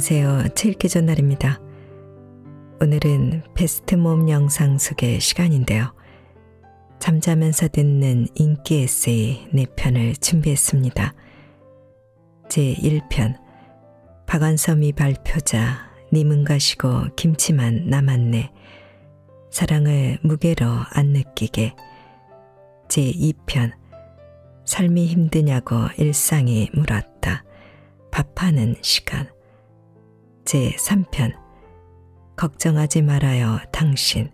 안녕하세요. 책읽기 전날입니다. 오늘은 베스트 몸 영상 소개 시간인데요. 잠자면서 듣는 인기 에세이 4편을 준비했습니다. 제1편 박완섬이 발표자 님은 가시고 김치만 남았네 사랑을 무게로 안 느끼게 제2편 삶이 힘드냐고 일상이 물었다 밥하는 시간 제3편 걱정하지 말아요 당신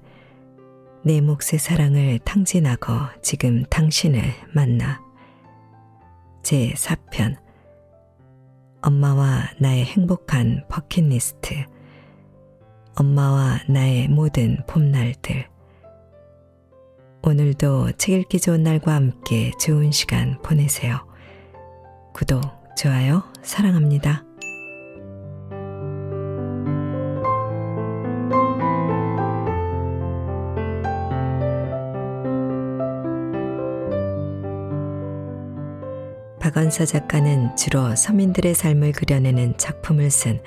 내 몫의 사랑을 탕진하고 지금 당신을 만나 제4편 엄마와 나의 행복한 버킷리스트 엄마와 나의 모든 봄날들 오늘도 책 읽기 좋은 날과 함께 좋은 시간 보내세요. 구독, 좋아요 사랑합니다. 박원서 작가는 주로 서민들의 삶을 그려내는 작품을 쓴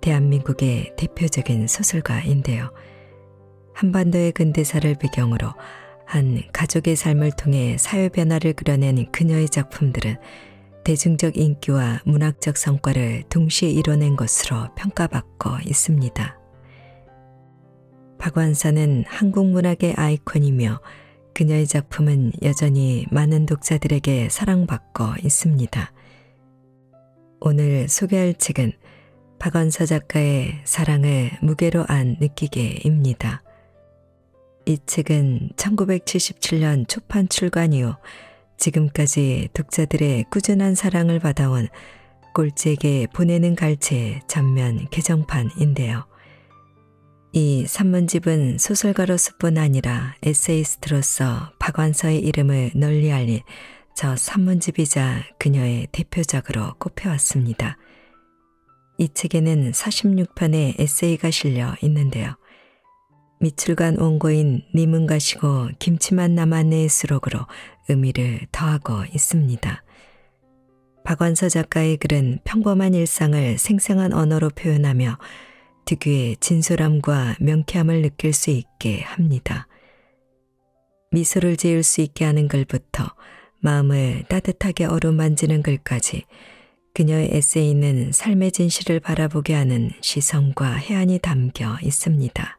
대한민국의 대표적인 소설가인데요. 한반도의 근대사를 배경으로 한 가족의 삶을 통해 사회 변화를 그려낸 그녀의 작품들은 대중적 인기와 문학적 성과를 동시에 이뤄낸 것으로 평가받고 있습니다. 박완서는 한국 문학의 아이콘이며 그녀의 작품은 여전히 많은 독자들에게 사랑받고 있습니다. 오늘 소개할 책은 박원서 작가의 사랑을 무게로 안 느끼게입니다. 이 책은 1977년 초판 출간 이후 지금까지 독자들의 꾸준한 사랑을 받아온 꼴찌에게 보내는 갈채 전면 개정판인데요. 이 산문집은 소설가로서뿐 아니라 에세이스트로서 박완서의 이름을 널리 알릴 저 산문집이자 그녀의 대표작으로 꼽혀왔습니다. 이 책에는 46편의 에세이가 실려 있는데요. 미출간 원고인 님은 가시고 김치만 남았네 수록으로 의미를 더하고 있습니다. 박완서 작가의 글은 평범한 일상을 생생한 언어로 표현하며 특유의 진솔함과 명쾌함을 느낄 수 있게 합니다. 미소를 지을 수 있게 하는 글부터 마음을 따뜻하게 어루만지는 글까지 그녀의 에세이는 삶의 진실을 바라보게 하는 시선과 해안이 담겨 있습니다.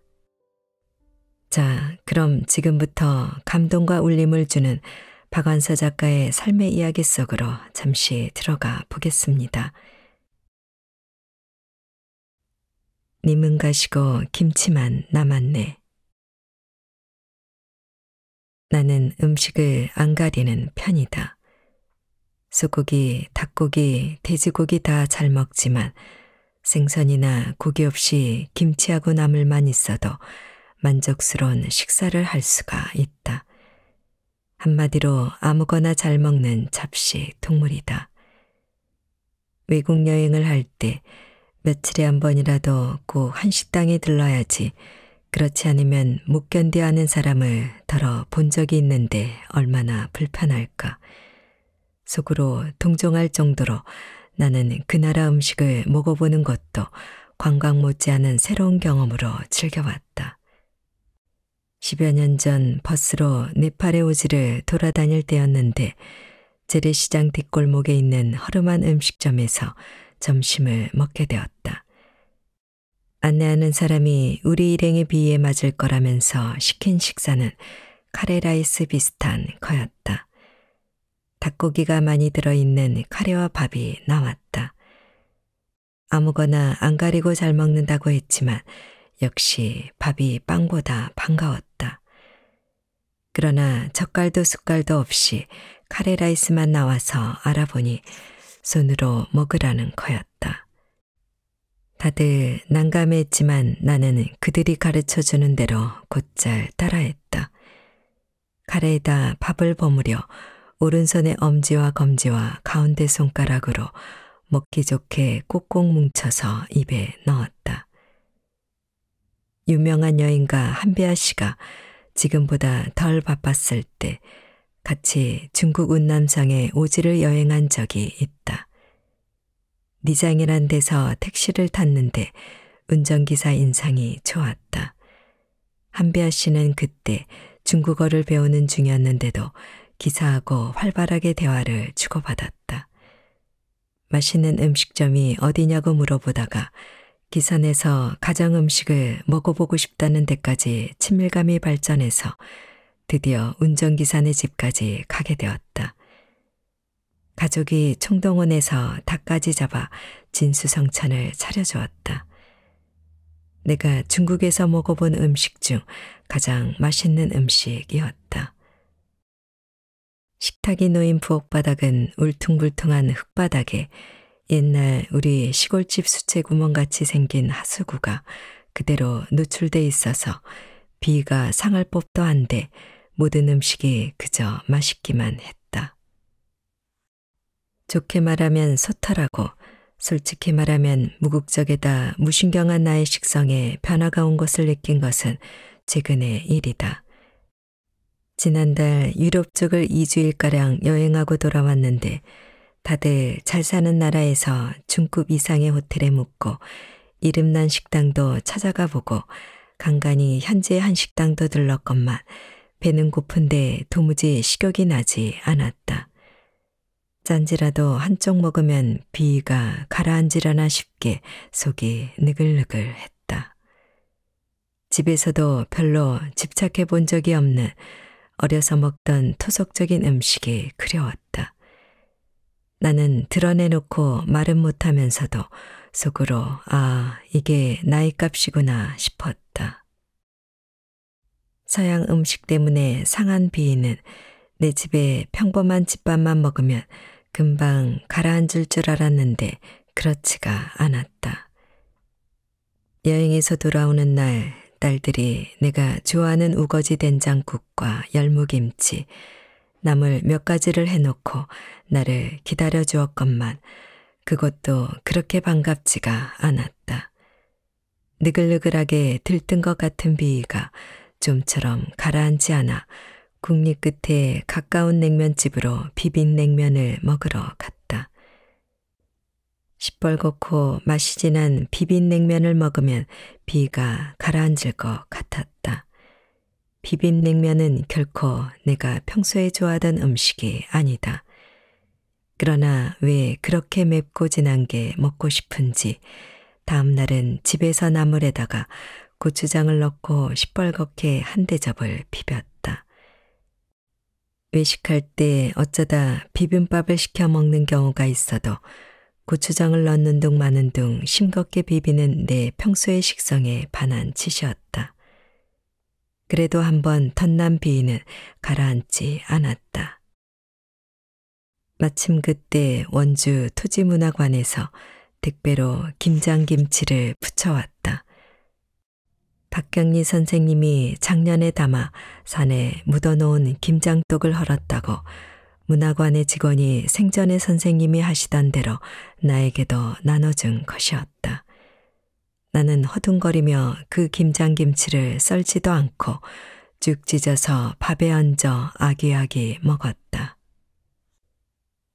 자, 그럼 지금부터 감동과 울림을 주는 박완서 작가의 삶의 이야기 속으로 잠시 들어가 보겠습니다. 님은 가시고 김치만 남았네. 나는 음식을 안 가리는 편이다. 소고기, 닭고기, 돼지고기 다 잘 먹지만 생선이나 고기 없이 김치하고 나물만 있어도 만족스러운 식사를 할 수가 있다. 한마디로 아무거나 잘 먹는 잡식 동물이다. 외국 여행을 할때 며칠에 한 번이라도 꼭 한식당에 들러야지. 그렇지 않으면 못 견뎌하는 사람을 덜어 본 적이 있는데 얼마나 불편할까. 속으로 동정할 정도로 나는 그 나라 음식을 먹어보는 것도 관광 못지않은 새로운 경험으로 즐겨왔다. 10여 년 전 버스로 네팔의 오지를 돌아다닐 때였는데 재래시장 뒷골목에 있는 허름한 음식점에서 점심을 먹게 되었다. 안내하는 사람이 우리 일행의 비위에 맞을 거라면서 시킨 식사는 카레라이스 비슷한 거였다. 닭고기가 많이 들어있는 카레와 밥이 나왔다. 아무거나 안 가리고 잘 먹는다고 했지만 역시 밥이 빵보다 반가웠다. 그러나 젓갈도 숟갈도 없이 카레라이스만 나와서 알아보니 손으로 먹으라는 거였다. 다들 난감했지만 나는 그들이 가르쳐 주는 대로 곧잘 따라했다. 카레에다 밥을 버무려 오른손의 엄지와 검지와 가운데 손가락으로 먹기 좋게 꼭꼭 뭉쳐서 입에 넣었다. 유명한 여인가 한비아 씨가 지금보다 덜 바빴을 때 같이 중국 운남성의 오지를 여행한 적이 있다. 니장이란 데서 택시를 탔는데 운전기사 인상이 좋았다. 한배아 씨는 그때 중국어를 배우는 중이었는데도 기사하고 활발하게 대화를 주고받았다. 맛있는 음식점이 어디냐고 물어보다가 기산에서 가장 음식을 먹어보고 싶다는 데까지 친밀감이 발전해서 드디어 운전기사네 집까지 가게 되었다. 가족이 총동원해서 닭까지 잡아 진수성찬을 차려주었다. 내가 중국에서 먹어본 음식 중 가장 맛있는 음식이었다. 식탁이 놓인 부엌바닥은 울퉁불퉁한 흙바닥에 옛날 우리 시골집 수채구멍같이 생긴 하수구가 그대로 노출돼 있어서 비가 상할 법도 한데 모든 음식이 그저 맛있기만 했다. 좋게 말하면 소탈하고 솔직히 말하면 무국적에다 무신경한 나의 식성에 변화가 온 것을 느낀 것은 최근의 일이다. 지난달 유럽 쪽을 2주일가량 여행하고 돌아왔는데 다들 잘 사는 나라에서 중급 이상의 호텔에 묵고 이름난 식당도 찾아가 보고 간간히 현재 한 식당도 들렀건만 배는 고픈데 도무지 식욕이 나지 않았다. 짠지라도 한쪽 먹으면 비위가 가라앉으려나 싶게 속이 느글느글 했다. 집에서도 별로 집착해 본 적이 없는 어려서 먹던 토속적인 음식이 그리웠다. 나는 드러내놓고 말은 못하면서도 속으로 아 이게 나이 값이구나 싶었다. 서양 음식 때문에 상한 비위는 내 집에 평범한 집밥만 먹으면 금방 가라앉을 줄 알았는데 그렇지가 않았다. 여행에서 돌아오는 날 딸들이 내가 좋아하는 우거지 된장국과 열무김치, 나물 몇 가지를 해놓고 나를 기다려 주었건만 그것도 그렇게 반갑지가 않았다. 느글느글하게 들뜬 것 같은 비위가 좀처럼 가라앉지 않아 국립 끝에 가까운 냉면집으로 비빔 냉면을 먹으러 갔다. 시뻘겋고 맛이 진한 비빔 냉면을 먹으면 비가 가라앉을 것 같았다. 비빔 냉면은 결코 내가 평소에 좋아하던 음식이 아니다. 그러나 왜 그렇게 맵고 진한 게 먹고 싶은지 다음날은 집에서 나물에다가 고추장을 넣고 시뻘겋게 한 대접을 비볐다. 외식할 때 어쩌다 비빔밥을 시켜 먹는 경우가 있어도 고추장을 넣는 둥 마는 둥 심겁게 비비는 내 평소의 식성에 반한 짓이었다. 그래도 한번 덧난 비위는 가라앉지 않았다. 마침 그때 원주 토지문화관에서 득배로 김장김치를 붙여왔다. 박경리 선생님이 작년에 담아 산에 묻어놓은 김장떡을 헐었다고 문화관의 직원이 생전에 선생님이 하시던 대로 나에게도 나눠준 것이었다. 나는 허둥거리며 그 김장김치를 썰지도 않고 쭉 찢어서 밥에 얹어 아기아기 먹었다.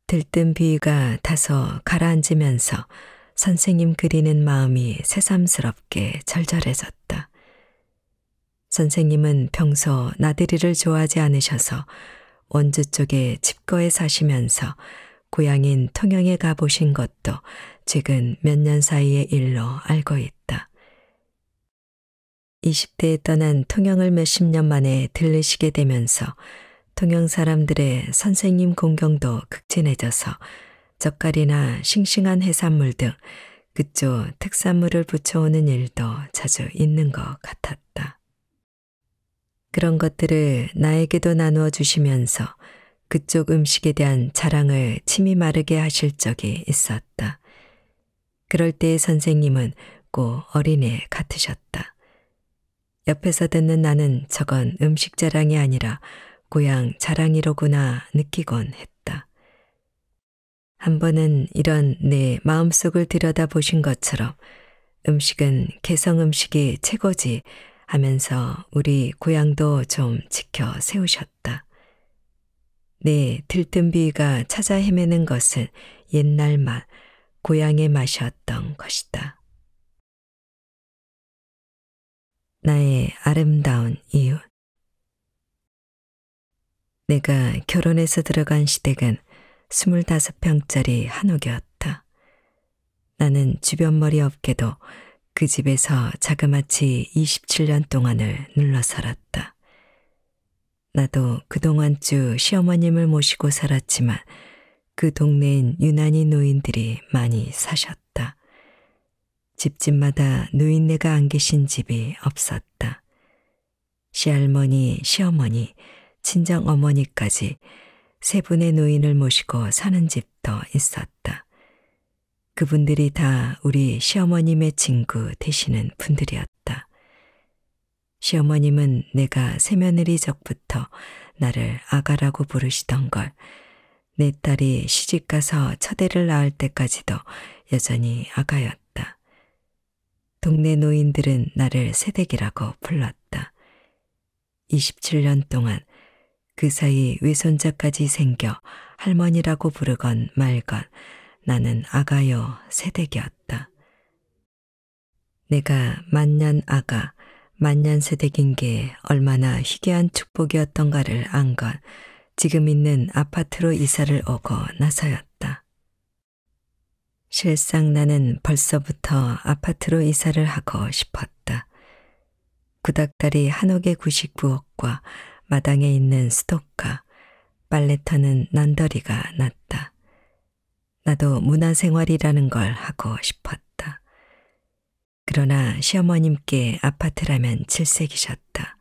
들뜬 비위가 다소 가라앉으면서 선생님 그리는 마음이 새삼스럽게 절절해졌다. 선생님은 평소 나들이를 좋아하지 않으셔서 원주 쪽에 집거에 사시면서 고향인 통영에 가보신 것도 최근 몇 년 사이의 일로 알고 있다. 20대에 떠난 통영을 몇십 년 만에 들르시게 되면서 통영 사람들의 선생님 공경도 극진해져서 젓갈이나 싱싱한 해산물 등 그쪽 특산물을 붙여오는 일도 자주 있는 것 같았다. 그런 것들을 나에게도 나누어 주시면서 그쪽 음식에 대한 자랑을 침이 마르게 하실 적이 있었다. 그럴 때의 선생님은 꼭 어린애 같으셨다. 옆에서 듣는 나는 저건 음식 자랑이 아니라 고향 자랑이로구나 느끼곤 했다. 한 번은 이런 내 마음속을 들여다보신 것처럼 음식은 개성 음식이 최고지 하면서 우리 고향도 좀 지켜 세우셨다. 네, 들뜬비가 찾아 헤매는 것은 옛날 맛, 고향의 맛이었던 것이다. 나의 아름다운 이웃. 내가 결혼해서 들어간 시댁은 25평짜리 한옥이었다. 나는 주변 머리 없게도 그 집에서 자그마치 27년 동안을 눌러 살았다. 나도 그동안 쭉 시어머님을 모시고 살았지만 그 동네엔 유난히 노인들이 많이 사셨다. 집집마다 노인네가 안 계신 집이 없었다. 시할머니, 시어머니, 친정 어머니까지 세 분의 노인을 모시고 사는 집도 있었다. 그분들이 다 우리 시어머님의 친구 되시는 분들이었다. 시어머님은 내가 새며느리 적부터 나를 아가라고 부르시던 걸 내 딸이 시집가서 처대를 낳을 때까지도 여전히 아가였다. 동네 노인들은 나를 새댁이라고 불렀다. 27년 동안 그 사이 외손자까지 생겨 할머니라고 부르건 말건 나는 아가여 세댁이었다. 내가 만년 아가, 만년 세댁인 게 얼마나 희귀한 축복이었던가를 안건 지금 있는 아파트로 이사를 오고 나서였다. 실상 나는 벌써부터 아파트로 이사를 하고 싶었다. 구닥다리 한옥의 구식부과 마당에 있는 스토카, 빨래터는 난더리가 났다. 나도 문화생활이라는 걸 하고 싶었다. 그러나 시어머님께 아파트라면 질색이셨다.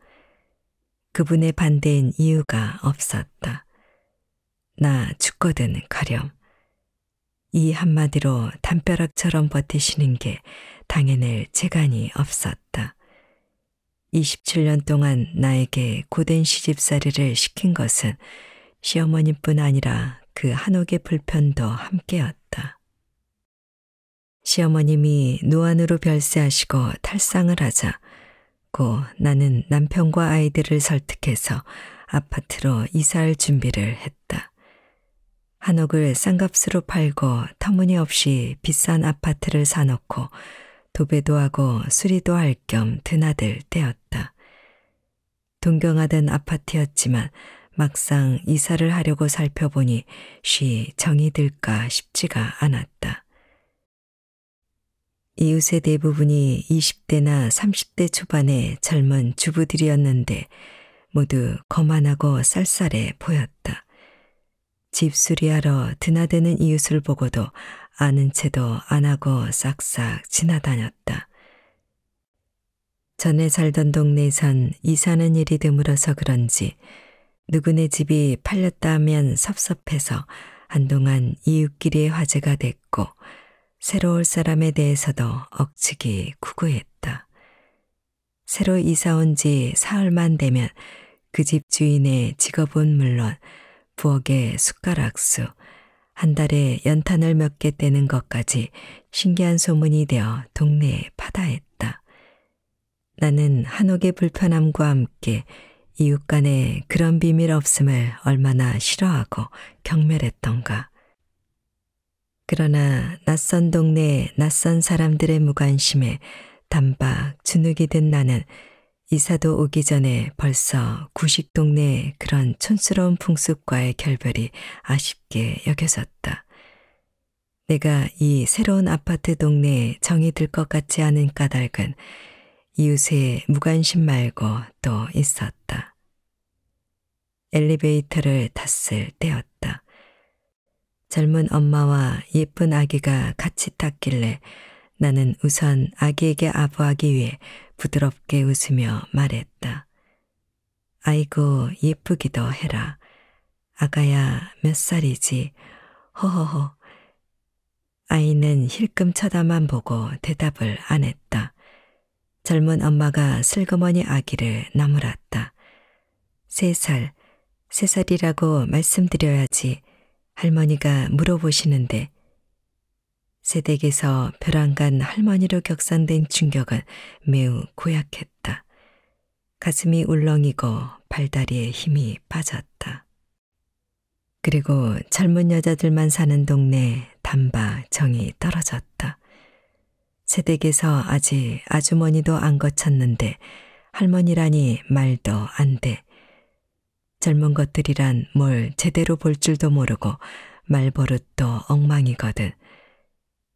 그분의 반대인 이유가 없었다. 나 죽거든 가렴. 이 한마디로 담벼락처럼 버티시는 게 당해낼 재간이 없었다. 27년 동안 나에게 고된 시집살이를 시킨 것은 시어머님뿐 아니라 그 한옥의 불편도 함께였다. 시어머님이 노안으로 별세하시고 탈상을 하자 고 나는 남편과 아이들을 설득해서 아파트로 이사할 준비를 했다. 한옥을 싼값으로 팔고 터무니없이 비싼 아파트를 사놓고 도배도 하고 수리도 할 겸 드나들 때였다. 동경하던 아파트였지만 막상 이사를 하려고 살펴보니 쉬 정이 들까 싶지가 않았다. 이웃의 대부분이 20대나 30대 초반의 젊은 주부들이었는데 모두 거만하고 쌀쌀해 보였다. 집 수리하러 드나드는 이웃을 보고도 아는 채도 안 하고 싹싹 지나다녔다. 전에 살던 동네에선 이사는 일이 드물어서 그런지 누구네 집이 팔렸다 하면 섭섭해서 한동안 이웃끼리의 화제가 됐고 새로 올 사람에 대해서도 억측이 구구했다. 새로 이사 온지 사흘만 되면 그 집 주인의 직업은 물론 부엌의 숟가락수, 한 달에 연탄을 몇 개 떼는 것까지 신기한 소문이 되어 동네에 파다했다. 나는 한옥의 불편함과 함께 이웃 간에 그런 비밀 없음을 얼마나 싫어하고 경멸했던가. 그러나 낯선 동네 낯선 사람들의 무관심에 단박 주눅이 든 나는 이사도 오기 전에 벌써 구식 동네의 그런 촌스러운 풍습과의 결별이 아쉽게 여겨졌다. 내가 이 새로운 아파트 동네에 정이 들 것 같지 않은 까닭은 이웃의 무관심 말고 또 있었다. 엘리베이터를 탔을 때였다. 젊은 엄마와 예쁜 아기가 같이 탔길래 나는 우선 아기에게 아부하기 위해 부드럽게 웃으며 말했다. 아이고 예쁘기도 해라. 아가야 몇 살이지? 허허허. 아이는 힐끔 쳐다만 보고 대답을 안 했다. 젊은 엄마가 슬그머니 아기를 나무랐다. 세 살, 세 살이라고 말씀드려야지 할머니가 물어보시는데 세댁에서 벼랑간 할머니로 격상된 충격은 매우 고약했다. 가슴이 울렁이고 발다리에 힘이 빠졌다. 그리고 젊은 여자들만 사는 동네 단바 정이 떨어졌다. 새댁에서 아직 아주머니도 안 거쳤는데 할머니라니 말도 안 돼. 젊은 것들이란 뭘 제대로 볼 줄도 모르고 말버릇도 엉망이거든.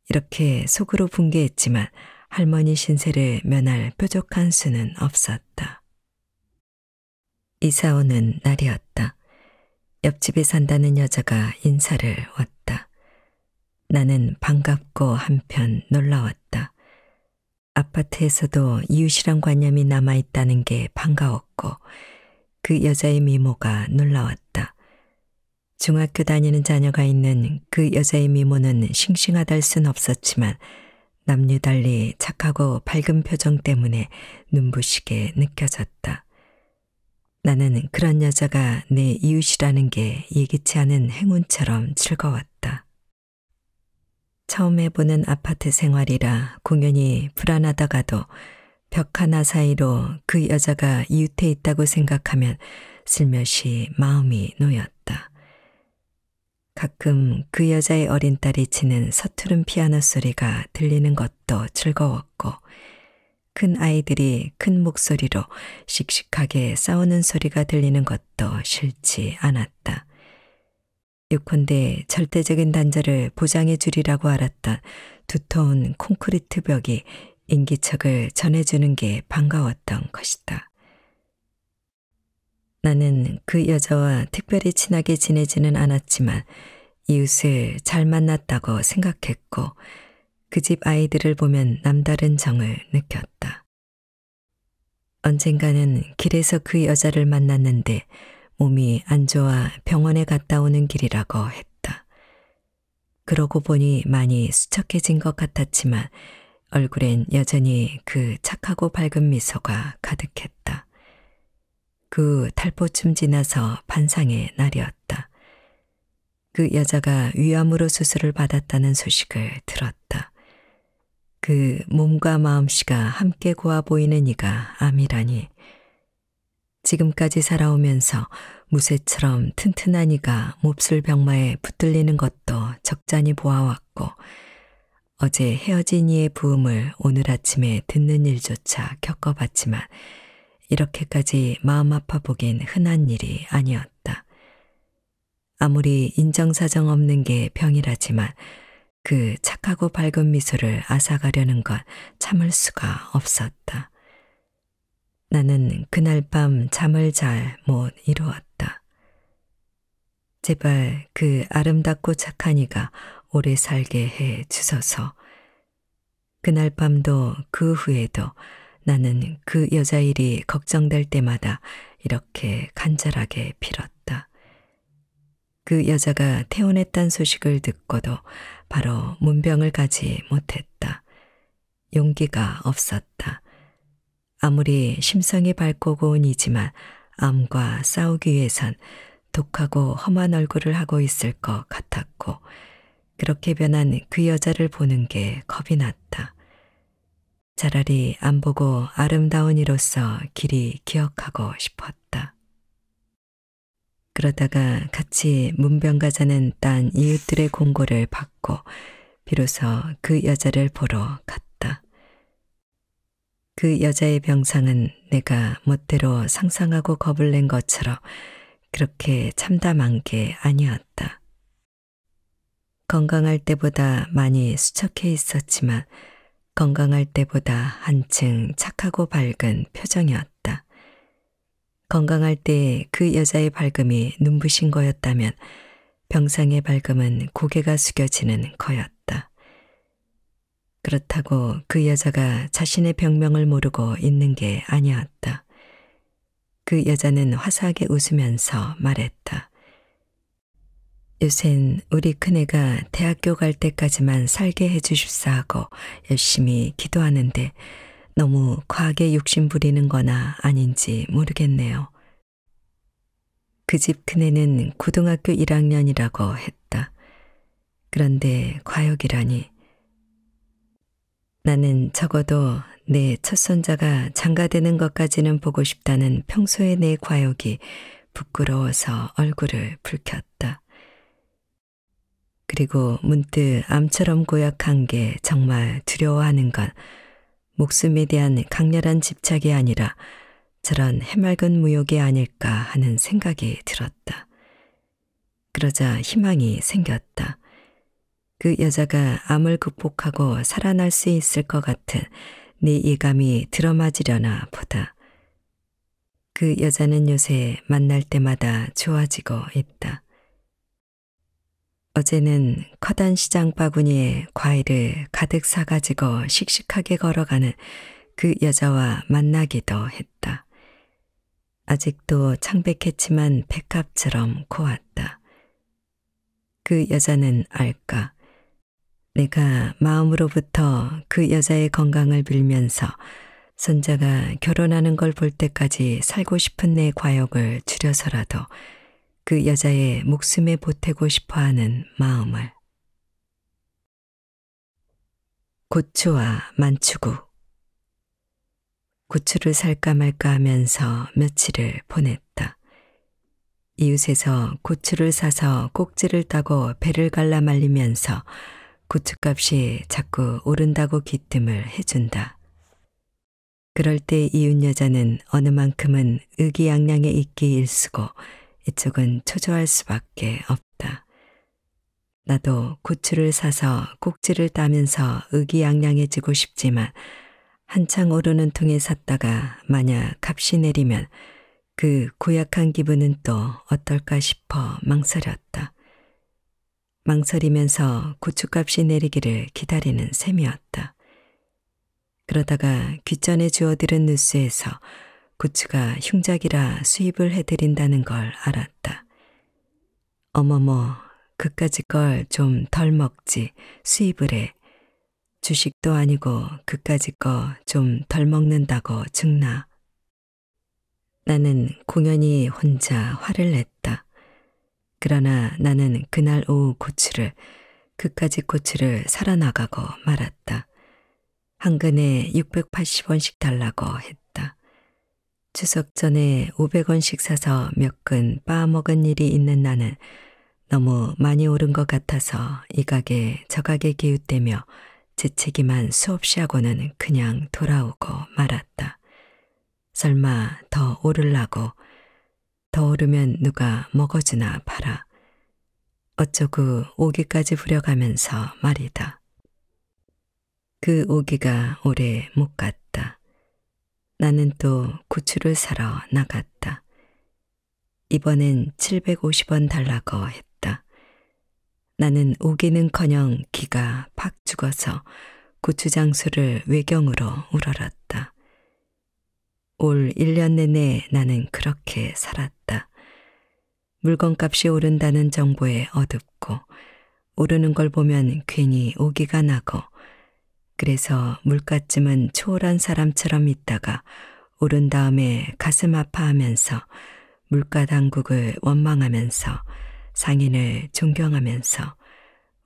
이렇게 속으로 붕괴했지만 할머니 신세를 면할 뾰족한 수는 없었다. 이사 오는 날이었다. 옆집에 산다는 여자가 인사를 왔다. 나는 반갑고 한편 놀라웠다. 아파트에서도 이웃이란 관념이 남아있다는 게 반가웠고 그 여자의 미모가 놀라웠다. 중학교 다니는 자녀가 있는 그 여자의 미모는 싱싱하달 순 없었지만 남녀달리 착하고 밝은 표정 때문에 눈부시게 느껴졌다. 나는 그런 여자가 내 이웃이라는 게 예기치 않은 행운처럼 즐거웠다. 처음 해보는 아파트 생활이라 공연이 불안하다가도 벽 하나 사이로 그 여자가 이웃해 있다고 생각하면 슬며시 마음이 놓였다. 가끔 그 여자의 어린 딸이 치는 서투른 피아노 소리가 들리는 것도 즐거웠고, 큰 아이들이 큰 목소리로 씩씩하게 싸우는 소리가 들리는 것도 싫지 않았다. 요컨대 절대적인 단절을 보장해 주리라고 알았던 두터운 콘크리트 벽이 인기척을 전해주는 게 반가웠던 것이다. 나는 그 여자와 특별히 친하게 지내지는 않았지만 이웃을 잘 만났다고 생각했고 그 집 아이들을 보면 남다른 정을 느꼈다. 언젠가는 길에서 그 여자를 만났는데 몸이 안 좋아 병원에 갔다 오는 길이라고 했다. 그러고 보니 많이 수척해진 것 같았지만 얼굴엔 여전히 그 착하고 밝은 미소가 가득했다. 그 탈보쯤 지나서 반상의 날이었다. 그 여자가 위암으로 수술을 받았다는 소식을 들었다. 그 몸과 마음씨가 함께 고아 보이는 이가 암이라니 지금까지 살아오면서 무쇠처럼 튼튼한 이가 몹쓸 병마에 붙들리는 것도 적잖이 보아왔고 어제 헤어진 이의 부음을 오늘 아침에 듣는 일조차 겪어봤지만 이렇게까지 마음 아파 보긴 흔한 일이 아니었다. 아무리 인정사정 없는 게 병이라지만 그 착하고 밝은 미소를 앗아가려는 건 참을 수가 없었다. 나는 그날 밤 잠을 잘 못 이루었다. 제발 그 아름답고 착한 이가 오래 살게 해 주소서. 그날 밤도 그 후에도 나는 그 여자 일이 걱정될 때마다 이렇게 간절하게 빌었다. 그 여자가 퇴원했단 소식을 듣고도 바로 문병을 가지 못했다. 용기가 없었다. 아무리 심성이 밝고 고운이지만 암과 싸우기 위해선 독하고 험한 얼굴을 하고 있을 것 같았고 그렇게 변한 그 여자를 보는 게 겁이 났다. 차라리 안 보고 아름다운 이로서 길이 기억하고 싶었다. 그러다가 같이 문병가자는 딴 이웃들의 공고를 받고 비로소 그 여자를 보러 갔다. 그 여자의 병상은 내가 멋대로 상상하고 겁을 낸 것처럼 그렇게 참담한 게 아니었다. 건강할 때보다 많이 수척해 있었지만 건강할 때보다 한층 착하고 밝은 표정이었다. 건강할 때 그 여자의 밝음이 눈부신 거였다면 병상의 밝음은 고개가 숙여지는 거였다. 그렇다고 그 여자가 자신의 병명을 모르고 있는 게 아니었다. 그 여자는 화사하게 웃으면서 말했다. 요샌 우리 큰애가 대학교 갈 때까지만 살게 해주십사 하고 열심히 기도하는데 너무 과하게 욕심 부리는 거나 아닌지 모르겠네요. 그 집 큰애는 고등학교 1학년이라고 했다. 그런데 과욕이라니 나는 적어도 내 첫 손자가 장가되는 것까지는 보고 싶다는 평소의 내 과욕이 부끄러워서 얼굴을 붉혔다. 그리고 문득 암처럼 고약한 게 정말 두려워하는 건 목숨에 대한 강렬한 집착이 아니라 저런 해맑은 무욕이 아닐까 하는 생각이 들었다. 그러자 희망이 생겼다. 그 여자가 암을 극복하고 살아날 수 있을 것 같은 네예감이 들어맞으려나 보다. 그 여자는 요새 만날 때마다 좋아지고 있다. 어제는 커단 시장 바구니에 과일을 가득 사가지고 씩씩하게 걸어가는 그 여자와 만나기도 했다. 아직도 창백했지만 백합처럼 고왔다. 그 여자는 알까? 내가 마음으로부터 그 여자의 건강을 빌면서 손자가 결혼하는 걸 볼 때까지 살고 싶은 내 과욕을 줄여서라도 그 여자의 목숨에 보태고 싶어 하는 마음을. 고추와 만추구. 고추를 살까 말까 하면서 며칠을 보냈다. 이웃에서 고추를 사서 꼭지를 따고 배를 갈라 말리면서 고춧값이 자꾸 오른다고 기뜸을 해준다. 그럴 때 이웃 여자는 어느 만큼은 의기양양에 있기 일수고 이쪽은 초조할 수밖에 없다. 나도 고추를 사서 꼭지를 따면서 의기양양해지고 싶지만 한창 오르는 통에 샀다가 만약 값이 내리면 그 고약한 기분은 또 어떨까 싶어 망설였다. 망설이면서 고춧값이 내리기를 기다리는 셈이었다. 그러다가 귓전에 주워들은 뉴스에서 고추가 흉작이라 수입을 해드린다는 걸 알았다. 어머머, 그까지 걸 좀 덜 먹지, 수입을 해. 주식도 아니고 그까지 거 좀 덜 먹는다고 증나. 나는 공연히 혼자 화를 냈다. 그러나 나는 그날 오후 고추를 그까지 고추를 살아나가고 말았다. 한근에 680원씩 달라고 했다. 추석 전에 500원씩 사서 몇 근 빠먹은 일이 있는 나는 너무 많이 오른 것 같아서 이 가게 저 가게 기웃대며 재채기만 수없이 하고는 그냥 돌아오고 말았다. 설마 더 오르려고 더오르면 누가 먹어주나 봐라. 어쩌구 오기까지 부려가면서 말이다. 그 오기가 오래 못 갔다. 나는 또 구추를 사러 나갔다. 이번엔 750원 달라고 했다. 나는 오기는커녕 기가 팍 죽어서 고추장수를 외경으로 우러렀다. 올 1년 내내 나는 그렇게 살았다. 물건값이 오른다는 정보에 어둡고 오르는 걸 보면 괜히 오기가 나고 그래서 물가쯤은 초월한 사람처럼 있다가 오른 다음에 가슴 아파하면서 물가 당국을 원망하면서 상인을 존경하면서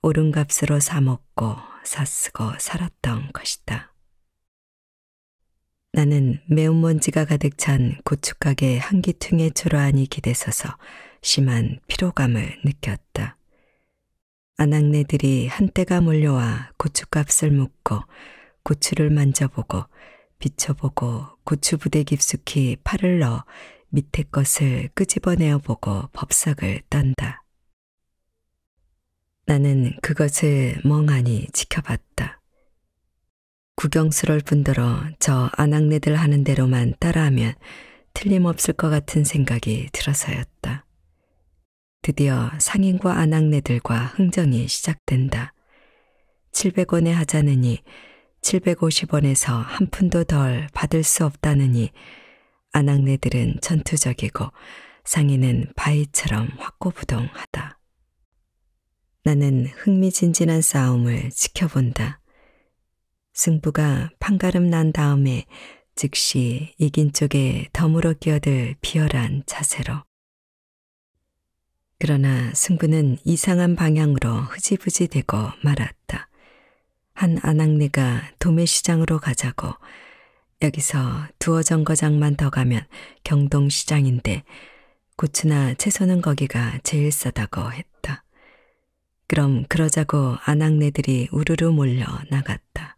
오른 값으로 사먹고 사쓰고 살았던 것이다. 나는 매운 먼지가 가득 찬 고춧가게 한기퉁에 초라하니 기대서서 심한 피로감을 느꼈다. 아낙네들이 한때가 몰려와 고춧값을 묻고 고추를 만져보고 비춰보고 고추부대 깊숙이 팔을 넣어 밑에 것을 끄집어내어 보고 법석을 떤다. 나는 그것을 멍하니 지켜봤다. 구경스러울 뿐더러 저 아낙네들 하는 대로만 따라하면 틀림없을 것 같은 생각이 들어서였다. 드디어 상인과 아낙네들과 흥정이 시작된다. 700원에 하자느니 750원에서 한 푼도 덜 받을 수 없다느니 아낙네들은 전투적이고 상인은 바위처럼 확고부동하다. 나는 흥미진진한 싸움을 지켜본다. 승부가 판가름 난 다음에 즉시 이긴 쪽에 덤으로 끼어들 비열한 자세로. 그러나 승부는 이상한 방향으로 흐지부지 되고 말았다. 한 아낙네가 도매시장으로 가자고 여기서 두어 정거장만 더 가면 경동시장인데 고추나 채소는 거기가 제일 싸다고 했다. 그럼 그러자고 아낙네들이 우르르 몰려 나갔다.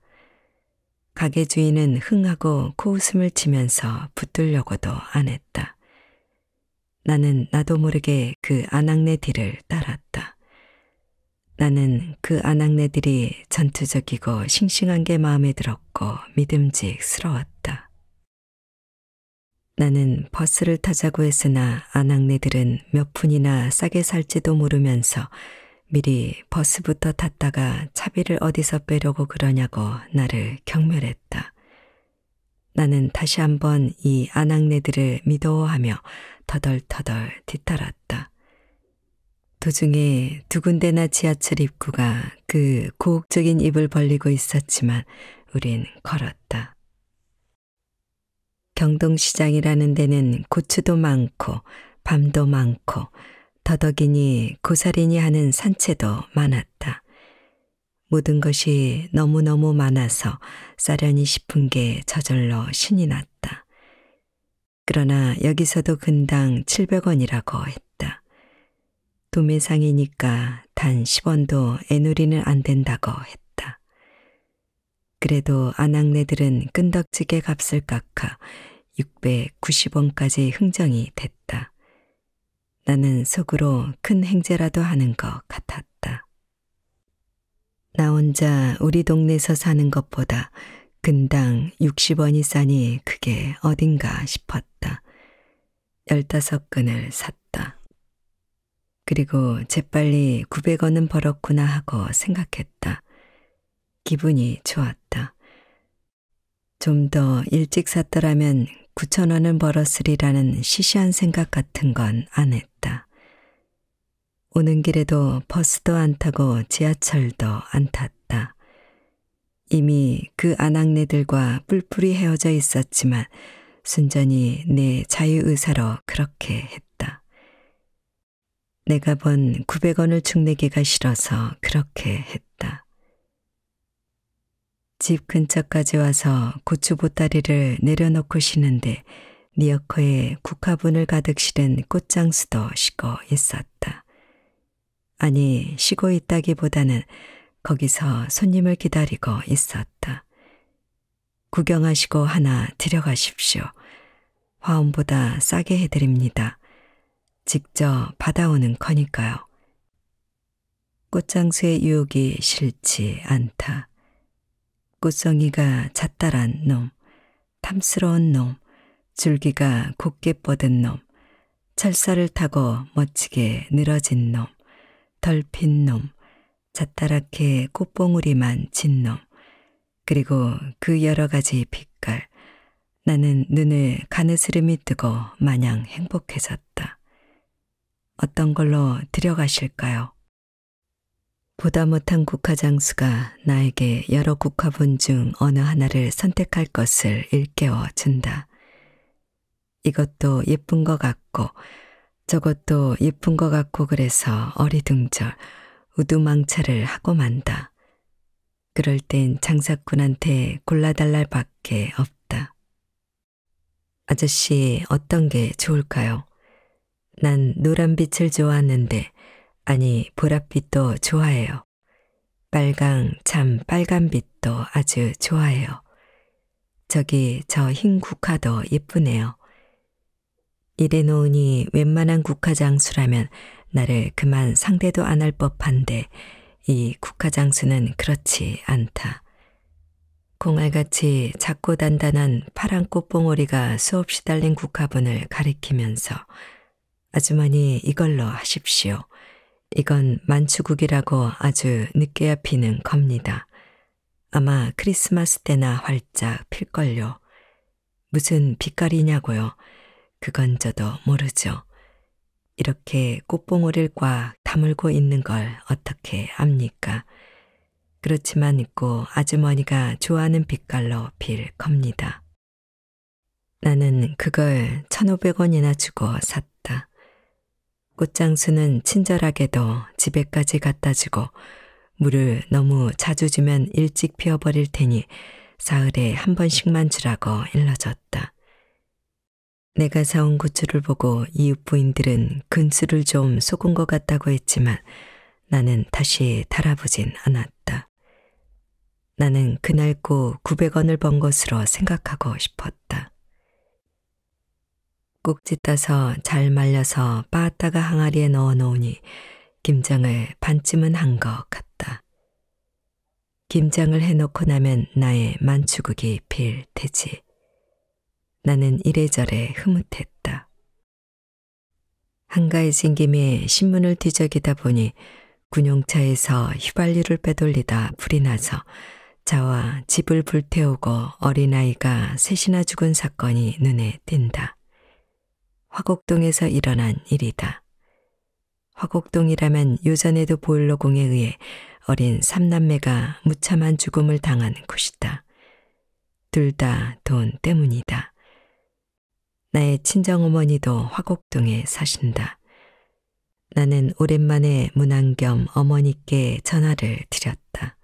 가게 주인은 흥하고 코웃음을 치면서 붙들려고도 안 했다. 나는 나도 모르게 그 아낙네 뒤를 따랐다. 나는 그 아낙네들이 전투적이고 싱싱한 게 마음에 들었고 믿음직스러웠다. 나는 버스를 타자고 했으나 아낙네들은 몇 푼이나 싸게 살지도 모르면서 미리 버스부터 탔다가 차비를 어디서 빼려고 그러냐고 나를 경멸했다. 나는 다시 한번 이 아낙네들을 미도하며 터덜터덜 뒤따랐다. 도중에 그 두 군데나 지하철 입구가 그 고혹적인 입을 벌리고 있었지만 우린 걸었다. 경동시장이라는 데는 고추도 많고 밤도 많고 더덕이니 고사리니 하는 산채도 많았다. 모든 것이 너무너무 많아서 싸려니 싶은 게 저절로 신이 났다. 그러나 여기서도 근당 700원이라고 했다. 도매상이니까 단 10원도 애누리는 안 된다고 했다. 그래도 아낙네들은 끈덕지게 값을 깎아 690원까지 흥정이 됐다. 나는 속으로 큰 행제라도 하는 것 같았다. 나 혼자 우리 동네에서 사는 것보다 근당 60원이 싸니 그게 어딘가 싶었다. 15근을 샀다. 그리고 재빨리 900원은 벌었구나 하고 생각했다. 기분이 좋았다. 좀 더 일찍 샀더라면 9천원은 벌었으리라는 시시한 생각 같은 건 안 했다. 오는 길에도 버스도 안 타고 지하철도 안 탔다. 이미 그 아낙네들과 뿔뿔이 헤어져 있었지만 순전히 내 자유의사로 그렇게 했다. 내가 번 900원을 축내기가 싫어서 그렇게 했다. 집 근처까지 와서 고추 보따리를 내려놓고 쉬는데 니어커에 국화분을 가득 실은 꽃장수도 식어 있었다. 아니, 쉬고 있다기보다는 거기서 손님을 기다리고 있었다. 구경하시고 하나 들여가십시오. 화음보다 싸게 해드립니다. 직접 받아오는 거니까요. 꽃장수의 유혹이 싫지 않다. 꽃송이가 잣달한 놈, 탐스러운 놈, 줄기가 곱게 뻗은 놈, 철사를 타고 멋지게 늘어진 놈, 깃털 핀 놈, 자따랗게 꽃봉우리만 진 놈, 그리고 그 여러 가지 빛깔, 나는 눈을 가느스름이 뜨고 마냥 행복해졌다. 어떤 걸로 들여가실까요? 보다 못한 국화장수가 나에게 여러 국화본 중 어느 하나를 선택할 것을 일깨워 준다. 이것도 예쁜 것 같고 저것도 예쁜 것 같고 그래서 어리둥절 우두망차를 하고 만다. 그럴 땐 장사꾼한테 골라달랄 밖에 없다. 아저씨 어떤 게 좋을까요? 난 노란빛을 좋아하는데 아니 보랏빛도 좋아해요. 빨강 참 빨간빛도 아주 좋아해요. 저기 저 흰 국화도 예쁘네요. 이래 놓으니 웬만한 국화장수라면 나를 그만 상대도 안 할 법한데 이 국화장수는 그렇지 않다. 공알같이 작고 단단한 파란 꽃봉오리가 수없이 달린 국화분을 가리키면서 아주머니 이걸로 하십시오. 이건 만추국이라고 아주 늦게야 피는 겁니다. 아마 크리스마스 때나 활짝 필걸요. 무슨 빛깔이냐고요. 그건 저도 모르죠. 이렇게 꽃봉오리를 꽉 다물고 있는 걸 어떻게 압니까? 그렇지만 있고 아주머니가 좋아하는 빛깔로 빌 겁니다. 나는 그걸 1,500원이나 주고 샀다. 꽃장수는 친절하게도 집에까지 갖다 주고 물을 너무 자주 주면 일찍 피워버릴 테니 사흘에 한 번씩만 주라고 일러줬다. 내가 사온 고추를 보고 이웃 부인들은 근수를 좀 속은 것 같다고 했지만 나는 다시 달아보진 않았다. 나는 그날 꼭 900원을 번 것으로 생각하고 싶었다. 꼭지 따서 잘 말려서 빻다가 항아리에 넣어 놓으니 김장을 반쯤은 한 것 같다. 김장을 해놓고 나면 나의 만추국이 필 테지. 나는 이래저래 흐뭇했다. 한가해진 김에 신문을 뒤적이다 보니 군용차에서 휘발유를 빼돌리다 불이 나서 자와 집을 불태우고 어린아이가 셋이나 죽은 사건이 눈에 띈다. 화곡동에서 일어난 일이다. 화곡동이라면 요전에도 보일러공에 의해 어린 삼남매가 무참한 죽음을 당한 곳이다. 둘 다 돈 때문이다. 나의 친정어머니도 화곡동에 사신다. 나는 오랜만에 문안 겸 어머니께 전화를 드렸다.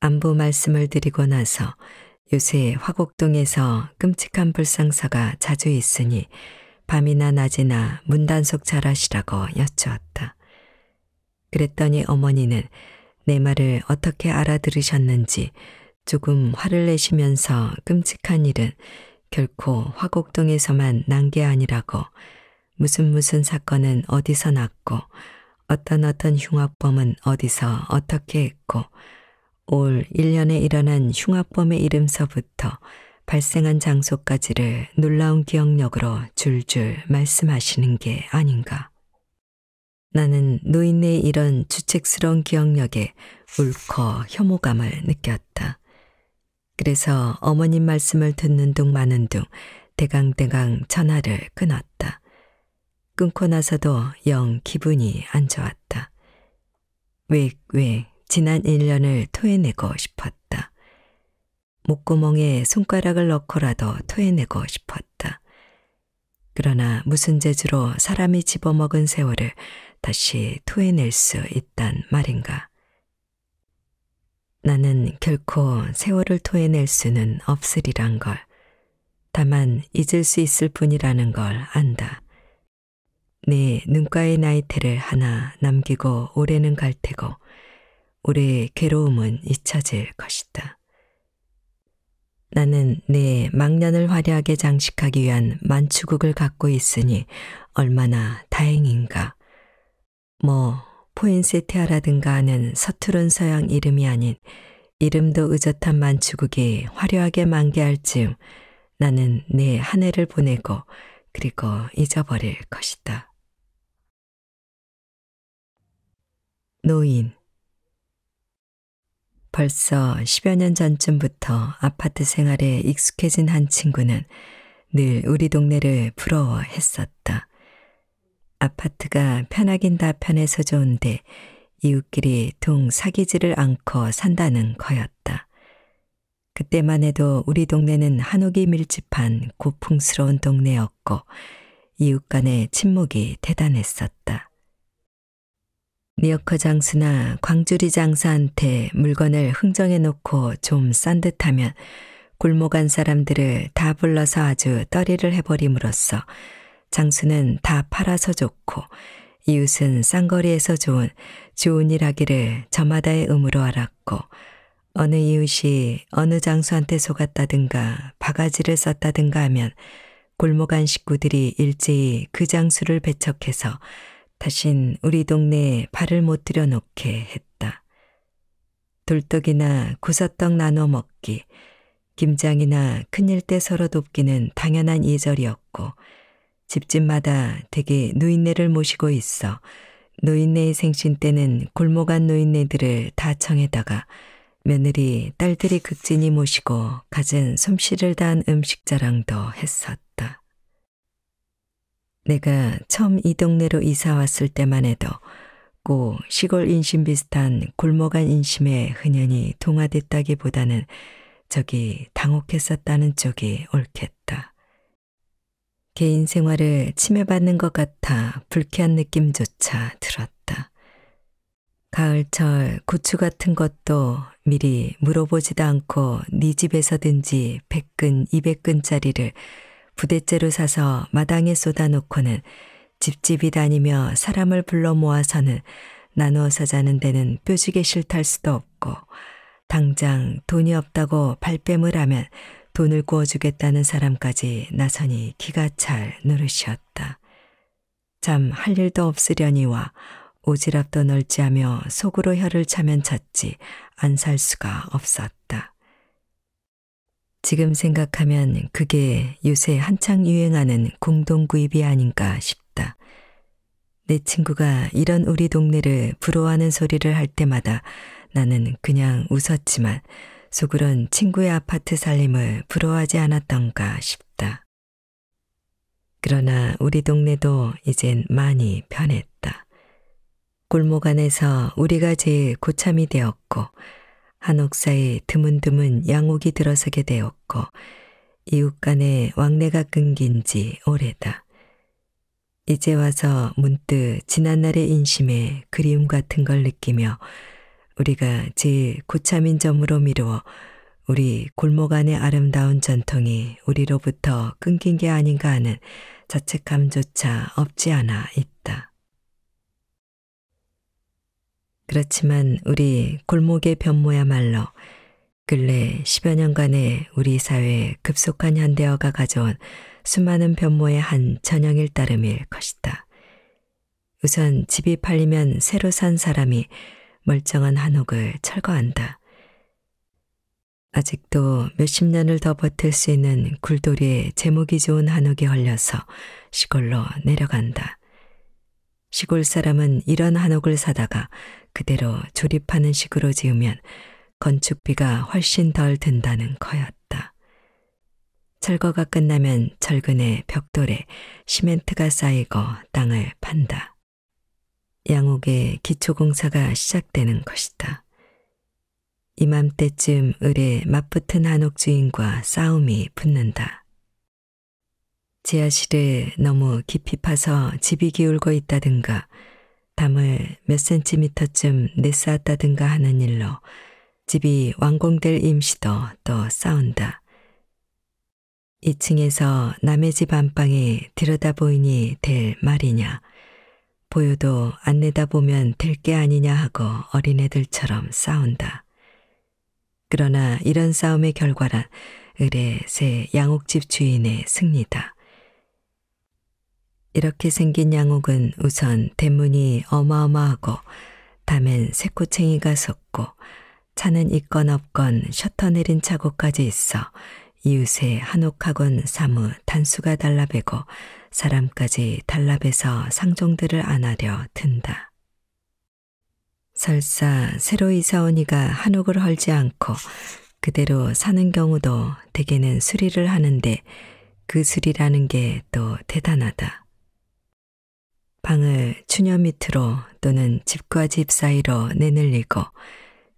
안부 말씀을 드리고 나서 요새 화곡동에서 끔찍한 불상사가 자주 있으니 밤이나 낮이나 문단속 잘하시라고 여쭈었다. 그랬더니 어머니는 내 말을 어떻게 알아들으셨는지 조금 화를 내시면서 끔찍한 일은 결코 화곡동에서만 난 게 아니라고 무슨 무슨 사건은 어디서 났고 어떤 어떤 흉악범은 어디서 어떻게 했고 올 1년에 일어난 흉악범의 이름서부터 발생한 장소까지를 놀라운 기억력으로 줄줄 말씀하시는 게 아닌가. 나는 노인네의 이런 주책스러운 기억력에 울컥 혐오감을 느꼈다. 그래서 어머님 말씀을 듣는 둥 마는 둥 대강대강 전화를 끊었다. 끊고 나서도 영 기분이 안 좋았다. 왜 왜 지난 1년을 토해내고 싶었다. 목구멍에 손가락을 넣고라도 토해내고 싶었다. 그러나 무슨 재주로 사람이 집어먹은 세월을 다시 토해낼 수 있단 말인가. 나는 결코 세월을 토해낼 수는 없으리란 걸, 다만 잊을 수 있을 뿐이라는 걸 안다. 네 눈가의 나이테를 하나 남기고 올해는 갈 테고, 우리의 괴로움은 잊혀질 것이다. 나는 내 망년을 화려하게 장식하기 위한 만추국을 갖고 있으니 얼마나 다행인가. 뭐 포인세티아라든가 하는 서투른 서양 이름이 아닌 이름도 의젓한 만추국이 화려하게 만개할 즈음 나는 내 한 해를 보내고 그리고 잊어버릴 것이다. 노인 벌써 10여 년 전쯤부터 아파트 생활에 익숙해진 한 친구는 늘 우리 동네를 부러워했었다. 아파트가 편하긴 다 편해서 좋은데 이웃끼리 동 사기지를 않고 산다는 거였다. 그때만 해도 우리 동네는 한옥이 밀집한 고풍스러운 동네였고 이웃 간의 침묵이 대단했었다. 리어커 장수나 광주리 장사한테 물건을 흥정해 놓고 좀 싼 듯하면 골목 안 사람들을 다 불러서 아주 떠리를 해버림으로써 장수는 다 팔아서 좋고 이웃은 쌍거리에서 좋은 좋은 일 하기를 저마다의 음으로 알았고 어느 이웃이 어느 장수한테 속았다든가 바가지를 썼다든가 하면 골목 안 식구들이 일제히 그 장수를 배척해서 다신 우리 동네에 발을 못 들여놓게 했다. 돌떡이나 구사떡 나눠 먹기, 김장이나 큰일 때 서로 돕기는 당연한 예절이었고 집집마다 되게 노인네를 모시고 있어 노인네의 생신 때는 골목안 노인네들을 다 청에다가 며느리, 딸들이 극진히 모시고 가진 솜씨를 다 음식 자랑도 했었다. 내가 처음 이 동네로 이사 왔을 때만 해도 꼭 시골 인심 비슷한 골목안 인심에 흔연히 동화됐다기보다는 저기 당혹했었다는 쪽이 옳겠다. 개인 생활을 침해받는 것 같아 불쾌한 느낌조차 들었다. 가을철 고추 같은 것도 미리 물어보지도 않고 네 집에서든지 100근, 200근짜리를 부대째로 사서 마당에 쏟아놓고는 집집이 다니며 사람을 불러 모아서는 나누어 사자는 데는 뾰지게 싫탈 수도 없고 당장 돈이 없다고 발뺌을 하면 돈을 구워주겠다는 사람까지 나선이 기가 찰 노릇이었다. 참 할 일도 없으려니와 오지랖도 넓지하며 속으로 혀를 차면 찼지 안 살 수가 없었다. 지금 생각하면 그게 요새 한창 유행하는 공동구입이 아닌가 싶다. 내 친구가 이런 우리 동네를 부러워하는 소리를 할 때마다 나는 그냥 웃었지만 소굴은 친구의 아파트 살림을 부러워하지 않았던가 싶다. 그러나 우리 동네도 이젠 많이 변했다. 골목 안에서 우리가 제일 고참이 되었고 한옥사에 드문드문 양옥이 들어서게 되었고 이웃 간의 왕래가 끊긴 지 오래다. 이제 와서 문득 지난날의 인심에 그리움 같은 걸 느끼며 우리가 제 고참인 점으로 미루어 우리 골목 안의 아름다운 전통이 우리로부터 끊긴 게 아닌가 하는 자책감조차 없지 않아 있다. 그렇지만 우리 골목의 변모야말로 근래 10여 년간의 우리 사회의 급속한 현대화가 가져온 수많은 변모의 한 전형일 따름일 것이다. 우선 집이 팔리면 새로 산 사람이 멀쩡한 한옥을 철거한다. 아직도 몇십 년을 더 버틸 수 있는 굴돌이에 제목이 좋은 한옥이 헐려서 시골로 내려간다. 시골 사람은 이런 한옥을 사다가 그대로 조립하는 식으로 지으면 건축비가 훨씬 덜 든다는 거였다. 철거가 끝나면 철근에 벽돌에 시멘트가 쌓이고 땅을 판다. 양옥의 기초공사가 시작되는 것이다. 이맘때쯤 을의 맞붙은 한옥 주인과 싸움이 붙는다. 지하실을 너무 깊이 파서 집이 기울고 있다든가 담을 몇 센티미터쯤 내쌓았다든가 하는 일로 집이 완공될 임시도 또 싸운다. 2층에서 남의 집 안방에 들여다보이니 될 말이냐. 보여도 안 내다보면 될 게 아니냐 하고 어린애들처럼 싸운다. 그러나 이런 싸움의 결과란 을의 새 양옥집 주인의 승리다. 이렇게 생긴 양옥은 우선 대문이 어마어마하고 담엔 새꼬챙이가 섰고 차는 있건 없건 셔터 내린 차고까지 있어 이웃의 한옥학원 사무 단수가 달라배고 사람까지 단랍해서 상종들을 안하려 든다. 설사 새로 이사온 이가 한옥을 헐지 않고 그대로 사는 경우도 대개는 수리를 하는데 그 수리라는 게 또 대단하다. 방을 추녀 밑으로 또는 집과 집 사이로 내늘리고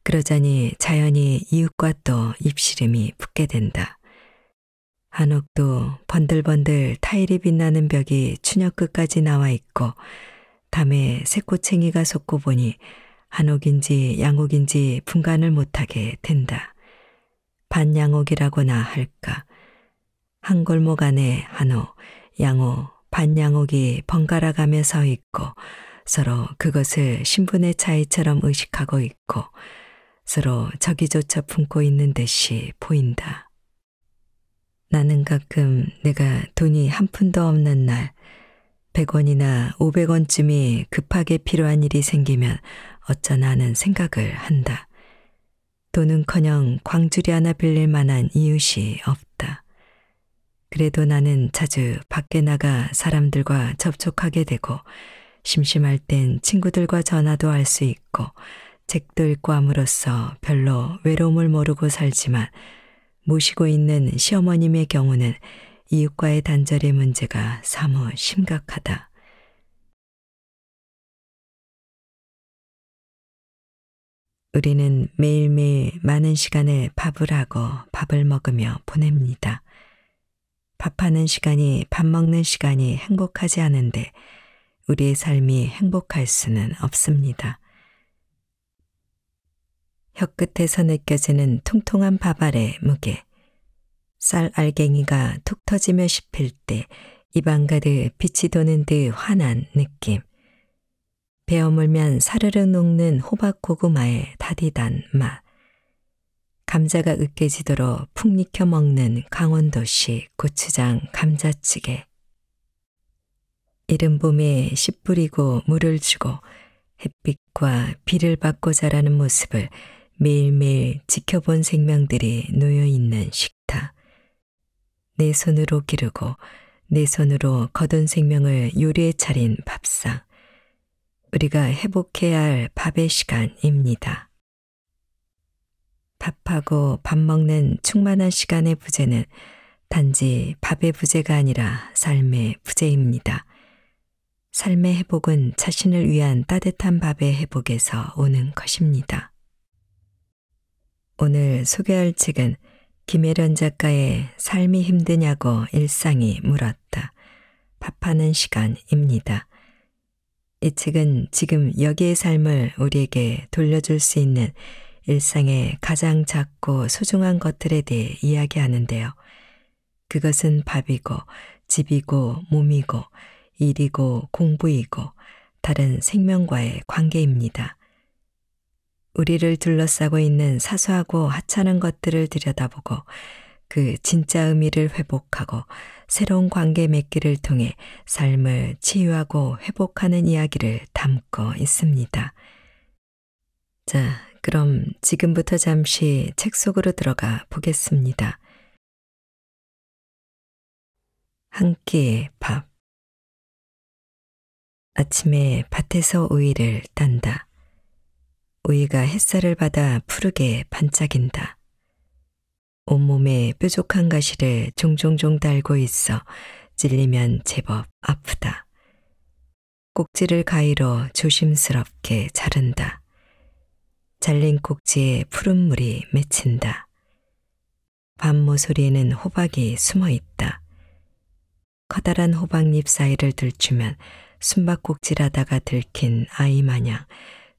그러자니 자연히 이웃과 또 입시름이 붙게 된다. 한옥도 번들번들 타일이 빛나는 벽이 추녁 끝까지 나와 있고 담에 새꼬챙이가 솟고 보니 한옥인지 양옥인지 분간을 못하게 된다. 반양옥이라고나 할까. 한 골목 안에 한옥, 양옥, 반양옥이 번갈아 가며 서 있고 서로 그것을 신분의 차이처럼 의식하고 있고 서로 저기조차 품고 있는 듯이 보인다. 나는 가끔 내가 돈이 한 푼도 없는 날 100원이나 500원쯤이 급하게 필요한 일이 생기면 어쩌나 하는 생각을 한다. 돈은커녕 광주리 하나 빌릴 만한 이웃이 없다. 그래도 나는 자주 밖에 나가 사람들과 접촉하게 되고 심심할 땐 친구들과 전화도 할 수 있고 책도 읽고 함으로써 별로 외로움을 모르고 살지만 모시고 있는 시어머님의 경우는 이웃과의 단절의 문제가 사무 심각하다. 우리는 매일매일 많은 시간을 밥을 하고 밥을 먹으며 보냅니다. 밥하는 시간이 밥 먹는 시간이 행복하지 않은데 우리의 삶이 행복할 수는 없습니다. 혀끝에서 느껴지는 통통한 밥알의 무게, 쌀 알갱이가 톡 터지며 씹힐 때 입안 가득 빛이 도는 듯 환한 느낌, 베어물면 사르르 녹는 호박고구마의 다디단 맛, 감자가 으깨지도록 푹 익혀 먹는 강원도식 고추장 감자찌개. 이른 봄에 씨 뿌리고 물을 주고 햇빛과 비를 받고 자라는 모습을 매일매일 지켜본 생명들이 놓여있는 식탁. 내 손으로 기르고 내 손으로 거둔 생명을 요리에 차린 밥상. 우리가 회복해야 할 밥의 시간입니다. 밥하고 밥 먹는 충만한 시간의 부재는 단지 밥의 부재가 아니라 삶의 부재입니다. 삶의 회복은 자신을 위한 따뜻한 밥의 회복에서 오는 것입니다. 오늘 소개할 책은 김혜련 작가의 삶이 힘드냐고 일상이 물었다. 밥하는 시간입니다. 이 책은 지금 여기의 삶을 우리에게 돌려줄 수 있는 일상의 가장 작고 소중한 것들에 대해 이야기하는데요. 그것은 밥이고, 집이고, 몸이고, 일이고, 공부이고, 다른 생명과의 관계입니다. 우리를 둘러싸고 있는 사소하고 하찮은 것들을 들여다보고 그 진짜 의미를 회복하고 새로운 관계 맺기를 통해 삶을 치유하고 회복하는 이야기를 담고 있습니다. 자, 그럼 지금부터 잠시 책 속으로 들어가 보겠습니다. 한 끼의 밥 아침에 밭에서 우위를 딴다. 우이가 햇살을 받아 푸르게 반짝인다. 온몸에 뾰족한 가시를 종종종 달고 있어 찔리면 제법 아프다. 꼭지를 가위로 조심스럽게 자른다. 잘린 꼭지에 푸른 물이 맺힌다. 밤모서리에는 호박이 숨어 있다. 커다란 호박잎 사이를 들추면 숨바꼭질하다가 들킨 아이 마냥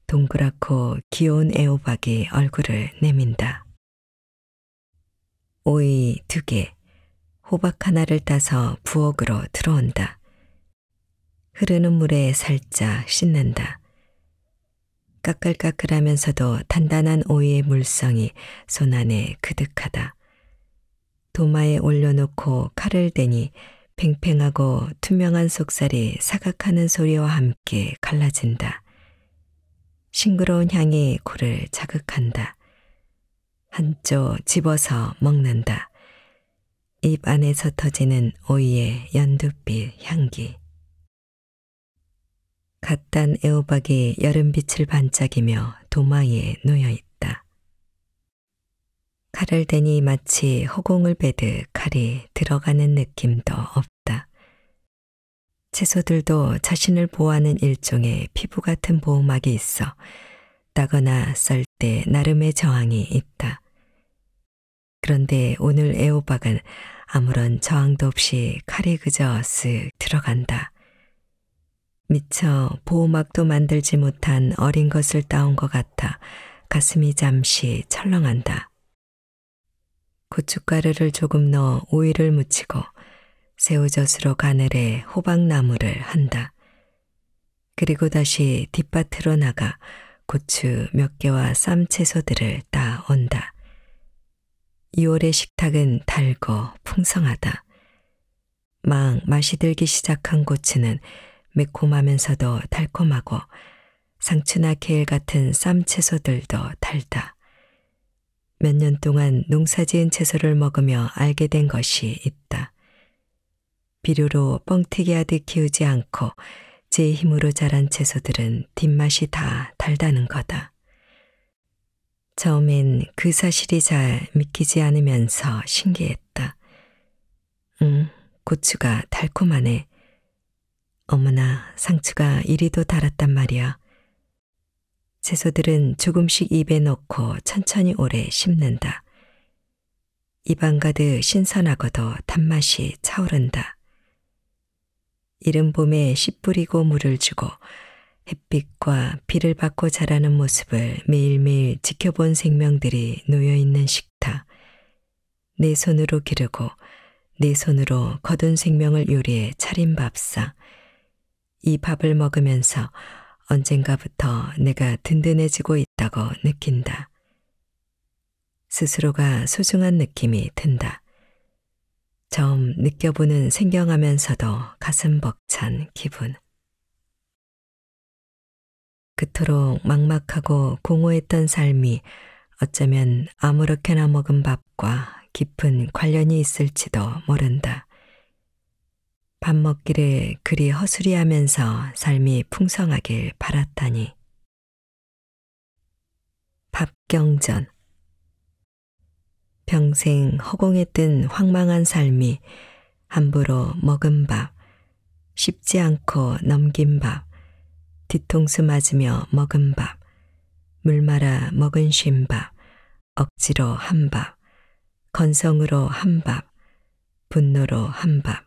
동그랗고 귀여운 애호박이 얼굴을 내민다. 오이 두 개, 호박 하나를 따서 부엌으로 들어온다. 흐르는 물에 살짝 씻는다. 까끌까끌하면서도 단단한 오이의 물성이 손 안에 그득하다. 도마에 올려놓고 칼을 대니 팽팽하고 투명한 속살이 사각하는 소리와 함께 갈라진다. 싱그러운 향이 코를 자극한다. 한쪽 집어서 먹는다. 입 안에서 터지는 오이의 연두빛 향기. 갓단 애호박이 여름빛을 반짝이며 도마에 놓여 있다. 칼을 대니 마치 허공을 베듯 칼이 들어가는 느낌도 없다. 채소들도 자신을 보호하는 일종의 피부 같은 보호막이 있어 따거나 썰 때 나름의 저항이 있다. 그런데 오늘 애호박은 아무런 저항도 없이 칼이 그저 쓱 들어간다. 미처 보호막도 만들지 못한 어린 것을 따온 것 같아 가슴이 잠시 철렁한다. 고춧가루를 조금 넣어 오이를 묻히고 새우젓으로 가늘해 호박나물을 한다. 그리고 다시 뒷밭으로 나가 고추 몇 개와 쌈 채소들을 따온다. 2월의 식탁은 달고 풍성하다. 막 맛이 들기 시작한 고추는 매콤하면서도 달콤하고 상추나 케일 같은 쌈 채소들도 달다. 몇 년 동안 농사지은 채소를 먹으며 알게 된 것이 있다. 비료로 뻥튀기 하듯 키우지 않고 제 힘으로 자란 채소들은 뒷맛이 다 달다는 거다. 처음엔 그 사실이 잘 믿기지 않으면서 신기했다. 응, 고추가 달콤하네. 어머나, 상추가 이리도 달았단 말이야. 채소들은 조금씩 입에 넣고 천천히 오래 씹는다. 입안 가득 신선하고도 단맛이 차오른다. 이른 봄에 씨 뿌리고 물을 주고 햇빛과 비를 받고 자라는 모습을 매일매일 지켜본 생명들이 놓여있는 식탁. 내 손으로 기르고 내 손으로 거둔 생명을 요리해 차린 밥상. 이 밥을 먹으면서 언젠가부터 내가 든든해지고 있다고 느낀다. 스스로가 소중한 느낌이 든다. 처음 느껴보는 생경하면서도 가슴 벅찬 기분. 그토록 막막하고 공허했던 삶이 어쩌면 아무렇게나 먹은 밥과 깊은 관련이 있을지도 모른다. 밥 먹기를 그리 허술이하면서 삶이 풍성하길 바랐다니. 밥경전 평생 허공에 뜬 황망한 삶이 함부로 먹은 밥, 쉽지 않고 넘긴 밥, 뒤통수 맞으며 먹은 밥, 물 말아 먹은 쉰 밥, 억지로 한 밥, 건성으로 한 밥, 분노로 한 밥,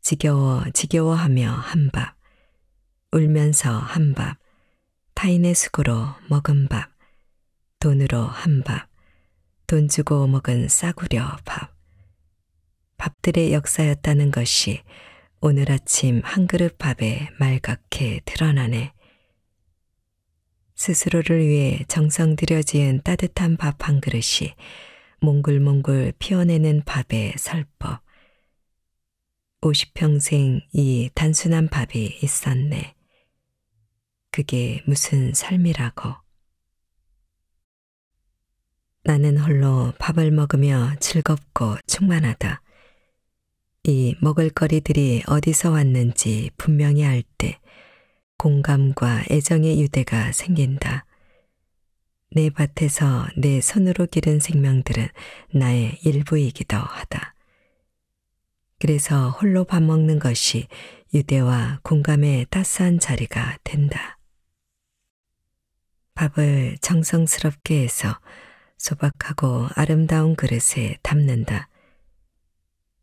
지겨워 지겨워하며 한 밥, 울면서 한 밥, 타인의 수고로 먹은 밥, 돈으로 한 밥, 돈 주고 먹은 싸구려 밥. 밥들의 역사였다는 것이 오늘 아침 한 그릇 밥에 말갛게 드러나네. 스스로를 위해 정성 들여 지은 따뜻한 밥 한 그릇이 몽글몽글 피어내는 밥의 설법. 50평생 이 단순한 밥이 있었네. 그게 무슨 삶이라고. 나는 홀로 밥을 먹으며 즐겁고 충만하다. 이 먹을거리들이 어디서 왔는지 분명히 알 때 공감과 애정의 유대가 생긴다. 내 밭에서 내 손으로 기른 생명들은 나의 일부이기도 하다. 그래서 홀로 밥 먹는 것이 유대와 공감의 따스한 자리가 된다. 밥을 정성스럽게 해서 소박하고 아름다운 그릇에 담는다.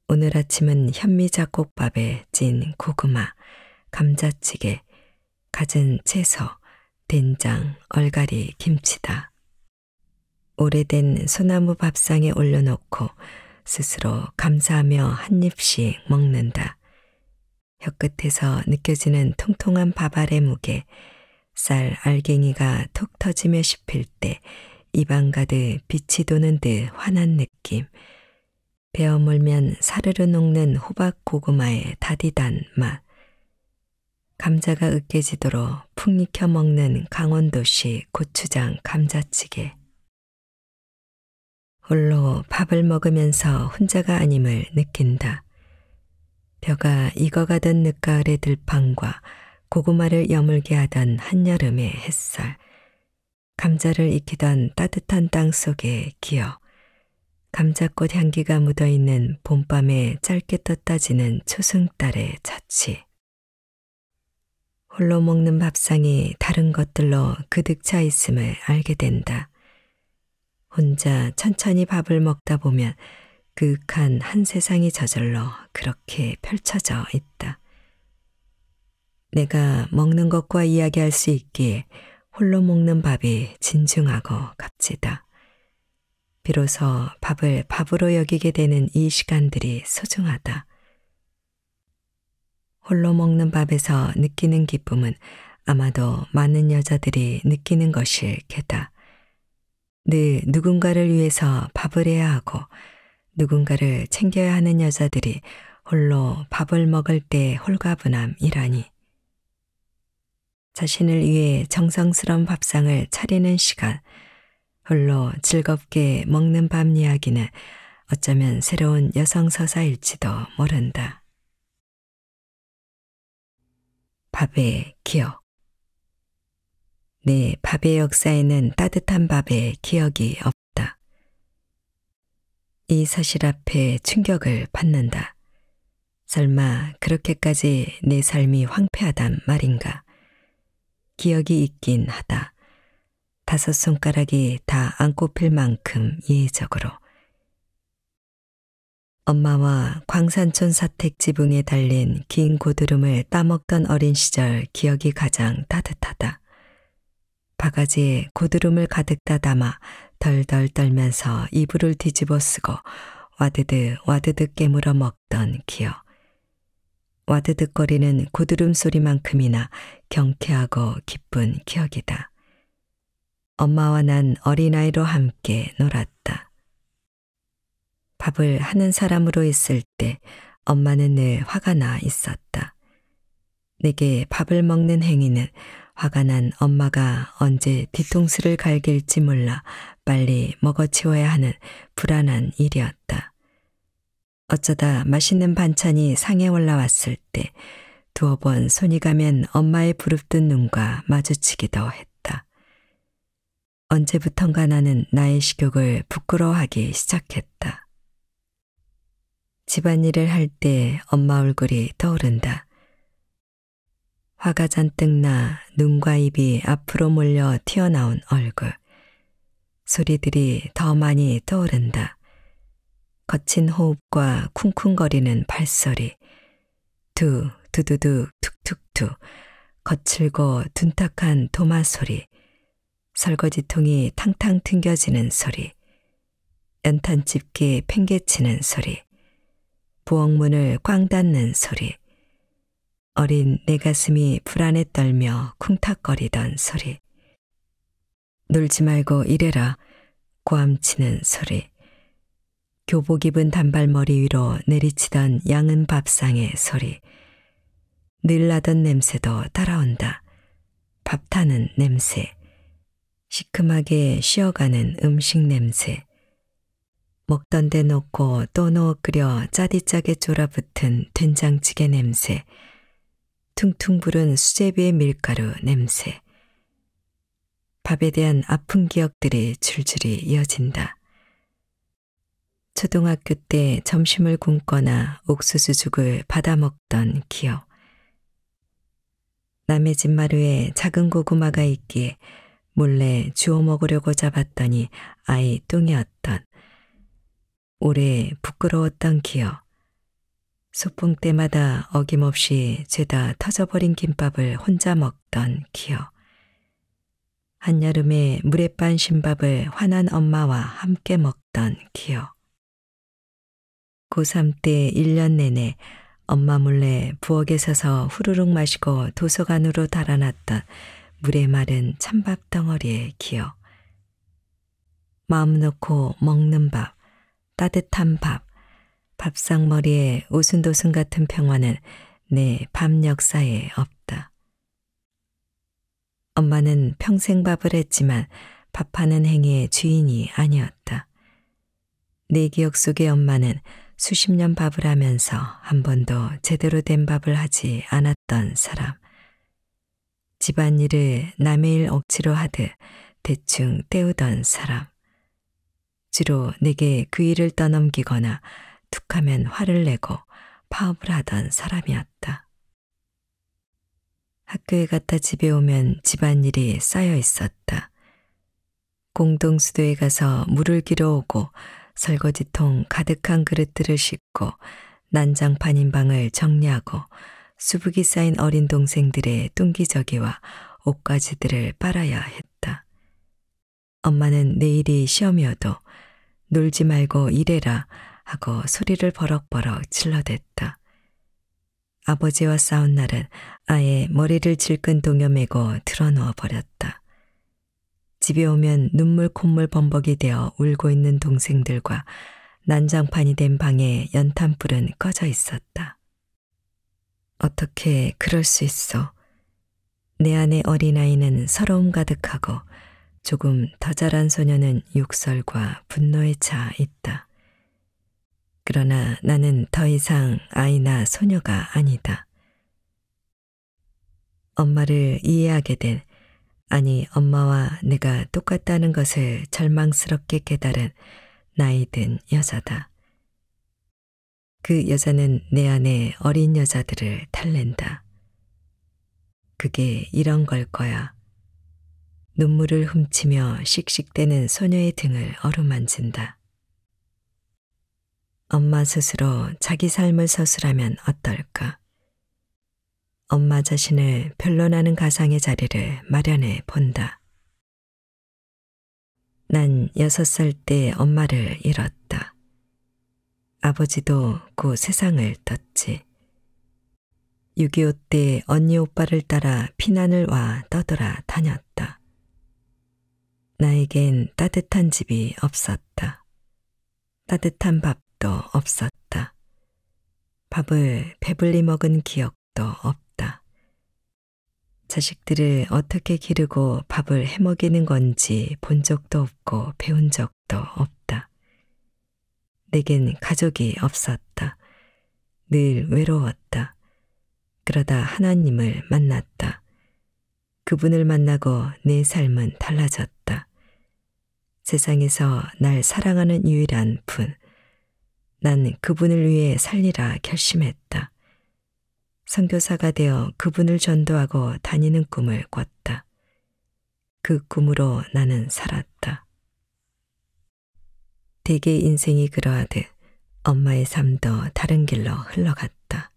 오늘 아침은 현미잡곡밥에 찐 고구마, 감자찌개, 갖은 채소, 된장, 얼갈이, 김치다. 오래된 소나무 밥상에 올려놓고 스스로 감사하며 한 입씩 먹는다. 혀끝에서 느껴지는 통통한 밥알의 무게, 쌀 알갱이가 톡 터지며 씹힐 때 입안 가득 빛이 도는 듯 환한 느낌, 베어물면 사르르 녹는 호박 고구마의 다디단 맛, 감자가 으깨지도록 푹 익혀 먹는 강원도식 고추장 감자찌개, 홀로 밥을 먹으면서 혼자가 아님을 느낀다. 벼가 익어가던 늦가을의 들판과 고구마를 여물게 하던 한여름의 햇살, 감자를 익히던 따뜻한 땅 속에 기어 감자꽃 향기가 묻어있는 봄밤에 짧게 떴다지는 초승달의 자취. 홀로 먹는 밥상이 다른 것들로 그득 차 있음을 알게 된다. 혼자 천천히 밥을 먹다 보면 그윽한 한 세상이 저절로 그렇게 펼쳐져 있다. 내가 먹는 것과 이야기할 수 있기에 홀로 먹는 밥이 진중하고 값지다. 비로소 밥을 밥으로 여기게 되는 이 시간들이 소중하다. 홀로 먹는 밥에서 느끼는 기쁨은 아마도 많은 여자들이 느끼는 것일 게다. 늘 누군가를 위해서 밥을 해야 하고 누군가를 챙겨야 하는 여자들이 홀로 밥을 먹을 때 홀가분함이라니. 자신을 위해 정성스러운 밥상을 차리는 시간, 홀로 즐겁게 먹는 밤 이야기는 어쩌면 새로운 여성 서사일지도 모른다. 밥의 기억 내 밥의 역사에는 따뜻한 밥의 기억이 없다. 이 사실 앞에 충격을 받는다. 설마 그렇게까지 내 삶이 황폐하단 말인가. 기억이 있긴 하다. 다섯 손가락이 다 안 꼽힐 만큼 예의적으로. 엄마와 광산촌 사택 지붕에 달린 긴 고드름을 따먹던 어린 시절 기억이 가장 따뜻하다. 바가지에 고드름을 가득 따담아 덜덜 떨면서 이불을 뒤집어 쓰고 와드득 와드득 깨물어 먹던 기억. 와드득거리는 구두름 소리만큼이나 경쾌하고 기쁜 기억이다. 엄마와 난 어린아이로 함께 놀았다. 밥을 하는 사람으로 있을 때 엄마는 늘 화가 나 있었다. 내게 밥을 먹는 행위는 화가 난 엄마가 언제 뒤통수를 갈길지 몰라 빨리 먹어치워야 하는 불안한 일이었다. 어쩌다 맛있는 반찬이 상에 올라왔을 때 두어 번 손이 가면 엄마의 부릅뜬 눈과 마주치기도 했다. 언제부턴가 나는 나의 식욕을 부끄러워하기 시작했다. 집안일을 할 때 엄마 얼굴이 떠오른다. 화가 잔뜩 나 눈과 입이 앞으로 몰려 튀어나온 얼굴. 소리들이 더 많이 떠오른다. 거친 호흡과 쿵쿵거리는 발소리, 두, 두두두 툭툭툭, 거칠고 둔탁한 도마 소리, 설거지통이 탕탕 튕겨지는 소리, 연탄집게 팽개치는 소리, 부엌문을 꽝 닫는 소리, 어린 내 가슴이 불안에 떨며 쿵탁거리던 소리, 놀지 말고 일해라 고함치는 소리, 교복 입은 단발머리 위로 내리치던 양은 밥상의 소리. 늘 나던 냄새도 따라온다. 밥 타는 냄새. 시큼하게 쉬어가는 음식 냄새. 먹던 데 넣고 또 넣어 끓여 짜디짜게 졸아붙은 된장찌개 냄새. 퉁퉁 부른 수제비의 밀가루 냄새. 밥에 대한 아픈 기억들이 줄줄이 이어진다. 초등학교 때 점심을 굶거나 옥수수죽을 받아 먹던 기억. 남의 집 마루에 작은 고구마가 있기에 몰래 주워 먹으려고 잡았더니 아이 뚱이었던 오래 부끄러웠던 기억. 소풍 때마다 어김없이 죄다 터져버린 김밥을 혼자 먹던 기억. 한여름에 물에 빤 신밥을 화난 엄마와 함께 먹던 기억. 고3 때 1년 내내 엄마 몰래 부엌에 서서 후루룩 마시고 도서관으로 달아났던 물에 마른 찬밥 덩어리의 기억. 마음 놓고 먹는 밥, 따뜻한 밥, 밥상머리에 오순도순 같은 평화는 내 밤 역사에 없다. 엄마는 평생 밥을 했지만 밥하는 행위의 주인이 아니었다. 내 기억 속의 엄마는 수십 년 밥을 하면서 한 번도 제대로 된 밥을 하지 않았던 사람. 집안일을 남의 일 억지로 하듯 대충 때우던 사람. 주로 내게 그 일을 떠넘기거나 툭하면 화를 내고 파업을 하던 사람이었다. 학교에 갔다 집에 오면 집안일이 쌓여 있었다. 공동수도에 가서 물을 길어오고 설거지통 가득한 그릇들을 씻고 난장판인 방을 정리하고 수북이 쌓인 어린 동생들의 뚱기저기와 옷가지들을 빨아야 했다. 엄마는 내일이 시험이어도 놀지 말고 일해라 하고 소리를 버럭버럭 질러댔다. 아버지와 싸운 날은 아예 머리를 질끈 동여매고 드러누워 버렸다. 집에 오면 눈물 콧물 범벅이 되어 울고 있는 동생들과 난장판이 된 방에 연탄불은 꺼져 있었다. 어떻게 그럴 수 있어. 내 안의 어린아이는 서러움 가득하고 조금 더 자란 소녀는 욕설과 분노에 차 있다. 그러나 나는 더 이상 아이나 소녀가 아니다. 엄마를 이해하게 된 아니 엄마와 내가 똑같다는 것을 절망스럽게 깨달은 나이 든 여자다. 그 여자는 내 안에 어린 여자들을 달랜다. 그게 이런 걸 거야. 눈물을 훔치며 씩씩대는 소녀의 등을 어루만진다. 엄마 스스로 자기 삶을 서술하면 어떨까? 엄마 자신을 변론하는 가상의 자리를 마련해 본다. 난 여섯 살 때 엄마를 잃었다. 아버지도 그 세상을 떴지. 6.25 때 언니 오빠를 따라 피난을 와 떠돌아 다녔다. 나에겐 따뜻한 집이 없었다. 따뜻한 밥도 없었다. 밥을 배불리 먹은 기억도 없다. 자식들을 어떻게 기르고 밥을 해먹이는 건지 본 적도 없고 배운 적도 없다. 내겐 가족이 없었다. 늘 외로웠다. 그러다 하나님을 만났다. 그분을 만나고 내 삶은 달라졌다. 세상에서 날 사랑하는 유일한 분. 난 그분을 위해 살리라 결심했다. 선교사가 되어 그분을 전도하고 다니는 꿈을 꿨다. 그 꿈으로 나는 살았다. 대개 인생이 그러하듯 엄마의 삶도 다른 길로 흘러갔다.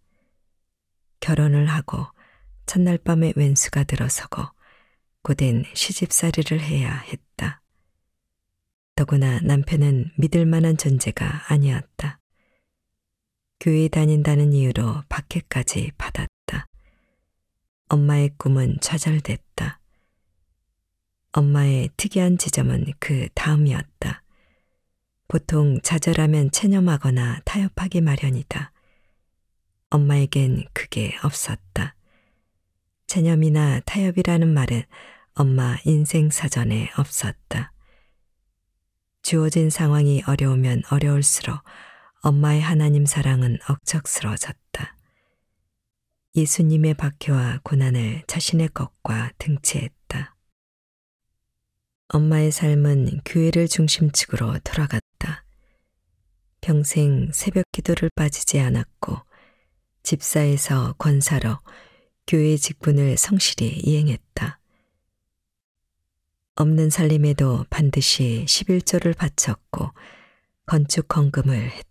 결혼을 하고 첫날 밤에 왼수가 들어서고 고된 시집살이를 해야 했다. 더구나 남편은 믿을 만한 존재가 아니었다. 교회 다닌다는 이유로 박해까지 받았다. 엄마의 꿈은 좌절됐다. 엄마의 특이한 지점은 그 다음이었다. 보통 좌절하면 체념하거나 타협하기 마련이다. 엄마에겐 그게 없었다. 체념이나 타협이라는 말은 엄마 인생 사전에 없었다. 주어진 상황이 어려우면 어려울수록 엄마의 하나님 사랑은 억척스러워졌다. 예수님의 박해와 고난을 자신의 것과 등치했다. 엄마의 삶은 교회를 중심축으로 돌아갔다. 평생 새벽 기도를 빠지지 않았고 집사에서 권사로 교회 직분을 성실히 이행했다. 없는 살림에도 반드시 11조를 바쳤고 건축 헌금을 했다.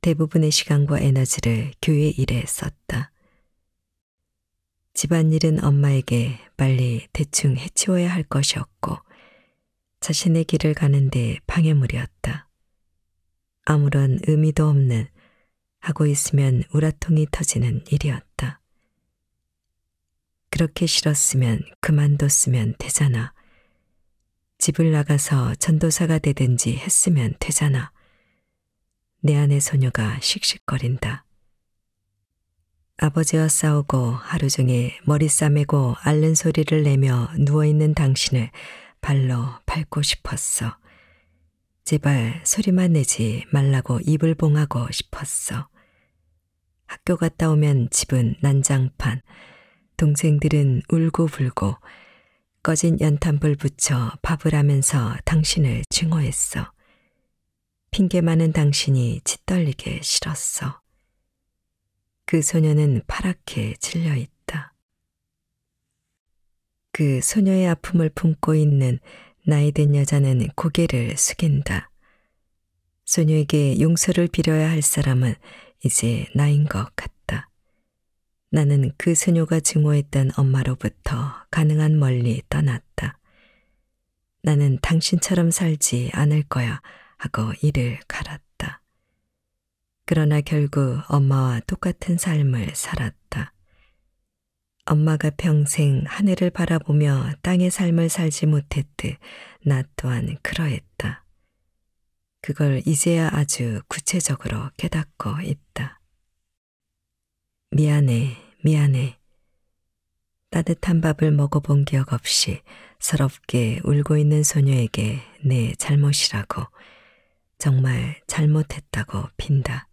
대부분의 시간과 에너지를 교회 일에 썼다. 집안일은 엄마에게 빨리 대충 해치워야 할 것이었고 자신의 길을 가는데 방해물이었다. 아무런 의미도 없는 하고 있으면 우라통이 터지는 일이었다. 그렇게 싫었으면 그만뒀으면 되잖아. 집을 나가서 전도사가 되든지 했으면 되잖아. 내 안의 소녀가 씩씩거린다. 아버지와 싸우고 하루 종일 머리 싸매고 앓는 소리를 내며 누워있는 당신을 발로 밟고 싶었어. 제발 소리만 내지 말라고 입을 봉하고 싶었어. 학교 갔다 오면 집은 난장판, 동생들은 울고 불고 꺼진 연탄불 붙여 밥을 하면서 당신을 증오했어. 핑계 많은 당신이 짓떨리게 싫었어. 그 소녀는 파랗게 질려 있다. 그 소녀의 아픔을 품고 있는 나이든 여자는 고개를 숙인다. 소녀에게 용서를 빌어야 할 사람은 이제 나인 것 같다. 나는 그 소녀가 증오했던 엄마로부터 가능한 멀리 떠났다. 나는 당신처럼 살지 않을 거야. 하고 이를 갈았다. 그러나 결국 엄마와 똑같은 삶을 살았다. 엄마가 평생 하늘을 바라보며 땅의 삶을 살지 못했듯 나 또한 그러했다. 그걸 이제야 아주 구체적으로 깨닫고 있다. 미안해, 미안해. 따뜻한 밥을 먹어본 기억 없이 서럽게 울고 있는 소녀에게 내 잘못이라고 정말 잘못했다고 빈다.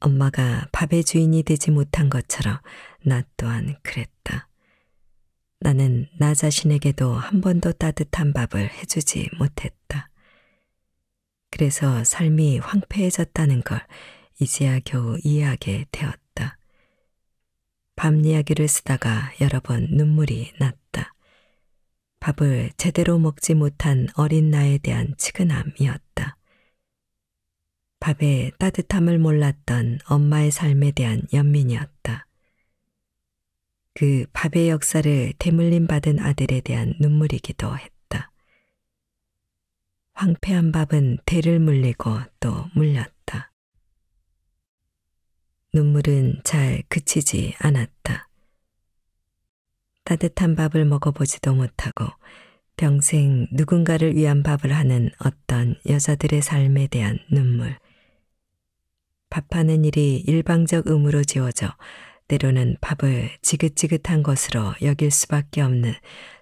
엄마가 밥의 주인이 되지 못한 것처럼 나 또한 그랬다. 나는 나 자신에게도 한 번도 따뜻한 밥을 해주지 못했다. 그래서 삶이 황폐해졌다는 걸 이제야 겨우 이해하게 되었다. 밤 이야기를 쓰다가 여러 번 눈물이 났다. 밥을 제대로 먹지 못한 어린 나에 대한 측은함이었다. 밥의 따뜻함을 몰랐던 엄마의 삶에 대한 연민이었다. 그 밥의 역사를 대물림 받은 아들에 대한 눈물이기도 했다. 황폐한 밥은 대를 물리고 또 물렸다. 눈물은 잘 그치지 않았다. 따뜻한 밥을 먹어보지도 못하고 평생 누군가를 위한 밥을 하는 어떤 여자들의 삶에 대한 눈물. 밥하는 일이 일방적 의무로 지워져 때로는 밥을 지긋지긋한 것으로 여길 수밖에 없는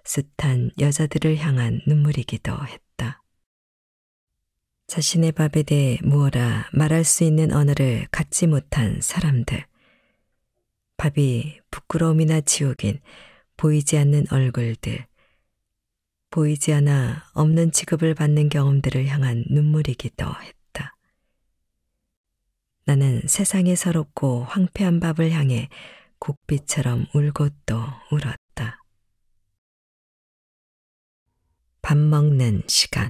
숱한 여자들을 향한 눈물이기도 했다. 자신의 밥에 대해 무어라 말할 수 있는 언어를 갖지 못한 사람들. 밥이 부끄러움이나 지옥인 보이지 않는 얼굴들, 보이지 않아 없는 취급을 받는 경험들을 향한 눈물이기도 했다. 나는 세상의 서럽고 황폐한 밥을 향해 국비처럼 울고 또 울었다. 밥 먹는 시간.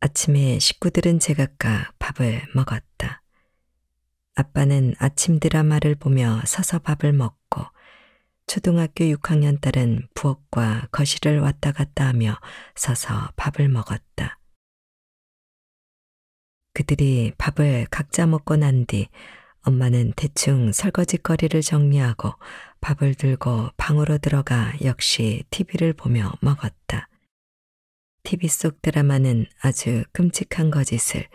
아침에 식구들은 제각각 밥을 먹었다. 아빠는 아침 드라마를 보며 서서 밥을 먹고 초등학교 6학년 딸은 부엌과 거실을 왔다 갔다 하며 서서 밥을 먹었다. 그들이 밥을 각자 먹고 난 뒤 엄마는 대충 설거지거리를 정리하고 밥을 들고 방으로 들어가 역시 TV를 보며 먹었다. TV 속 드라마는 아주 끔찍한 거짓을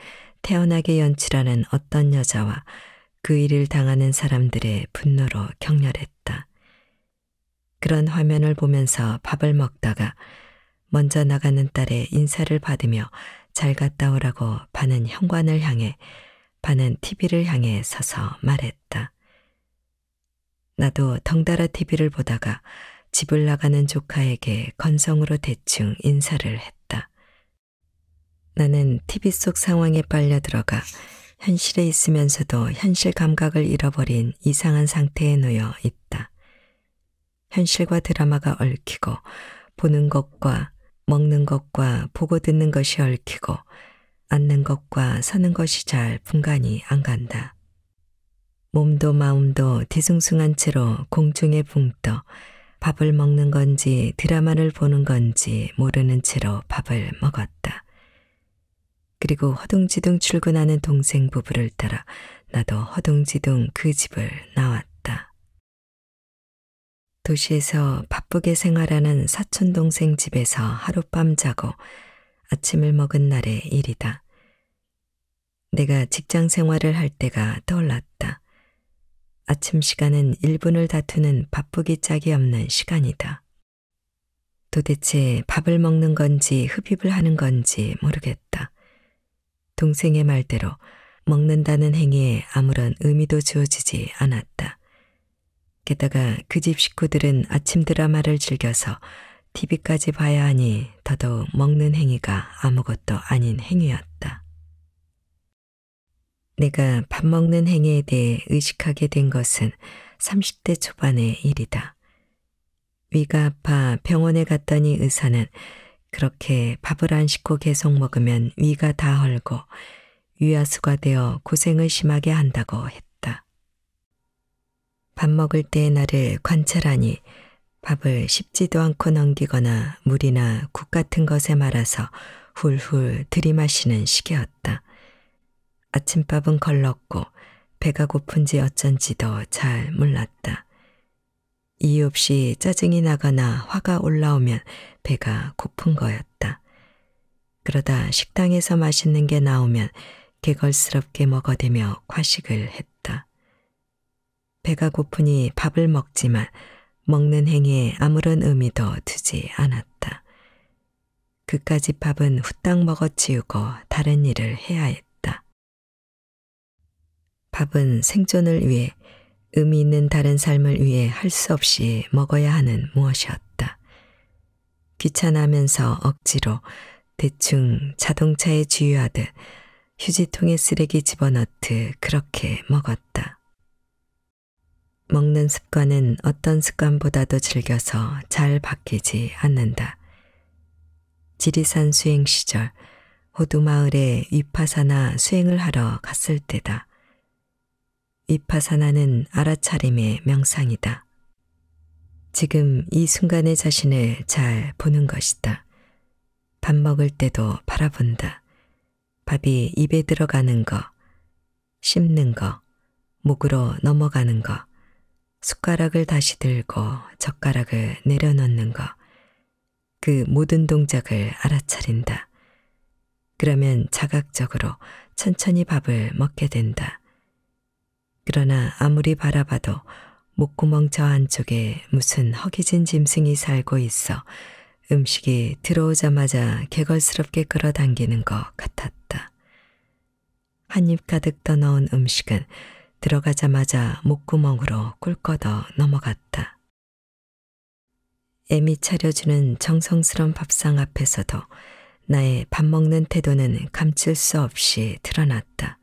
태연하게 연출하는 어떤 여자와 그 일을 당하는 사람들의 분노로 격렬했다. 그런 화면을 보면서 밥을 먹다가 먼저 나가는 딸의 인사를 받으며 잘 갔다 오라고 반은 현관을 향해 반은 TV를 향해 서서 말했다. 나도 덩달아 TV를 보다가 집을 나가는 조카에게 건성으로 대충 인사를 했다. 나는 TV 속 상황에 빨려 들어가 현실에 있으면서도 현실 감각을 잃어버린 이상한 상태에 놓여 있다. 현실과 드라마가 얽히고 보는 것과 먹는 것과 보고 듣는 것이 얽히고 앉는 것과 서는 것이 잘 분간이 안 간다. 몸도 마음도 뒤숭숭한 채로 공중에 붕 떠 밥을 먹는 건지 드라마를 보는 건지 모르는 채로 밥을 먹었다. 그리고 허둥지둥 출근하는 동생 부부를 따라 나도 허둥지둥 그 집을 나왔다. 도시에서 바쁘게 생활하는 사촌동생 집에서 하룻밤 자고 아침을 먹은 날의 일이다. 내가 직장 생활을 할 때가 떠올랐다. 아침 시간은 1분을 다투는 바쁘기 짝이 없는 시간이다. 도대체 밥을 먹는 건지 흡입을 하는 건지 모르겠다. 동생의 말대로 먹는다는 행위에 아무런 의미도 주어지지 않았다. 게다가 그 집 식구들은 아침 드라마를 즐겨서 TV까지 봐야 하니 더더욱 먹는 행위가 아무것도 아닌 행위였다. 내가 밥 먹는 행위에 대해 의식하게 된 것은 30대 초반의 일이다. 위가 아파 병원에 갔더니 의사는 그렇게 밥을 안 식고 계속 먹으면 위가 다 헐고 위아수가 되어 고생을 심하게 한다고 했다. 밥 먹을 때의 나를 관찰하니 밥을 씹지도 않고 넘기거나 물이나 국 같은 것에 말아서 훌훌 들이마시는 시기였다. 아침밥은 걸렀고 배가 고픈지 어쩐지도 잘 몰랐다. 이유 없이 짜증이 나거나 화가 올라오면 배가 고픈 거였다. 그러다 식당에서 맛있는 게 나오면 개걸스럽게 먹어대며 과식을 했다. 배가 고프니 밥을 먹지만 먹는 행위에 아무런 의미도 두지 않았다. 그까지 밥은 후딱 먹어치우고 다른 일을 해야 했다. 밥은 생존을 위해 의미 있는 다른 삶을 위해 할 수 없이 먹어야 하는 무엇이었다. 귀찮아하면서 억지로 대충 자동차에 주유하듯 휴지통에 쓰레기 집어넣듯 그렇게 먹었다. 먹는 습관은 어떤 습관보다도 즐겨서 잘 바뀌지 않는다. 지리산 수행 시절 호두마을에 위파사나 수행을 하러 갔을 때다. 위파사나는 알아차림의 명상이다. 지금 이 순간의 자신을 잘 보는 것이다. 밥 먹을 때도 바라본다. 밥이 입에 들어가는 거, 씹는 거, 목으로 넘어가는 거, 숟가락을 다시 들고 젓가락을 내려놓는 것, 그 모든 동작을 알아차린다. 그러면 자각적으로 천천히 밥을 먹게 된다. 그러나 아무리 바라봐도 목구멍 저 안쪽에 무슨 허기진 짐승이 살고 있어 음식이 들어오자마자 개걸스럽게 끌어당기는 것 같았다. 한입 가득 떠넣은 음식은 들어가자마자 목구멍으로 꿀꺼덕 넘어갔다. 애미 차려주는 정성스런 밥상 앞에서도 나의 밥 먹는 태도는 감출 수 없이 드러났다.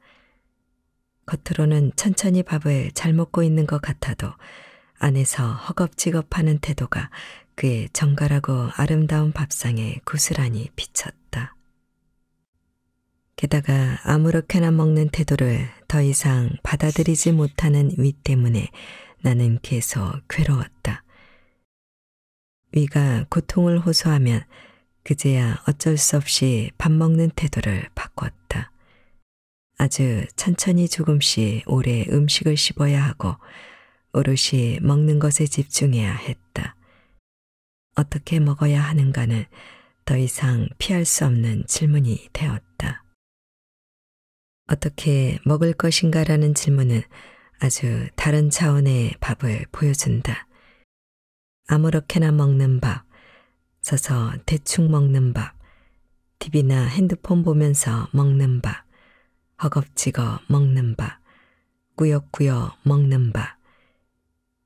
겉으로는 천천히 밥을 잘 먹고 있는 것 같아도 안에서 허겁지겁하는 태도가 그의 정갈하고 아름다운 밥상에 고스란히 비쳤다. 게다가 아무렇게나 먹는 태도를 더 이상 받아들이지 못하는 위 때문에 나는 계속 괴로웠다. 위가 고통을 호소하면 그제야 어쩔 수 없이 밥 먹는 태도를 바꿨다. 아주 천천히 조금씩 오래 음식을 씹어야 하고 오롯이 먹는 것에 집중해야 했다. 어떻게 먹어야 하는가는 더 이상 피할 수 없는 질문이 되었다. 어떻게 먹을 것인가라는 질문은 아주 다른 차원의 밥을 보여준다. 아무렇게나 먹는 밥, 서서 대충 먹는 밥, TV나 핸드폰 보면서 먹는 밥, 허겁지겁 먹는 밥, 꾸역꾸역 먹는 밥.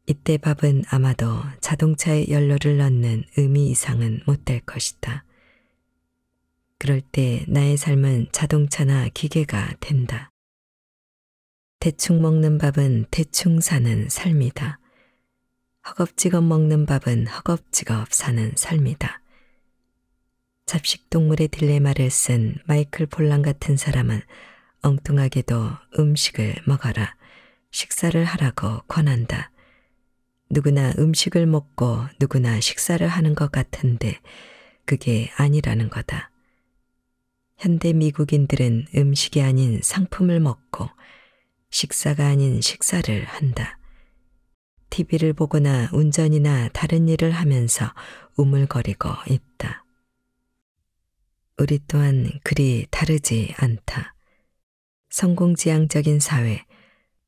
이때 밥은 아마도 자동차에 연료를 넣는 의미 이상은 못 될 것이다. 그럴 때 나의 삶은 자동차나 기계가 된다. 대충 먹는 밥은 대충 사는 삶이다. 허겁지겁 먹는 밥은 허겁지겁 사는 삶이다. 잡식동물의 딜레마를 쓴 마이클 폴란 같은 사람은 엉뚱하게도 음식을 먹어라, 식사를 하라고 권한다. 누구나 음식을 먹고 누구나 식사를 하는 것 같은데 그게 아니라는 거다. 현대 미국인들은 음식이 아닌 상품을 먹고 식사가 아닌 식사를 한다. TV를 보거나 운전이나 다른 일을 하면서 우물거리고 있다. 우리 또한 그리 다르지 않다. 성공지향적인 사회,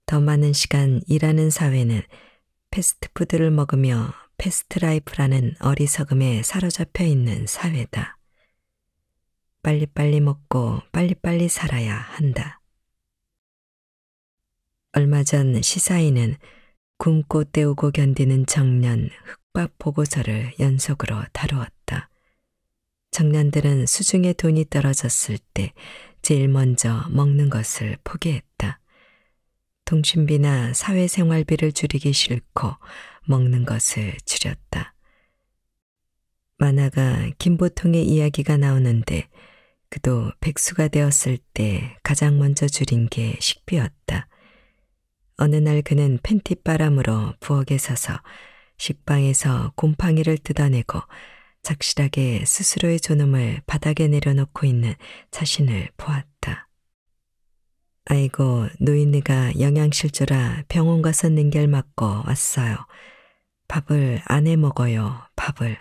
더 많은 시간 일하는 사회는 패스트푸드를 먹으며 패스트라이프라는 어리석음에 사로잡혀 있는 사회다. 빨리빨리 먹고 빨리빨리 살아야 한다. 얼마 전 시사인은 굶고 때우고 견디는 청년 흑밥 보고서를 연속으로 다루었다. 청년들은 수중에 돈이 떨어졌을 때 제일 먼저 먹는 것을 포기했다. 통신비나 사회생활비를 줄이기 싫고 먹는 것을 줄였다. 만화가 김보통의 이야기가 나오는데 그도 백수가 되었을 때 가장 먼저 줄인 게 식비였다. 어느 날 그는 팬티바람으로 부엌에 서서 식빵에서 곰팡이를 뜯어내고 착실하게 스스로의 존엄을 바닥에 내려놓고 있는 자신을 보았다. 아이고, 노인네가 영양실조라 병원 가서 냉결 맞고 왔어요. 밥을 안 해 먹어요, 밥을.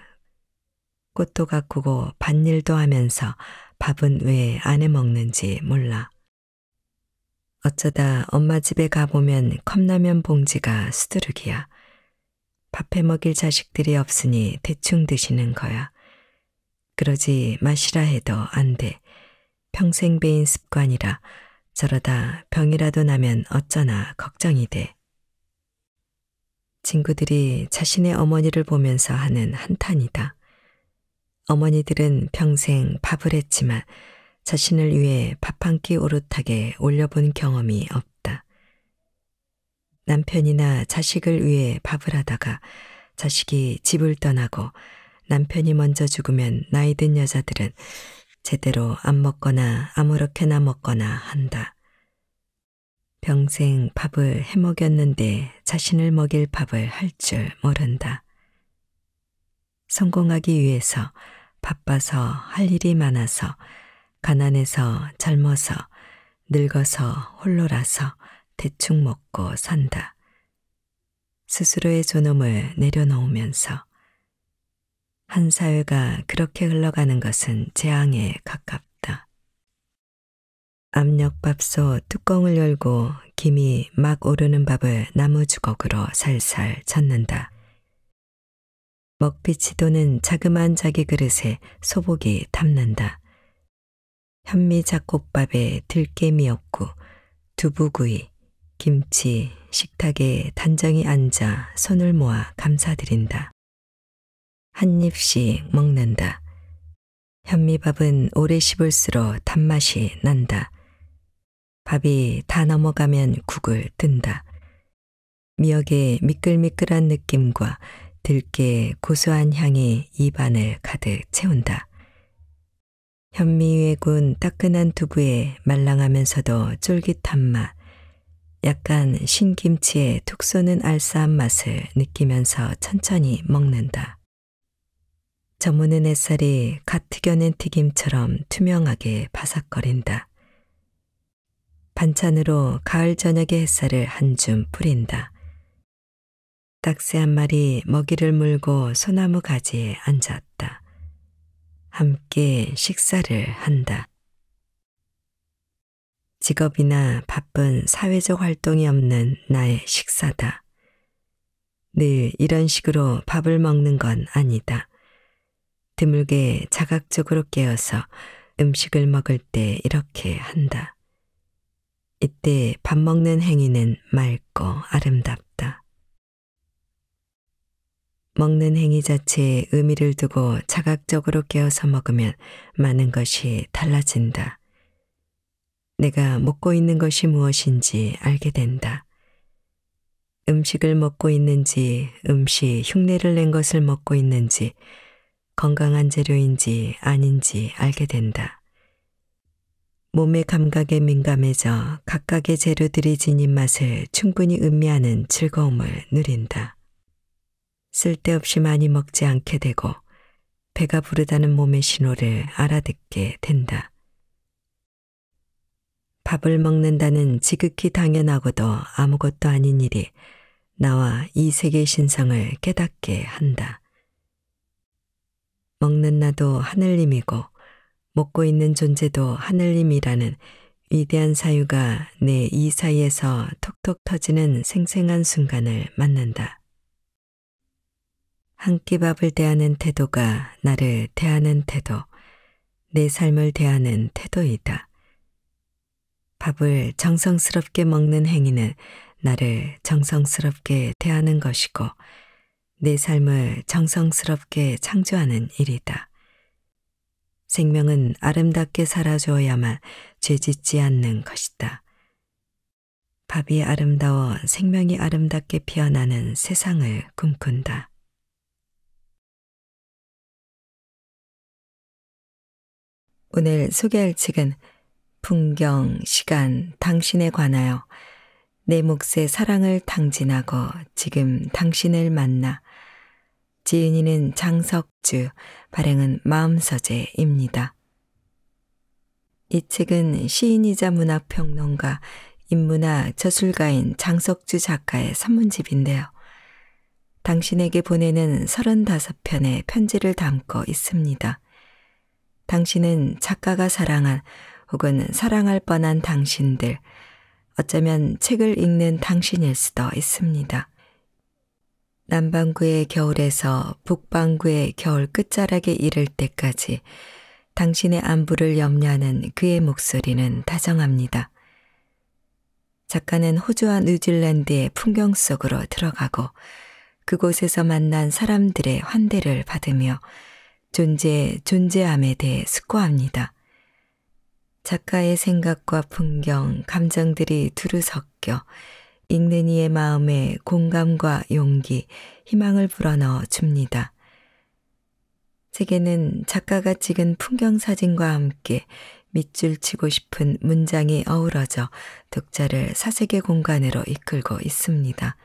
꽃도 가꾸고 밭일도 하면서 밥은 왜 안 해먹는지 몰라. 어쩌다 엄마 집에 가보면 컵라면 봉지가 수두룩이야. 밥해 먹일 자식들이 없으니 대충 드시는 거야. 그러지 마시라 해도 안 돼. 평생 배인 습관이라 저러다 병이라도 나면 어쩌나 걱정이 돼. 친구들이 자신의 어머니를 보면서 하는 한탄이다. 어머니들은 평생 밥을 했지만 자신을 위해 밥 한 끼 오롯하게 올려본 경험이 없다. 남편이나 자식을 위해 밥을 하다가 자식이 집을 떠나고 남편이 먼저 죽으면 나이 든 여자들은 제대로 안 먹거나 아무렇게나 먹거나 한다. 평생 밥을 해먹였는데 자신을 먹일 밥을 할 줄 모른다. 성공하기 위해서 바빠서 할 일이 많아서 가난해서 젊어서 늙어서 홀로라서 대충 먹고 산다. 스스로의 존엄을 내려놓으면서 한 사회가 그렇게 흘러가는 것은 재앙에 가깝다. 압력밥솥 뚜껑을 열고 김이 막 오르는 밥을 나무 주걱으로 살살 젓는다. 먹빛이 도는 자그만 자기 그릇에 소복이 담는다. 현미 잡곡밥에 들깨미역국, 두부구이, 김치, 식탁에 단정히 앉아 손을 모아 감사드린다. 한 입씩 먹는다. 현미밥은 오래 씹을수록 단맛이 난다. 밥이 다 넘어가면 국을 뜬다. 미역의 미끌미끌한 느낌과 들깨의 고소한 향이 입안을 가득 채운다. 현미에군 따끈한 두부에 말랑하면서도 쫄깃한 맛, 약간 신김치의 툭 쏘는 알싸한 맛을 느끼면서 천천히 먹는다. 저무는 햇살이 갓 튀겨낸 튀김처럼 투명하게 바삭거린다. 반찬으로 가을 저녁의 햇살을 한 줌 뿌린다. 닥새 한 마리 먹이를 물고 소나무 가지에 앉았다. 함께 식사를 한다. 직업이나 바쁜 사회적 활동이 없는 나의 식사다. 늘 이런 식으로 밥을 먹는 건 아니다. 드물게 자각적으로 깨어서 음식을 먹을 때 이렇게 한다. 이때 밥 먹는 행위는 맑고 아름답다. 먹는 행위 자체에 의미를 두고 자각적으로 깨어서 먹으면 많은 것이 달라진다. 내가 먹고 있는 것이 무엇인지 알게 된다. 음식을 먹고 있는지, 음식 흉내를 낸 것을 먹고 있는지, 건강한 재료인지 아닌지 알게 된다. 몸의 감각에 민감해져 각각의 재료들이 지닌 맛을 충분히 음미하는 즐거움을 누린다. 쓸데없이 많이 먹지 않게 되고 배가 부르다는 몸의 신호를 알아듣게 된다. 밥을 먹는다는 지극히 당연하고도 아무것도 아닌 일이 나와 이 세계 신성을 깨닫게 한다. 먹는 나도 하늘님이고 먹고 있는 존재도 하늘님이라는 위대한 사유가 내 이 사이에서 톡톡 터지는 생생한 순간을 맞는다. 한끼 밥을 대하는 태도가 나를 대하는 태도, 내 삶을 대하는 태도이다. 밥을 정성스럽게 먹는 행위는 나를 정성스럽게 대하는 것이고 내 삶을 정성스럽게 창조하는 일이다. 생명은 아름답게 살아주야만 죄짓지 않는 것이다. 밥이 아름다워 생명이 아름답게 피어나는 세상을 꿈꾼다. 오늘 소개할 책은 풍경, 시간, 당신에 관하여 내 몫의 사랑을 당진하고 지금 당신을 만나 지은이는 장석주, 발행은 마음서재입니다. 이 책은 시인이자 문학평론가, 인문학 저술가인 장석주 작가의 산문집인데요. 당신에게 보내는 35편의 편지를 담고 있습니다. 당신은 작가가 사랑한 혹은 사랑할 뻔한 당신들, 어쩌면 책을 읽는 당신일 수도 있습니다. 남반구의 겨울에서 북반구의 겨울 끝자락에 이를 때까지 당신의 안부를 염려하는 그의 목소리는 다정합니다. 작가는 호주와 뉴질랜드의 풍경 속으로 들어가고 그곳에서 만난 사람들의 환대를 받으며 존재, 존재함에 대해 숙고합니다. 작가의 생각과 풍경, 감정들이 두루 섞여 읽는 이의 마음에 공감과 용기, 희망을 불어넣어 줍니다. 책에는 작가가 찍은 풍경 사진과 함께 밑줄 치고 싶은 문장이 어우러져 독자를 사색의 공간으로 이끌고 있습니다.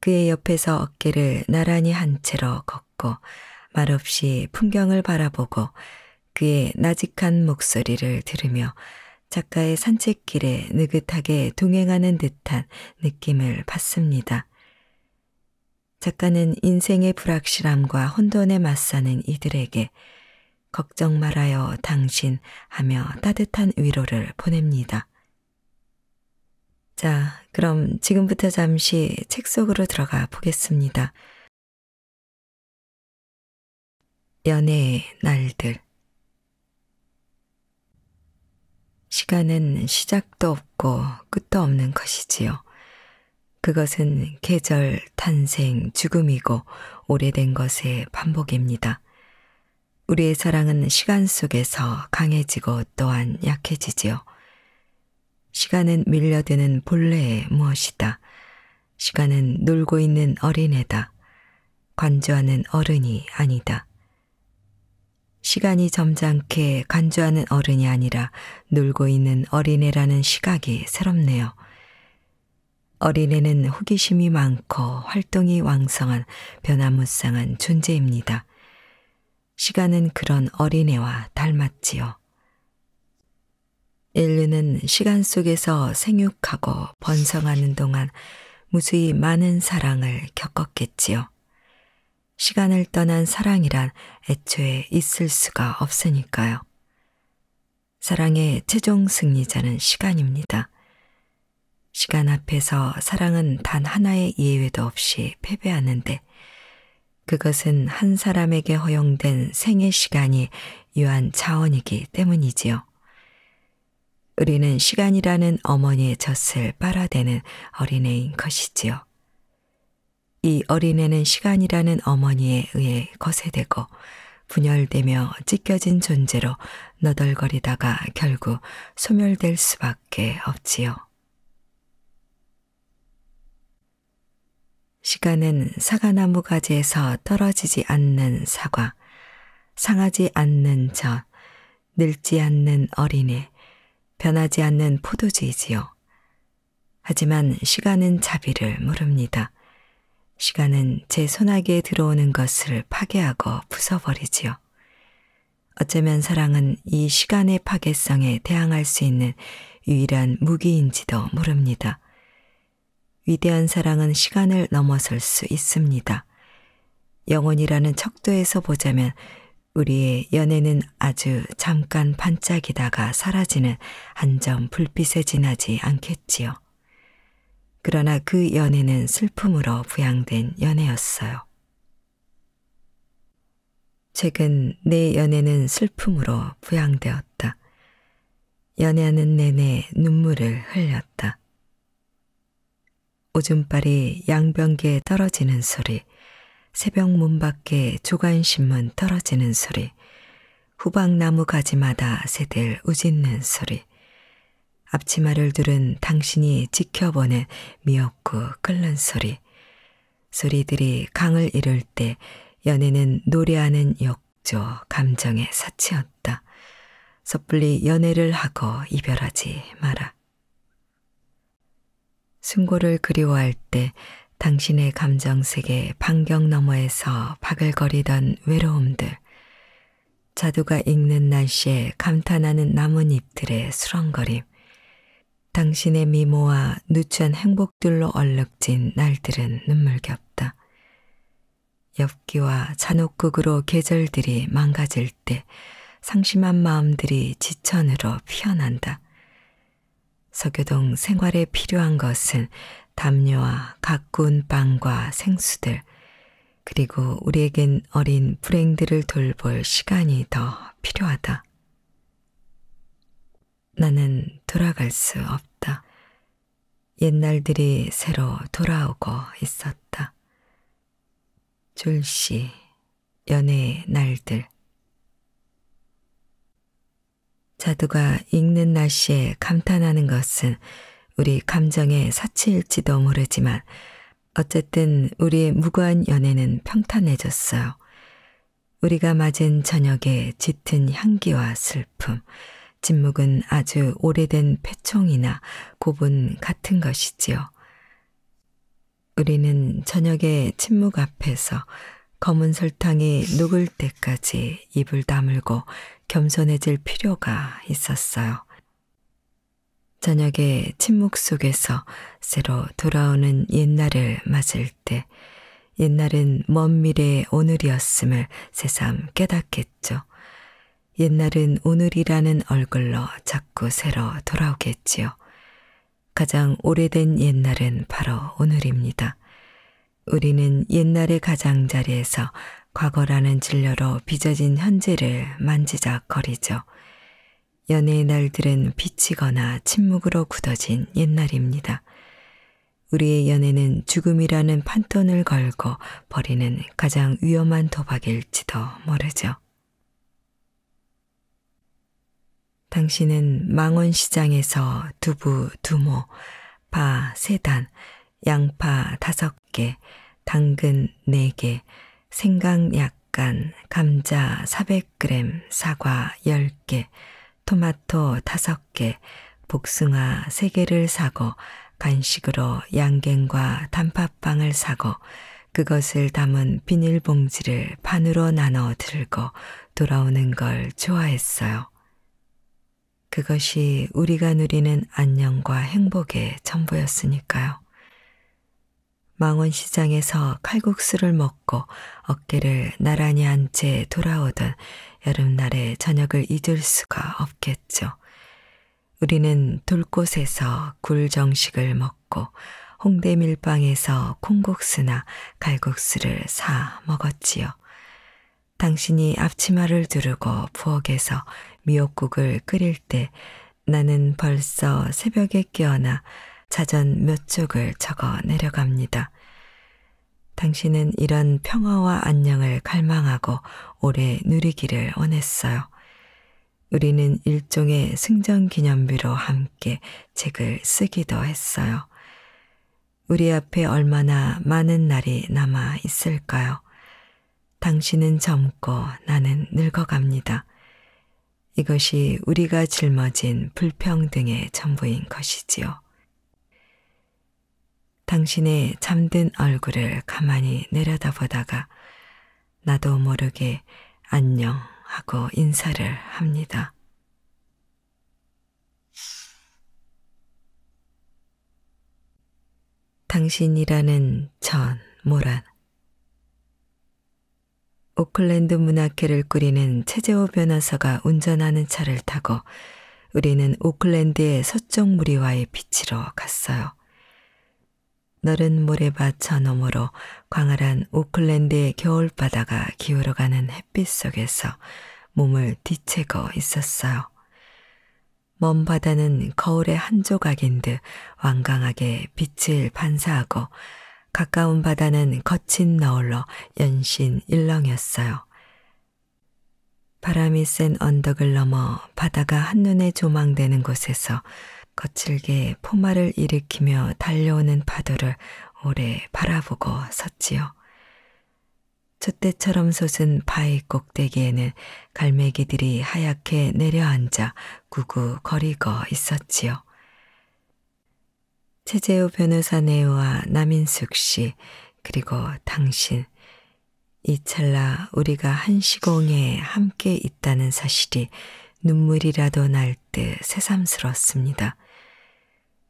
그의 옆에서 어깨를 나란히 한 채로 걷고 말없이 풍경을 바라보고 그의 나직한 목소리를 들으며 작가의 산책길에 느긋하게 동행하는 듯한 느낌을 받습니다. 작가는 인생의 불확실함과 혼돈에 맞서는 이들에게 걱정 말아요 당신 하며 따뜻한 위로를 보냅니다. 자, 그럼 지금부터 잠시 책 속으로 들어가 보겠습니다. 연애의 날들. 시간은 시작도 없고 끝도 없는 것이지요. 그것은 계절, 탄생, 죽음이고 오래된 것의 반복입니다. 우리의 사랑은 시간 속에서 강해지고 또한 약해지지요. 시간은 밀려드는 본래의 무엇이다. 시간은 놀고 있는 어린애다. 관조하는 어른이 아니다. 시간이 점잖게 간주하는 어른이 아니라 놀고 있는 어린애라는 시각이 새롭네요. 어린애는 호기심이 많고 활동이 왕성한 변화무쌍한 존재입니다. 시간은 그런 어린애와 닮았지요. 인류는 시간 속에서 생육하고 번성하는 동안 무수히 많은 사랑을 겪었겠지요. 시간을 떠난 사랑이란 애초에 있을 수가 없으니까요. 사랑의 최종 승리자는 시간입니다. 시간 앞에서 사랑은 단 하나의 예외도 없이 패배하는데 그것은 한 사람에게 허용된 생애 시간이 유한 자원이기 때문이지요. 우리는 시간이라는 어머니의 젖을 빨아대는 어린애인 것이지요. 이 어린애는 시간이라는 어머니에 의해 거세되고 분열되며 찢겨진 존재로 너덜거리다가 결국 소멸될 수밖에 없지요. 시간은 사과나무 가지에서 떨어지지 않는 사과, 상하지 않는 젖, 늙지 않는 어린애, 변하지 않는 포도주이지요. 하지만 시간은 자비를 모릅니다. 시간은 제 손아귀에 들어오는 것을 파괴하고 부숴버리지요. 어쩌면 사랑은 이 시간의 파괴성에 대항할 수 있는 유일한 무기인지도 모릅니다. 위대한 사랑은 시간을 넘어설 수 있습니다. 영혼이라는 척도에서 보자면 우리의 연애는 아주 잠깐 반짝이다가 사라지는 한 점 불빛에 지나지 않겠지요. 그러나 그 연애는 슬픔으로 부양된 연애였어요. 최근 내 연애는 슬픔으로 부양되었다. 연애하는 내내 눈물을 흘렸다. 오줌발이 양변기에 떨어지는 소리, 새벽 문 밖에 조간신문 떨어지는 소리, 후방나무 가지마다 새들 우짖는 소리, 앞치마를 들은 당신이 지켜보는 미역국 끓는 소리. 소리들이 강을 이룰 때 연애는 노래하는 욕조 감정의 사치였다. 섣불리 연애를 하고 이별하지 마라. 승고를 그리워할 때 당신의 감정세계 반경 너머에서 바글거리던 외로움들, 자두가 익는 날씨에 감탄하는 나뭇잎들의 수렁거림, 당신의 미모와 누추한 행복들로 얼룩진 날들은 눈물겹다. 엽기와 잔혹국으로 계절들이 망가질 때 상심한 마음들이 지천으로 피어난다. 서교동 생활에 필요한 것은 담요와 가꾼 빵과 생수들, 그리고 우리에겐 어린 불행들을 돌볼 시간이 더 필요하다. 나는 돌아갈 수 없다. 옛날들이 새로 돌아오고 있었다. 줄시, 연애의 날들. 자두가 읽는 날씨에 감탄하는 것은 우리 감정의 사치일지도 모르지만 어쨌든 우리의 무관 연애는 평탄해졌어요. 우리가 맞은 저녁의 짙은 향기와 슬픔, 침묵은 아주 오래된 패총이나 고분 같은 것이지요. 우리는 저녁에 침묵 앞에서 검은 설탕이 녹을 때까지 입을 다물고 겸손해질 필요가 있었어요. 저녁에 침묵 속에서 새로 돌아오는 옛날을 맞을 때 옛날은 먼 미래의 오늘이었음을 새삼 깨닫겠죠. 옛날은 오늘이라는 얼굴로 자꾸 새로 돌아오겠지요. 가장 오래된 옛날은 바로 오늘입니다. 우리는 옛날의 가장자리에서 과거라는 진료로 빚어진 현재를 만지작거리죠. 연애의 날들은 비치거나 침묵으로 굳어진 옛날입니다. 우리의 연애는 죽음이라는 판돈을 걸고 버리는 가장 위험한 도박일지도 모르죠. 당신은 망원시장에서 두부 두모, 파 세단 양파 5개, 당근 4개, 생강 약간, 감자 400g, 사과 10개, 토마토 5개, 복숭아 3개를 사고 간식으로 양갱과 단팥빵을 사고 그것을 담은 비닐봉지를 반으로 나눠 들고 돌아오는 걸 좋아했어요. 그것이 우리가 누리는 안녕과 행복의 전부였으니까요. 망원시장에서 칼국수를 먹고 어깨를 나란히 한채 돌아오던 여름날의 저녁을 잊을 수가 없겠죠. 우리는 돌꽃에서 굴정식을 먹고 홍대 밀빵에서 콩국수나 갈국수를 사 먹었지요. 당신이 앞치마를 두르고 부엌에서 미역국을 끓일 때 나는 벌써 새벽에 깨어나 자전 몇 쪽을 적어 내려갑니다. 당신은 이런 평화와 안녕을 갈망하고 오래 누리기를 원했어요. 우리는 일종의 승전 기념비로 함께 책을 쓰기도 했어요. 우리 앞에 얼마나 많은 날이 남아 있을까요? 당신은 젊고 나는 늙어갑니다. 이것이 우리가 짊어진 불평등의 전부인 것이지요. 당신의 잠든 얼굴을 가만히 내려다보다가 나도 모르게 안녕 하고 인사를 합니다. 당신이라는 전 모란 오클랜드 문학회를 꾸리는 최재호 변호사가 운전하는 차를 타고 우리는 오클랜드의 서쪽 무리와의 빛으로 갔어요. 너른 모래밭 저너머로 광활한 오클랜드의 겨울바다가 기울어가는 햇빛 속에서 몸을 뒤채고 있었어요. 먼 바다는 거울의 한 조각인 듯 완강하게 빛을 반사하고 가까운 바다는 거친 너울로 연신 일렁였어요. 바람이 센 언덕을 넘어 바다가 한눈에 조망되는 곳에서 거칠게 포마를 일으키며 달려오는 파도를 오래 바라보고 섰지요. 촛대처럼 솟은 바위 꼭대기에는 갈매기들이 하얗게 내려앉아 구구거리고 있었지요. 최재우 변호사네와 남인숙 씨, 그리고 당신, 이 찰나 우리가 한 시공에 함께 있다는 사실이 눈물이라도 날 듯 새삼스럽습니다.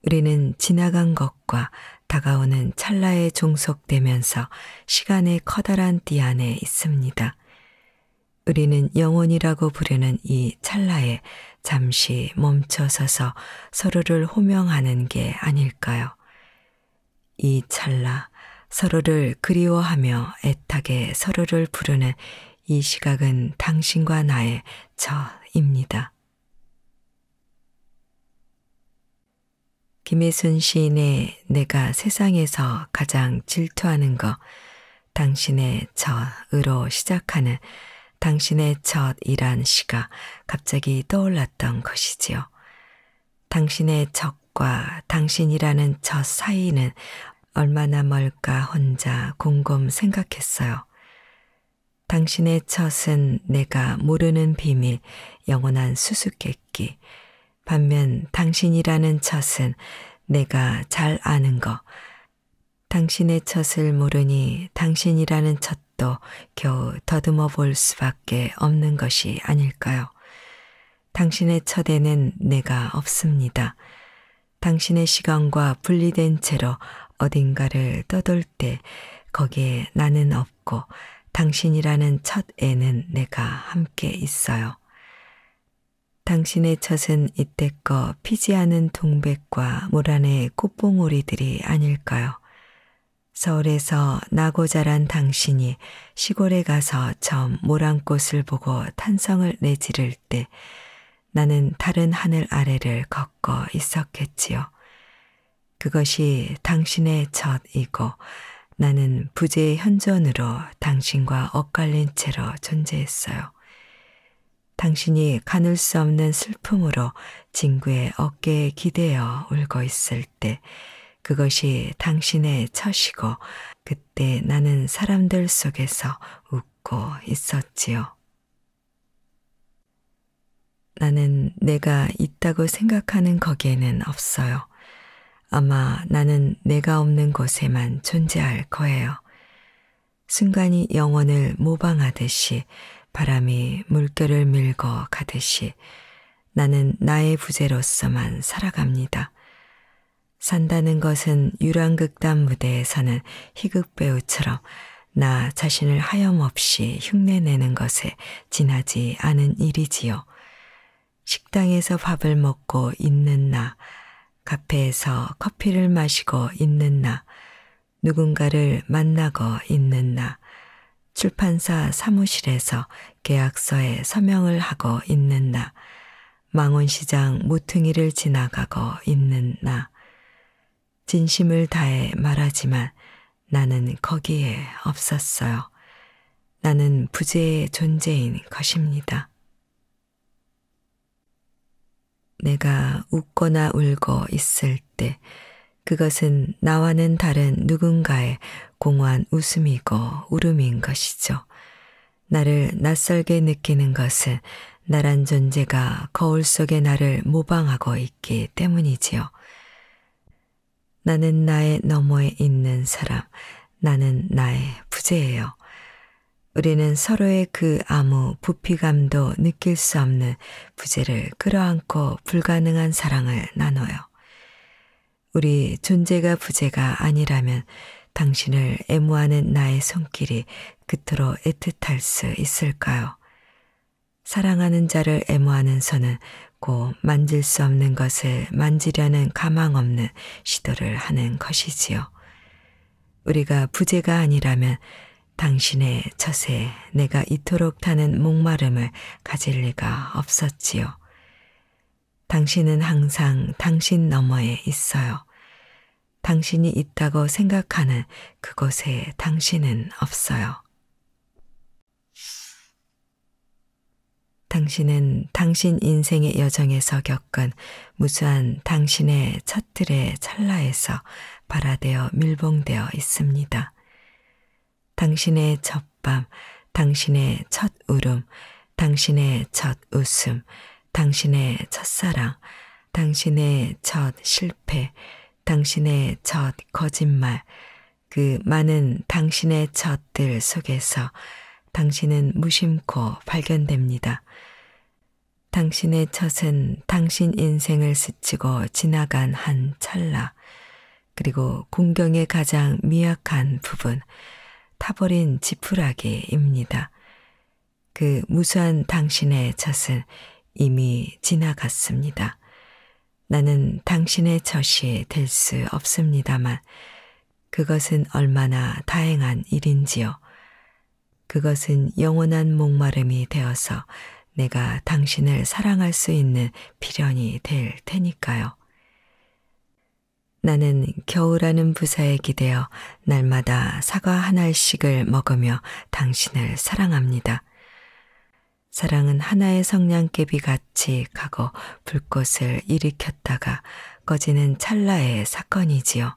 우리는 지나간 것과 다가오는 찰나에 종속되면서 시간의 커다란 띠 안에 있습니다. 우리는 영혼이라고 부르는 이 찰나에 잠시 멈춰서서 서로를 호명하는 게 아닐까요? 이 찰나 서로를 그리워하며 애타게 서로를 부르는 이 시각은 당신과 나의 저입니다. 김혜순 시인의 내가 세상에서 가장 질투하는 것, 당신의 저으로 시작하는 당신의 첫 일한 시가 갑자기 떠올랐던 것이지요. 당신의 적과 당신이라는 저 사이는 얼마나 멀까 혼자 곰곰 생각했어요. 당신의 첫은 내가 모르는 비밀, 영원한 수수께끼. 반면 당신이라는 첫은 내가 잘 아는 거. 당신의 첫을 모르니 당신이라는 첫 것도 겨우 더듬어 볼 수밖에 없는 것이 아닐까요? 당신의 처대는 내가 없습니다. 당신의 시간과 분리된 채로 어딘가를 떠돌 때 거기에 나는 없고 당신이라는 첫 애는 내가 함께 있어요. 당신의 젖은 이때껏 피지 않은 동백과 모란의 꽃봉오리들이 아닐까요? 서울에서 나고 자란 당신이 시골에 가서 처음 모란꽃을 보고 탄성을 내지를 때 나는 다른 하늘 아래를 걷고 있었겠지요. 그것이 당신의 젖이고 나는 부재의 현존으로 당신과 엇갈린 채로 존재했어요. 당신이 가눌 수 없는 슬픔으로 진구의 어깨에 기대어 울고 있을 때 그것이 당신의 처시고 그때 나는 사람들 속에서 웃고 있었지요. 나는 내가 있다고 생각하는 거기에는 없어요. 아마 나는 내가 없는 곳에만 존재할 거예요. 순간이 영혼을 모방하듯이 바람이 물결을 밀고 가듯이 나는 나의 부재로서만 살아갑니다. 산다는 것은 유랑극단 무대에서는 희극 배우처럼 나 자신을 하염없이 흉내내는 것에 지나지 않은 일이지요. 식당에서 밥을 먹고 있는 나, 카페에서 커피를 마시고 있는 나, 누군가를 만나고 있는 나, 출판사 사무실에서 계약서에 서명을 하고 있는 나, 망원시장 모퉁이를 지나가고 있는 나, 진심을 다해 말하지만 나는 거기에 없었어요. 나는 부재의 존재인 것입니다. 내가 웃거나 울고 있을 때 그것은 나와는 다른 누군가의 공허한 웃음이고 울음인 것이죠. 나를 낯설게 느끼는 것은 나란 존재가 거울 속에 나를 모방하고 있기 때문이지요. 나는 나의 너머에 있는 사람, 나는 나의 부재예요. 우리는 서로의 그 아무 부피감도 느낄 수 없는 부재를 끌어안고 불가능한 사랑을 나눠요. 우리 존재가 부재가 아니라면 당신을 애무하는 나의 손길이 그토록 애틋할 수 있을까요? 사랑하는 자를 애무하는 손은 없고 만질 수 없는 것을 만지려는 가망 없는 시도를 하는 것이지요. 우리가 부재가 아니라면 당신의 젖에 내가 이토록 타는 목마름을 가질 리가 없었지요. 당신은 항상 당신 너머에 있어요. 당신이 있다고 생각하는 그곳에 당신은 없어요. 당신은 당신 인생의 여정에서 겪은 무수한 당신의 첫들의 찰나에서 발화되어 밀봉되어 있습니다. 당신의 첫 밤, 당신의 첫 울음, 당신의 첫 웃음, 당신의 첫사랑, 당신의 첫 실패, 당신의 첫 거짓말, 그 많은 당신의 첫들 속에서 당신은 무심코 발견됩니다. 당신의 첫은 당신 인생을 스치고 지나간 한 찰나, 그리고 공경의 가장 미약한 부분, 타버린 지푸라기입니다. 그 무수한 당신의 젖은 이미 지나갔습니다. 나는 당신의 젖이 될 수 없습니다만, 그것은 얼마나 다행한 일인지요. 그것은 영원한 목마름이 되어서 내가 당신을 사랑할 수 있는 필연이 될 테니까요. 나는 겨우라는 부사에 기대어 날마다 사과 한 알씩을 먹으며 당신을 사랑합니다. 사랑은 하나의 성냥개비 같이 가고 불꽃을 일으켰다가 꺼지는 찰나의 사건이지요.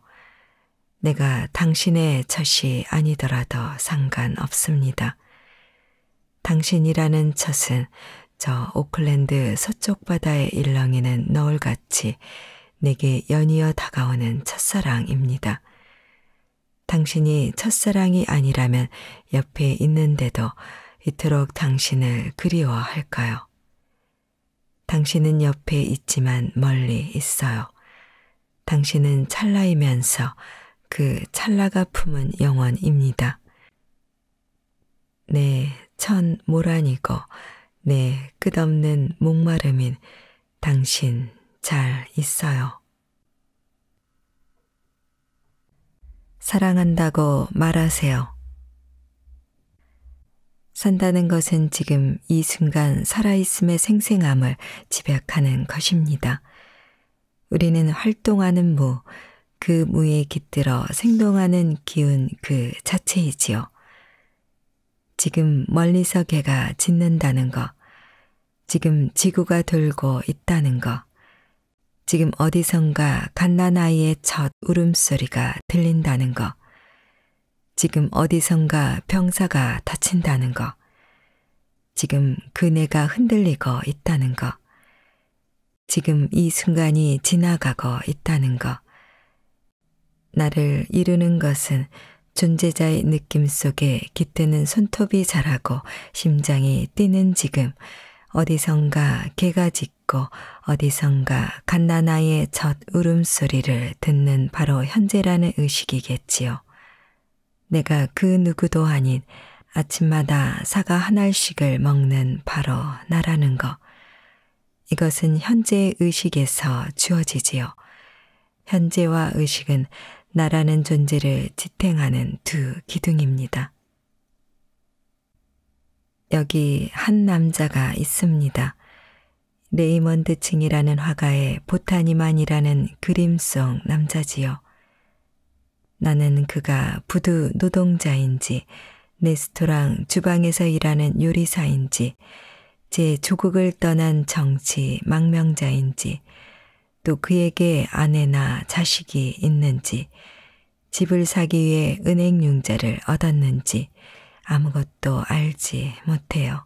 내가 당신의 젖이 아니더라도 상관없습니다. 당신이라는 첫은저 오클랜드 서쪽 바다의 일렁이는 너울같이 내게 연이어 다가오는 첫사랑입니다. 당신이 첫사랑이 아니라면 옆에 있는데도 이토록 당신을 그리워할까요? 당신은 옆에 있지만 멀리 있어요. 당신은 찰나이면서 그 찰나가 품은 영원입니다. 네, 천 모란이고 내 네, 끝없는 목마름인 당신 잘 있어요. 사랑한다고 말하세요. 산다는 것은 지금 이 순간 살아있음의 생생함을 집약하는 것입니다. 우리는 활동하는 무, 그 무에 깃들어 생동하는 기운 그 자체이지요. 지금 멀리서 개가 짖는다는 거, 지금 지구가 돌고 있다는 거, 지금 어디선가 갓난아이의 첫 울음소리가 들린다는 거, 지금 어디선가 병사가 다친다는 거, 지금 그네가 흔들리고 있다는 거, 지금 이 순간이 지나가고 있다는 거, 나를 이루는 것은 존재자의 느낌 속에 깃드는 손톱이 자라고 심장이 뛰는 지금 어디선가 개가 짖고 어디선가 갓난아이의 첫 울음소리를 듣는 바로 현재라는 의식이겠지요. 내가 그 누구도 아닌 아침마다 사과 한 알씩을 먹는 바로 나라는 것. 이것은 현재의 의식에서 주어지지요. 현재와 의식은 나라는 존재를 지탱하는 두 기둥입니다. 여기 한 남자가 있습니다. 레이먼드 칭이라는 화가의 보타니만이라는 그림성 남자지요. 나는 그가 부두 노동자인지 레스토랑 주방에서 일하는 요리사인지 제 조국을 떠난 정치 망명자인지 또 그에게 아내나 자식이 있는지, 집을 사기 위해 은행융자를 얻었는지 아무것도 알지 못해요.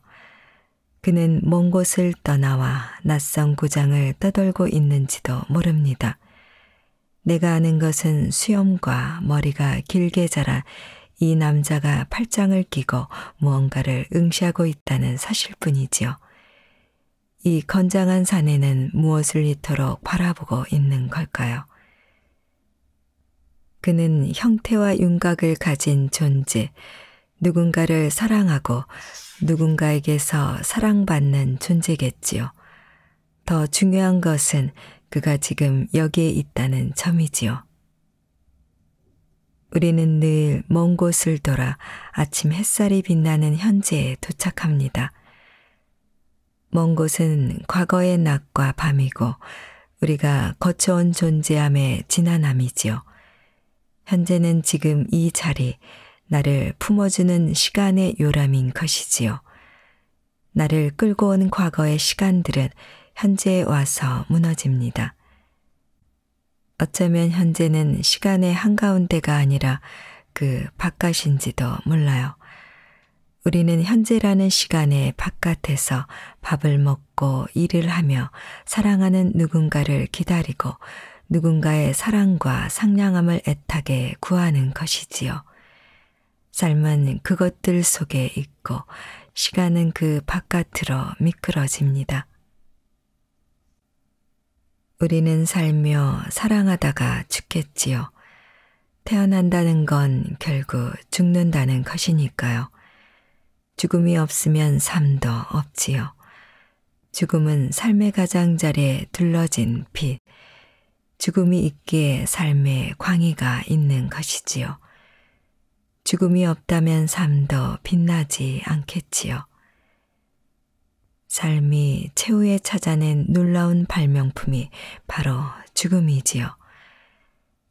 그는 먼 곳을 떠나와 낯선 구장을 떠돌고 있는지도 모릅니다. 내가 아는 것은 수염과 머리가 길게 자라 이 남자가 팔짱을 끼고 무언가를 응시하고 있다는 사실뿐이지요. 이 건장한 사내는 무엇을 이토록 바라보고 있는 걸까요? 그는 형태와 윤곽을 가진 존재, 누군가를 사랑하고 누군가에게서 사랑받는 존재겠지요. 더 중요한 것은 그가 지금 여기에 있다는 점이지요. 우리는 늘 먼 곳을 돌아 아침 햇살이 빛나는 현재에 도착합니다. 먼 곳은 과거의 낮과 밤이고 우리가 거쳐온 존재함의 지난함이지요. 현재는 지금 이 자리, 나를 품어주는 시간의 요람인 것이지요. 나를 끌고 온 과거의 시간들은 현재에 와서 무너집니다. 어쩌면 현재는 시간의 한가운데가 아니라 그 바깥인지도 몰라요. 우리는 현재라는 시간에 바깥에서 밥을 먹고 일을 하며 사랑하는 누군가를 기다리고 누군가의 사랑과 상냥함을 애타게 구하는 것이지요. 삶은 그것들 속에 있고 시간은 그 바깥으로 미끄러집니다. 우리는 살며 사랑하다가 죽겠지요. 태어난다는 건 결국 죽는다는 것이니까요. 죽음이 없으면 삶도 없지요. 죽음은 삶의 가장자리에 둘러진 빛. 죽음이 있기에 삶의 광희가 있는 것이지요. 죽음이 없다면 삶도 빛나지 않겠지요. 삶이 최후에 찾아낸 놀라운 발명품이 바로 죽음이지요.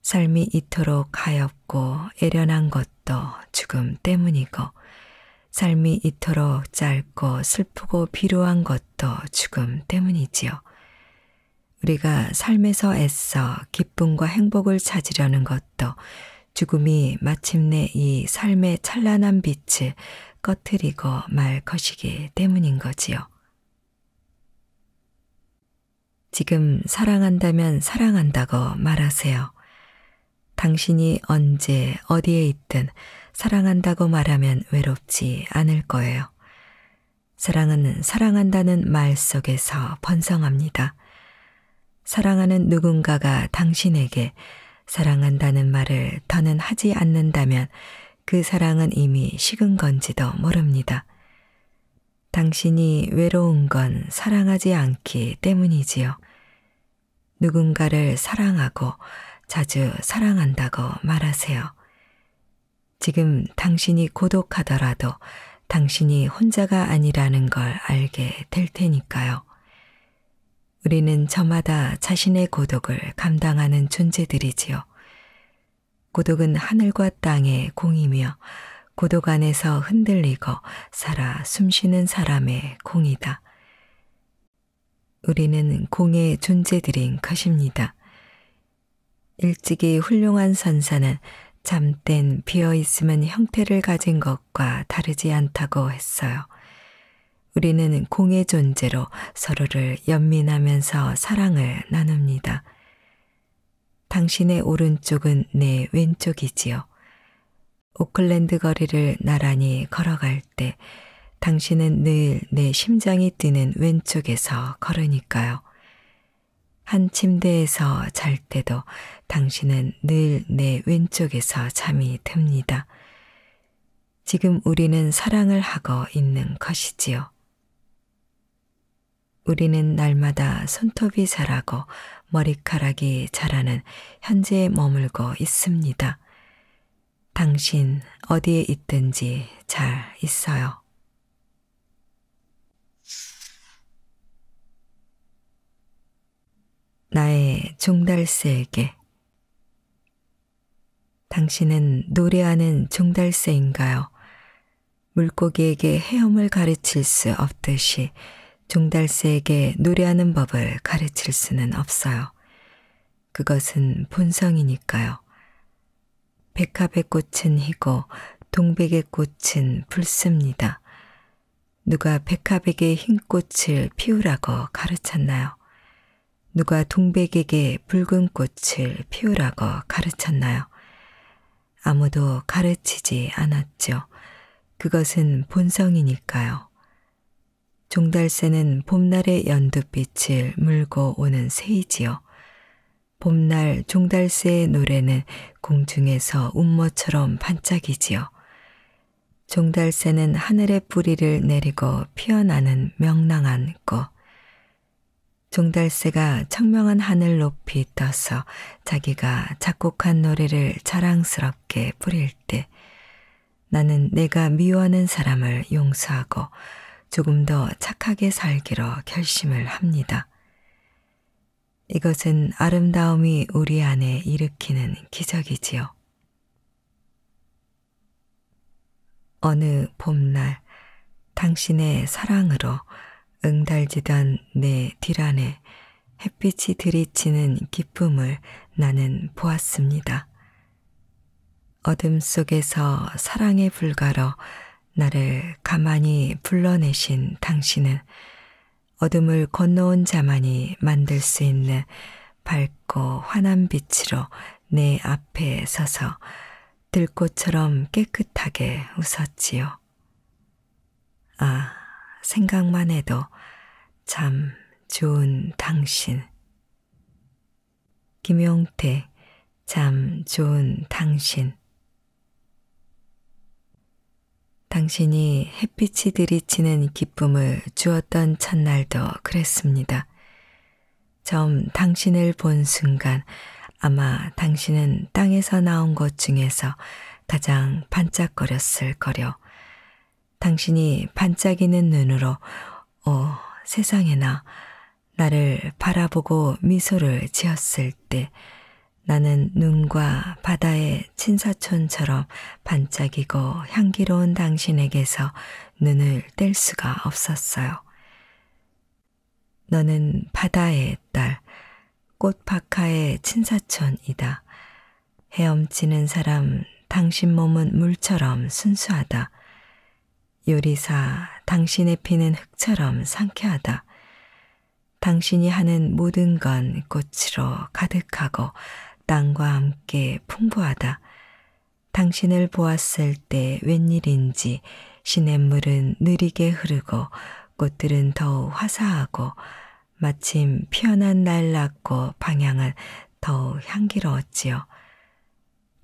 삶이 이토록 가엽고 애련한 것도 죽음 때문이고, 삶이 이토록 짧고 슬프고 비루한 것도 죽음 때문이지요. 우리가 삶에서 애써 기쁨과 행복을 찾으려는 것도 죽음이 마침내 이 삶의 찬란한 빛을 꺼트리고 말 것이기 때문인 거지요. 지금 사랑한다면 사랑한다고 말하세요. 당신이 언제 어디에 있든 사랑한다고 말하면 외롭지 않을 거예요. 사랑은 사랑한다는 말 속에서 번성합니다. 사랑하는 누군가가 당신에게 사랑한다는 말을 더는 하지 않는다면 그 사랑은 이미 식은 건지도 모릅니다. 당신이 외로운 건 사랑하지 않기 때문이지요. 누군가를 사랑하고 자주 사랑한다고 말하세요. 지금 당신이 고독하더라도 당신이 혼자가 아니라는 걸 알게 될 테니까요. 우리는 저마다 자신의 고독을 감당하는 존재들이지요. 고독은 하늘과 땅의 공이며 고독 안에서 흔들리고 살아 숨쉬는 사람의 공이다. 우리는 공의 존재들인 것입니다. 일찍이 훌륭한 선사는 잠든 비어있으면 형태를 가진 것과 다르지 않다고 했어요. 우리는 공의 존재로 서로를 연민하면서 사랑을 나눕니다. 당신의 오른쪽은 내 왼쪽이지요. 오클랜드 거리를 나란히 걸어갈 때 당신은 늘 내 심장이 뛰는 왼쪽에서 걸으니까요. 한 침대에서 잘 때도 당신은 늘 내 왼쪽에서 잠이 듭니다. 지금 우리는 사랑을 하고 있는 것이지요. 우리는 날마다 손톱이 자라고 머리카락이 자라는 현재에 머물고 있습니다. 당신 어디에 있든지 잘 있어요. 나의 종달새에게 당신은 노래하는 종달새인가요? 물고기에게 헤엄을 가르칠 수 없듯이 종달새에게 노래하는 법을 가르칠 수는 없어요. 그것은 본성이니까요. 백합의 꽃은 희고 동백의 꽃은 붉습니다. 누가 백합에게 흰 꽃을 피우라고 가르쳤나요? 누가 동백에게 붉은 꽃을 피우라고 가르쳤나요? 아무도 가르치지 않았죠. 그것은 본성이니까요. 종달새는 봄날의 연두빛을 물고 오는 새이지요. 봄날 종달새의 노래는 공중에서 운모처럼 반짝이지요. 종달새는 하늘의 뿌리를 내리고 피어나는 명랑한 꽃. 종달새가 청명한 하늘 높이 떠서 자기가 작곡한 노래를 자랑스럽게 뿌릴 때 나는 내가 미워하는 사람을 용서하고 조금 더 착하게 살기로 결심을 합니다. 이것은 아름다움이 우리 안에 일으키는 기적이지요. 어느 봄날 당신의 사랑으로 응달지던 내 뒤란에 햇빛이 들이치는 기쁨을 나는 보았습니다. 어둠 속에서 사랑의 불가로 나를 가만히 불러내신 당신은 어둠을 건너온 자만이 만들 수 있는 밝고 환한 빛으로 내 앞에 서서 들꽃처럼 깨끗하게 웃었지요. 아, 생각만 해도 참 좋은 당신. 김용태, 참 좋은 당신. 당신이 햇빛이 들이치는 기쁨을 주었던 첫날도 그랬습니다. 처음 당신을 본 순간 아마 당신은 땅에서 나온 것 중에서 가장 반짝거렸을 거려. 당신이 반짝이는 눈으로, 어, 세상에나 나를 바라보고 미소를 지었을 때 나는 눈과 바다의 친사촌처럼 반짝이고 향기로운 당신에게서 눈을 뗄 수가 없었어요. 너는 바다의 딸, 꽃박하의 친사촌이다. 헤엄치는 사람, 당신 몸은 물처럼 순수하다. 요리사, 당신의 피는 흙처럼 상쾌하다. 당신이 하는 모든 건 꽃으로 가득하고 땅과 함께 풍부하다. 당신을 보았을 때 웬일인지 시냇물은 느리게 흐르고 꽃들은 더욱 화사하고 마침 피어난 날 같고 방향은 더욱 향기로웠지요.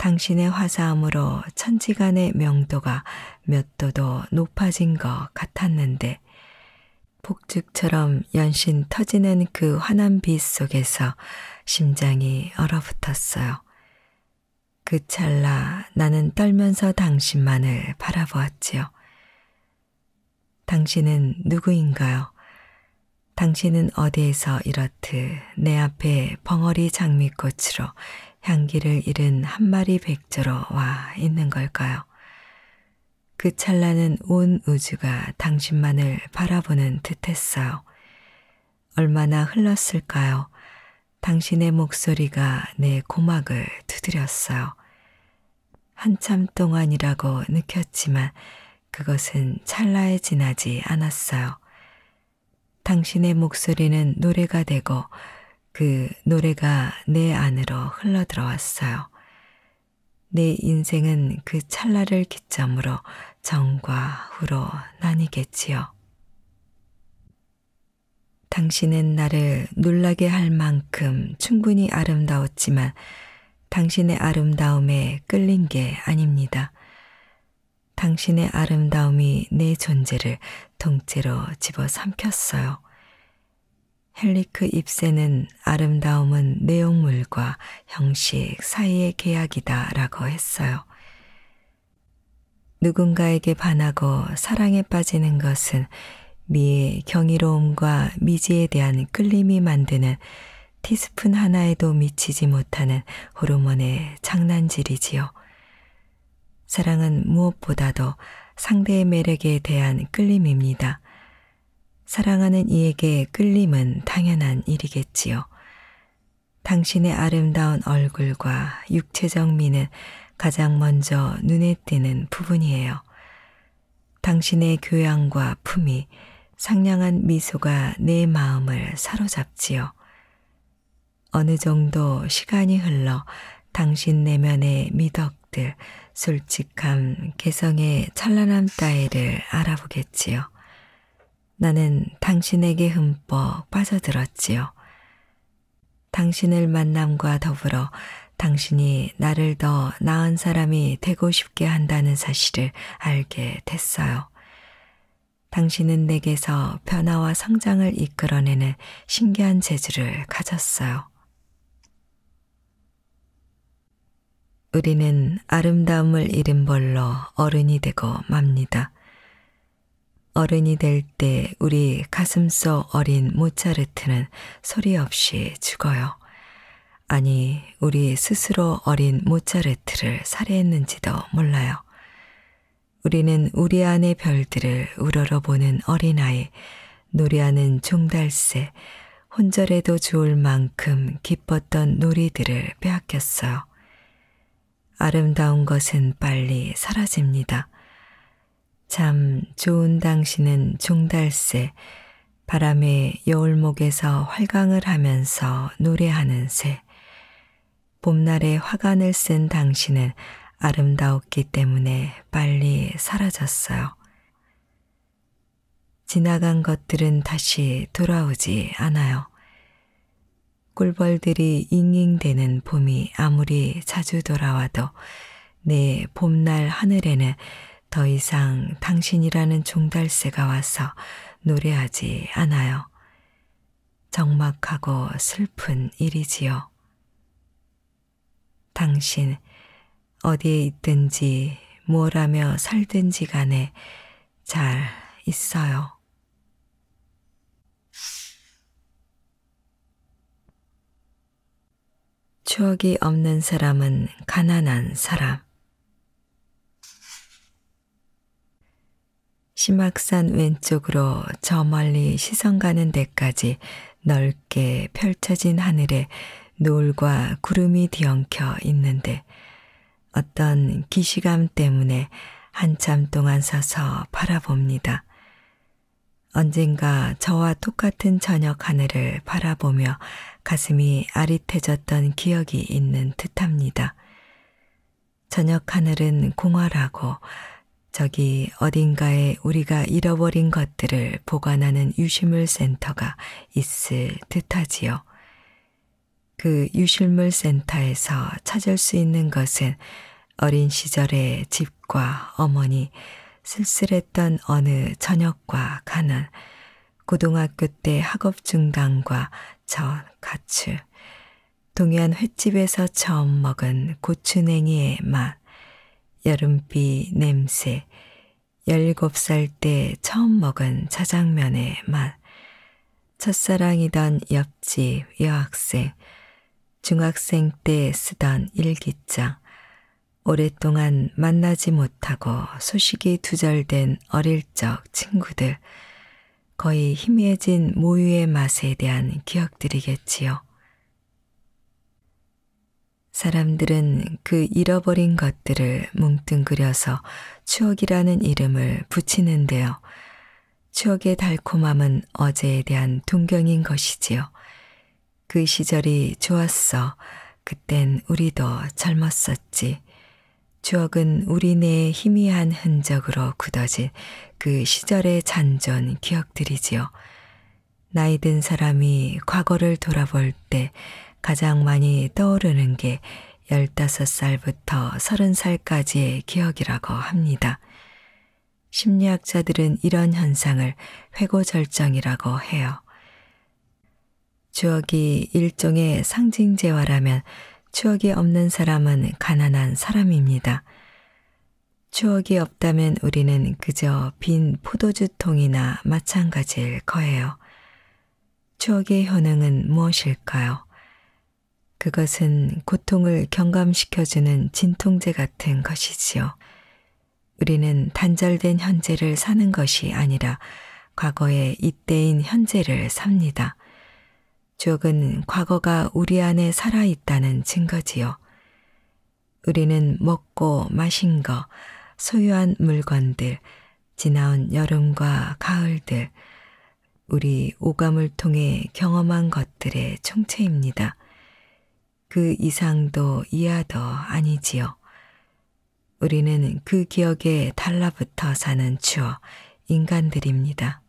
당신의 화사함으로 천지간의 명도가 몇 도도 높아진 것 같았는데 폭죽처럼 연신 터지는 그 환한 빛 속에서 심장이 얼어붙었어요. 그 찰나 나는 떨면서 당신만을 바라보았지요. 당신은 누구인가요? 당신은 어디에서 이렇듯 내 앞에 벙어리 장미꽃으로 향기를 잃은 한 마리 백조로 와 있는 걸까요? 그 찰나는 온 우주가 당신만을 바라보는 듯했어요. 얼마나 흘렀을까요? 당신의 목소리가 내 고막을 두드렸어요. 한참 동안이라고 느꼈지만 그것은 찰나에 지나지 않았어요. 당신의 목소리는 노래가 되고 그 노래가 내 안으로 흘러들어왔어요. 내 인생은 그 찰나를 기점으로 정과 후로 나뉘겠지요. 당신은 나를 놀라게 할 만큼 충분히 아름다웠지만 당신의 아름다움에 끌린 게 아닙니다. 당신의 아름다움이 내 존재를 통째로 집어삼켰어요. 헬리크 입세는 아름다움은 내용물과 형식 사이의 계약이다 라고 했어요. 누군가에게 반하고 사랑에 빠지는 것은 미의 경이로움과 미지에 대한 끌림이 만드는 티스푼 하나에도 미치지 못하는 호르몬의 장난질이지요. 사랑은 무엇보다도 상대의 매력에 대한 끌림입니다. 사랑하는 이에게 끌림은 당연한 일이겠지요. 당신의 아름다운 얼굴과 육체적 미는 가장 먼저 눈에 띄는 부분이에요. 당신의 교양과 품위, 상냥한 미소가 내 마음을 사로잡지요. 어느 정도 시간이 흘러 당신 내면의 미덕들, 솔직함, 개성의 찬란함 따위를 알아보겠지요. 나는 당신에게 흠뻑 빠져들었지요. 당신을 만남과 더불어 당신이 나를 더 나은 사람이 되고 싶게 한다는 사실을 알게 됐어요. 당신은 내게서 변화와 성장을 이끌어내는 신기한 재주를 가졌어요. 우리는 아름다움을 잃은 벌로 어른이 되고 맙니다. 어른이 될 때 우리 가슴 속 어린 모차르트는 소리 없이 죽어요. 아니, 우리 스스로 어린 모차르트를 살해했는지도 몰라요. 우리는 우리 안의 별들을 우러러보는 어린아이, 놀이하는 종달새, 혼절에도 좋을 만큼 기뻤던 놀이들을 빼앗겼어요. 아름다운 것은 빨리 사라집니다. 참 좋은 당신은 종달새 바람에 여울목에서 활강을 하면서 노래하는 새 봄날에 화관을 쓴 당신은 아름다웠기 때문에 빨리 사라졌어요. 지나간 것들은 다시 돌아오지 않아요. 꿀벌들이 잉잉대는 봄이 아무리 자주 돌아와도 내 봄날 하늘에는 더 이상 당신이라는 종달새가 와서 노래하지 않아요. 적막하고 슬픈 일이지요. 당신 어디에 있든지 뭘 하며 살든지 간에 잘 있어요. 추억이 없는 사람은 가난한 사람. 심악산 왼쪽으로 저 멀리 시선 가는 데까지 넓게 펼쳐진 하늘에 노을과 구름이 뒤엉켜 있는데 어떤 기시감 때문에 한참 동안 서서 바라봅니다. 언젠가 저와 똑같은 저녁 하늘을 바라보며 가슴이 아릿해졌던 기억이 있는 듯합니다. 저녁 하늘은 공활하고 저기 어딘가에 우리가 잃어버린 것들을 보관하는 유실물 센터가 있을 듯하지요. 그 유실물 센터에서 찾을 수 있는 것은 어린 시절의 집과 어머니, 쓸쓸했던 어느 저녁과 가난, 고등학교 때 학업 중단과 저 가출, 동해안 횟집에서 처음 먹은 고추냉이의 맛, 여름비 냄새, 17살 때 처음 먹은 짜장면의 맛, 첫사랑이던 옆집 여학생, 중학생 때 쓰던 일기장, 오랫동안 만나지 못하고 소식이 두절된 어릴 적 친구들, 거의 희미해진 모유의 맛에 대한 기억들이겠지요. 사람들은 그 잃어버린 것들을 뭉뚱그려서 추억이라는 이름을 붙이는데요. 추억의 달콤함은 어제에 대한 동경인 것이지요. 그 시절이 좋았어. 그땐 우리도 젊었었지. 추억은 우리 내의 희미한 흔적으로 굳어진 그 시절의 잔존 기억들이지요. 나이 든 사람이 과거를 돌아볼 때 가장 많이 떠오르는 게 15살부터 30살까지의 기억이라고 합니다. 심리학자들은 이런 현상을 회고절정이라고 해요. 추억이 일종의 상징재화라면 추억이 없는 사람은 가난한 사람입니다. 추억이 없다면 우리는 그저 빈 포도주통이나 마찬가지일 거예요. 추억의 효능은 무엇일까요? 그것은 고통을 경감시켜주는 진통제 같은 것이지요. 우리는 단절된 현재를 사는 것이 아니라 과거의 이때인 현재를 삽니다. 추억은 과거가 우리 안에 살아있다는 증거지요. 우리는 먹고 마신 거, 소유한 물건들, 지나온 여름과 가을들, 우리 오감을 통해 경험한 것들의 총체입니다. 그 이상도 이하도 아니지요. 우리는 그 기억에 달라붙어 사는 추어 인간들입니다.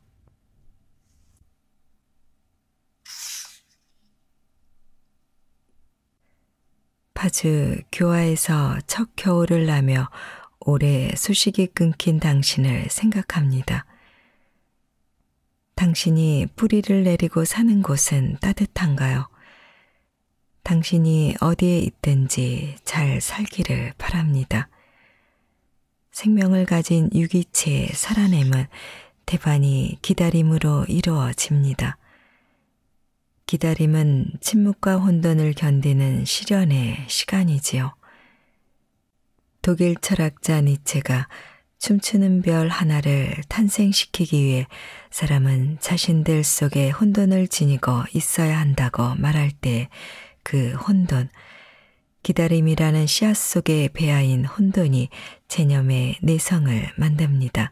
파주 교화에서 첫 겨울을 나며 올해 수식이 끊긴 당신을 생각합니다. 당신이 뿌리를 내리고 사는 곳은 따뜻한가요? 당신이 어디에 있든지 잘 살기를 바랍니다. 생명을 가진 유기체의 살아남은 대반이 기다림으로 이루어집니다. 기다림은 침묵과 혼돈을 견디는 시련의 시간이지요. 독일 철학자 니체가 춤추는 별 하나를 탄생시키기 위해 사람은 자신들 속에 혼돈을 지니고 있어야 한다고 말할 때그 혼돈, 기다림이라는 씨앗 속의 배아인 혼돈이 체념의 내성을 만듭니다.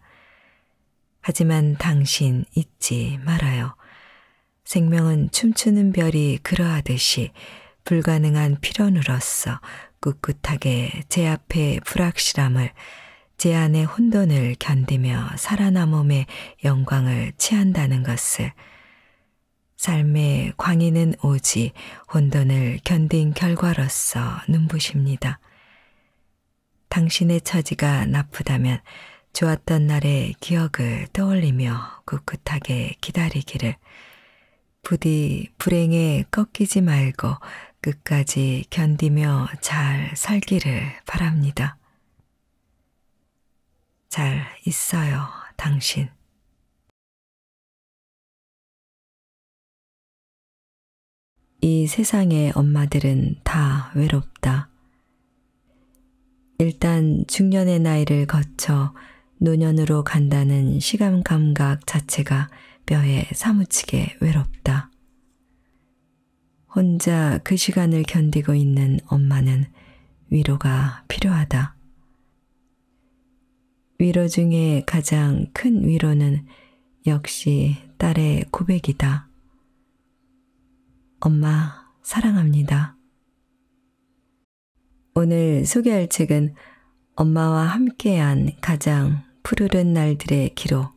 하지만 당신 잊지 말아요. 생명은 춤추는 별이 그러하듯이 불가능한 필연으로서 꿋꿋하게 제 앞에 불확실함을 제 안의 혼돈을 견디며 살아남음의 영광을 취한다는 것을 삶의 광희는 오지 혼돈을 견딘 결과로서 눈부십니다. 당신의 처지가 나쁘다면 좋았던 날의 기억을 떠올리며 꿋꿋하게 기다리기를 부디 불행에 꺾이지 말고 끝까지 견디며 잘 살기를 바랍니다. 잘 있어요, 당신. 이 세상의 엄마들은 다 외롭다. 일단 중년의 나이를 거쳐 노년으로 간다는 시감감각 자체가 뼈에 사무치게 외롭다. 혼자 그 시간을 견디고 있는 엄마는 위로가 필요하다. 위로 중에 가장 큰 위로는 역시 딸의 고백이다. 엄마 사랑합니다. 오늘 소개할 책은 엄마와 함께한 가장 푸르른 날들의 기록,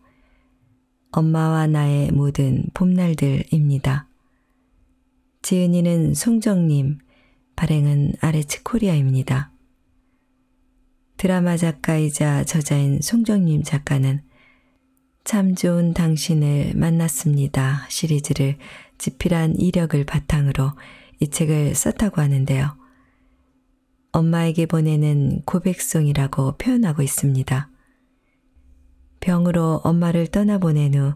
엄마와 나의 모든 봄날들입니다. 지은이는 송정님, 발행은 아레츠 코리아입니다. 드라마 작가이자 저자인 송정님 작가는 참 좋은 당신을 만났습니다 시리즈를 지필한 이력을 바탕으로 이 책을 썼다고 하는데요. 엄마에게 보내는 고백송이라고 표현하고 있습니다. 병으로 엄마를 떠나보낸 후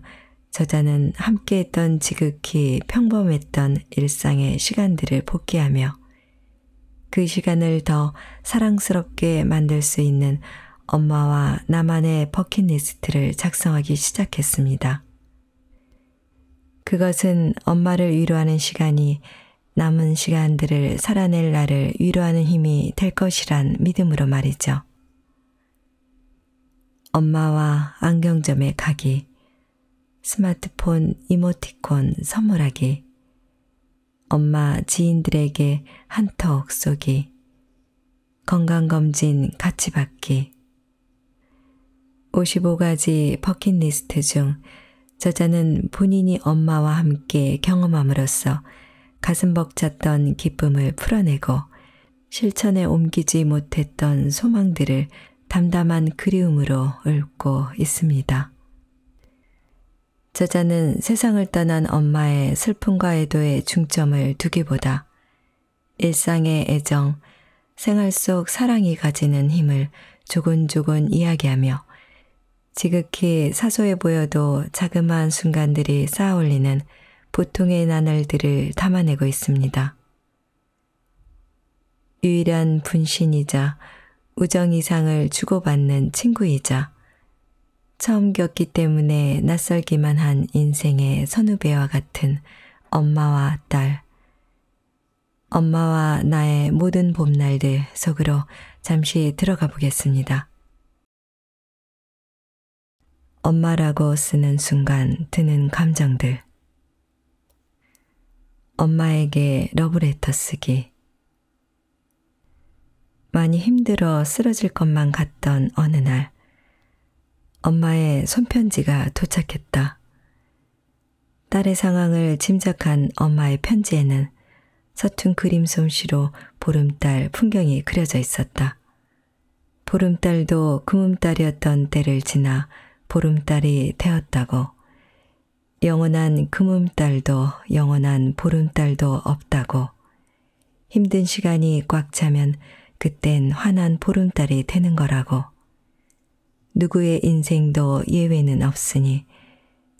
저자는 함께했던 지극히 평범했던 일상의 시간들을 복귀하며 그 시간을 더 사랑스럽게 만들 수 있는 엄마와 나만의 버킷리스트를 작성하기 시작했습니다. 그것은 엄마를 위로하는 시간이 남은 시간들을 살아낼 나를 위로하는 힘이 될 것이란 믿음으로 말이죠. 엄마와 안경점에 가기, 스마트폰 이모티콘 선물하기, 엄마 지인들에게 한턱 쏘기, 건강검진 같이 받기, 55가지 버킷리스트 중 저자는 본인이 엄마와 함께 경험함으로써 가슴 벅찼던 기쁨을 풀어내고 실천에 옮기지 못했던 소망들을 담담한 그리움으로 읊고 있습니다. 저자는 세상을 떠난 엄마의 슬픔과 애도에 중점을 두기보다 일상의 애정, 생활 속 사랑이 가지는 힘을 조곤조곤 이야기하며 지극히 사소해 보여도 자그마한 순간들이 쌓아올리는 보통의 나날들을 담아내고 있습니다. 유일한 분신이자 우정 이상을 주고받는 친구이자 처음 겪기 때문에 낯설기만 한 인생의 선후배와 같은 엄마와 딸. 엄마와 나의 모든 봄날들 속으로 잠시 들어가 보겠습니다. 엄마라고 쓰는 순간 드는 감정들. 엄마에게 러브레터 쓰기. 많이 힘들어 쓰러질 것만 같던 어느 날, 엄마의 손편지가 도착했다. 딸의 상황을 짐작한 엄마의 편지에는 서툰 그림 솜씨로 보름달 풍경이 그려져 있었다. 보름달도 금음달이었던 때를 지나 보름달이 되었다고 영원한 금음달도 영원한 보름달도 없다고 힘든 시간이 꽉 차면 그땐 환한 보름달이 되는 거라고 누구의 인생도 예외는 없으니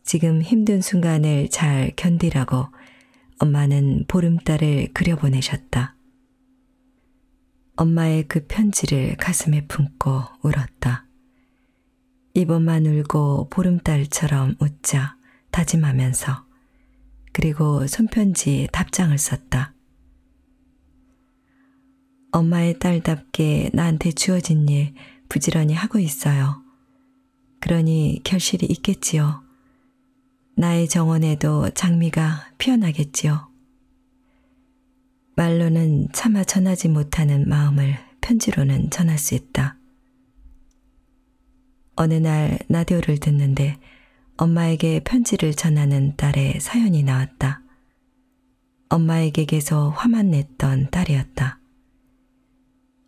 지금 힘든 순간을 잘 견디라고 엄마는 보름달을 그려보내셨다. 엄마의 그 편지를 가슴에 품고 울었다. 이번만 울고 보름달처럼 웃자 다짐하면서 그리고 손편지 답장을 썼다. 엄마의 딸답게 나한테 주어진 일 부지런히 하고 있어요. 그러니 결실이 있겠지요. 나의 정원에도 장미가 피어나겠지요. 말로는 차마 전하지 못하는 마음을 편지로는 전할 수 있다. 어느 날 라디오를 듣는데 엄마에게 편지를 전하는 딸의 사연이 나왔다. 엄마에게 계속 화만 냈던 딸이었다.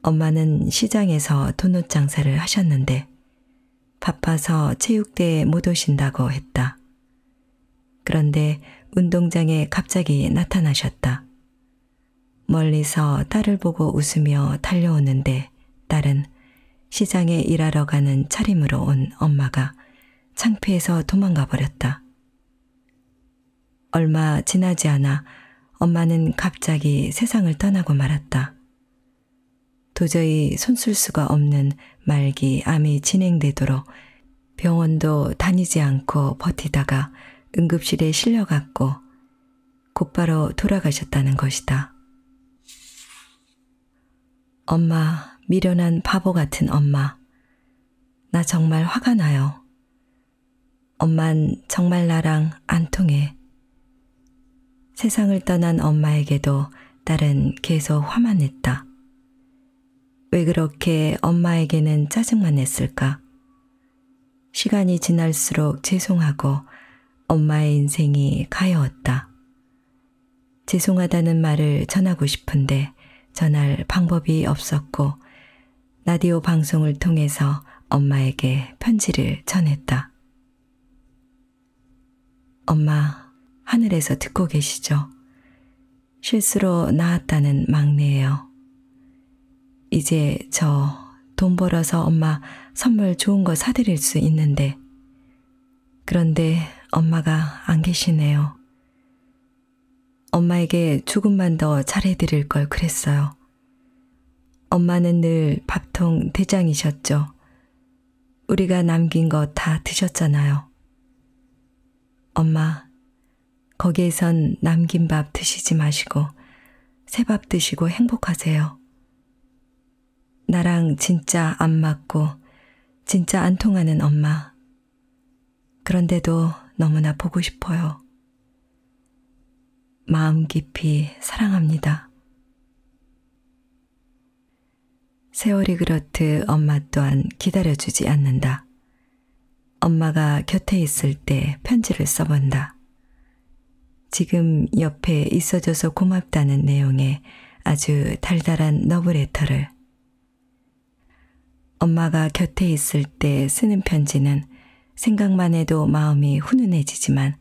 엄마는 시장에서 도넛 장사를 하셨는데 바빠서 체육대에 못 오신다고 했다. 그런데 운동장에 갑자기 나타나셨다. 멀리서 딸을 보고 웃으며 달려오는데 딸은 시장에 일하러 가는 차림으로 온 엄마가 창피해서 도망가 버렸다. 얼마 지나지 않아 엄마는 갑자기 세상을 떠나고 말았다. 도저히 손쓸 수가 없는 말기 암이 진행되도록 병원도 다니지 않고 버티다가 응급실에 실려갔고 곧바로 돌아가셨다는 것이다. 엄마 미련한 바보 같은 엄마. 나 정말 화가 나요. 엄만 정말 나랑 안 통해. 세상을 떠난 엄마에게도 딸은 계속 화만 냈다. 왜 그렇게 엄마에게는 짜증만 냈을까? 시간이 지날수록 죄송하고 엄마의 인생이 가여웠다. 죄송하다는 말을 전하고 싶은데 전할 방법이 없었고 라디오 방송을 통해서 엄마에게 편지를 전했다. 엄마, 하늘에서 듣고 계시죠? 실수로 낳았다는 막내예요. 이제 저 돈 벌어서 엄마 선물 좋은 거 사드릴 수 있는데, 그런데 엄마가 안 계시네요. 엄마에게 조금만 더 잘해드릴 걸 그랬어요. 엄마는 늘 밥통 대장이셨죠. 우리가 남긴 거 다 드셨잖아요. 엄마, 거기에선 남긴 밥 드시지 마시고 새밥 드시고 행복하세요. 나랑 진짜 안 맞고 진짜 안 통하는 엄마. 그런데도 너무나 보고 싶어요. 마음 깊이 사랑합니다. 세월이 그렇듯 엄마 또한 기다려주지 않는다. 엄마가 곁에 있을 때 편지를 써본다. 지금 옆에 있어줘서 고맙다는 내용의 아주 달달한 너브레터를. 엄마가 곁에 있을 때 쓰는 편지는 생각만 해도 마음이 훈훈해지지만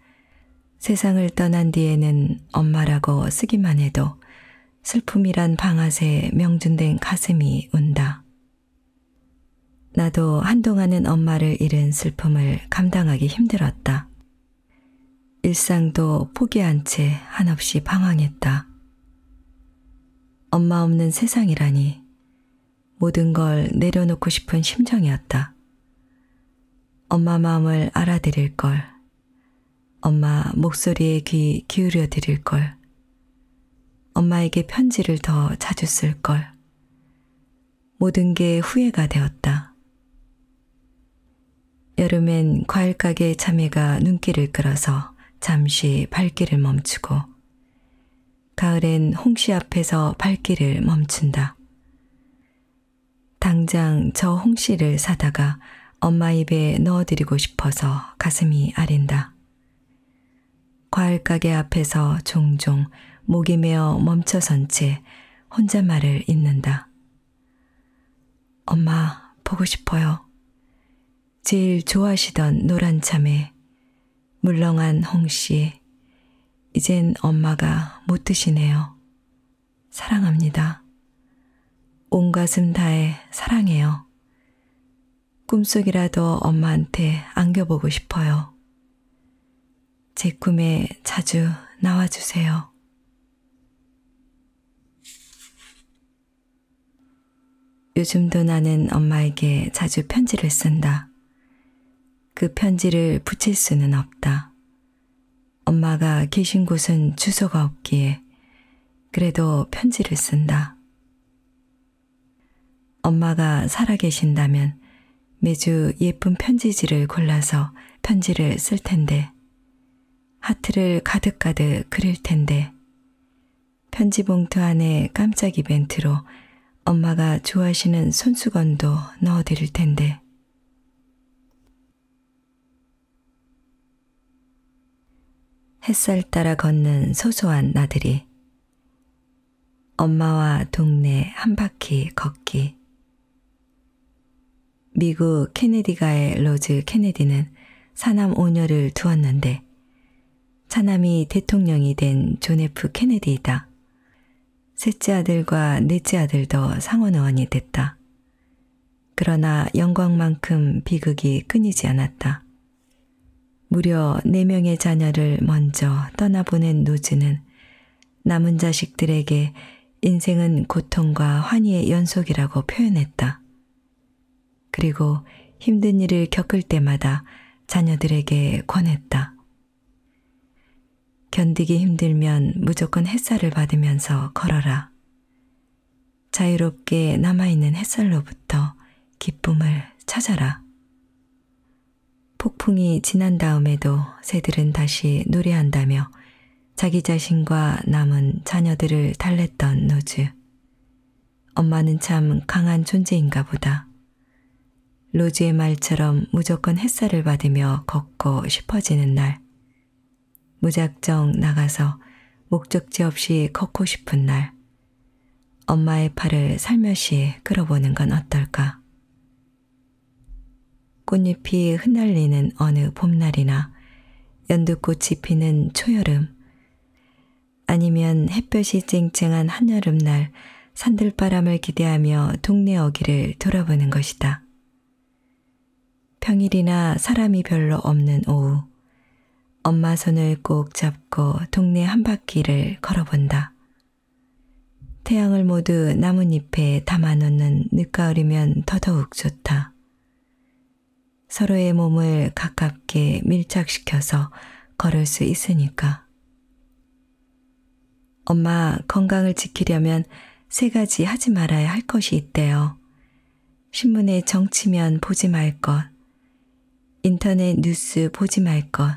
세상을 떠난 뒤에는 엄마라고 쓰기만 해도 슬픔이란 방아쇠 명준된 가슴이 운다. 나도 한동안은 엄마를 잃은 슬픔을 감당하기 힘들었다. 일상도 포기한 채 한없이 방황했다. 엄마 없는 세상이라니 모든 걸 내려놓고 싶은 심정이었다. 엄마 마음을 알아들일 걸, 엄마 목소리에 귀 기울여 드릴 걸, 엄마에게 편지를 더 자주 쓸걸. 모든 게 후회가 되었다. 여름엔 과일 가게 참외가 눈길을 끌어서 잠시 발길을 멈추고 가을엔 홍시 앞에서 발길을 멈춘다. 당장 저 홍시를 사다가 엄마 입에 넣어드리고 싶어서 가슴이 아린다. 과일 가게 앞에서 종종 목이 메어 멈춰선 채 혼잣말을 잇는다. 엄마, 보고 싶어요. 제일 좋아하시던 노란 참에 물렁한 홍씨. 이젠 엄마가 못 드시네요. 사랑합니다. 온 가슴 다해 사랑해요. 꿈속이라도 엄마한테 안겨보고 싶어요. 제 꿈에 자주 나와주세요. 요즘도 나는 엄마에게 자주 편지를 쓴다. 그 편지를 붙일 수는 없다. 엄마가 계신 곳은 주소가 없기에 그래도 편지를 쓴다. 엄마가 살아계신다면 매주 예쁜 편지지를 골라서 편지를 쓸 텐데, 하트를 가득가득 그릴 텐데, 편지 봉투 안에 깜짝 이벤트로 엄마가 좋아하시는 손수건도 넣어드릴 텐데. 햇살 따라 걷는 소소한 나들이. 엄마와 동네 한 바퀴 걷기. 미국 케네디가의 로즈 케네디는 사남 오녀를 두었는데, 차남이 대통령이 된 존 F 케네디이다. 셋째 아들과 넷째 아들도 상원의원이 됐다. 그러나 영광만큼 비극이 끊이지 않았다. 무려 네 명의 자녀를 먼저 떠나보낸 노즈는 남은 자식들에게 인생은 고통과 환희의 연속이라고 표현했다. 그리고 힘든 일을 겪을 때마다 자녀들에게 권했다. 견디기 힘들면 무조건 햇살을 받으면서 걸어라. 자유롭게 남아있는 햇살로부터 기쁨을 찾아라. 폭풍이 지난 다음에도 새들은 다시 노래한다며 자기 자신과 남은 자녀들을 달랬던 노즈. 엄마는 참 강한 존재인가 보다. 로즈의 말처럼 무조건 햇살을 받으며 걷고 싶어지는 날. 무작정 나가서 목적지 없이 걷고 싶은 날 엄마의 팔을 살며시 끌어보는 건 어떨까? 꽃잎이 흩날리는 어느 봄날이나 연두꽃이 피는 초여름 아니면 햇볕이 쨍쨍한 한여름날 산들바람을 기대하며 동네 어귀를 돌아보는 것이다. 평일이나 사람이 별로 없는 오후 엄마 손을 꼭 잡고 동네 한 바퀴를 걸어본다. 태양을 모두 나뭇잎에 담아놓는 늦가을이면 더더욱 좋다. 서로의 몸을 가깝게 밀착시켜서 걸을 수 있으니까. 엄마 건강을 지키려면 세 가지 하지 말아야 할 것이 있대요. 신문에 정치면 보지 말 것, 인터넷 뉴스 보지 말 것,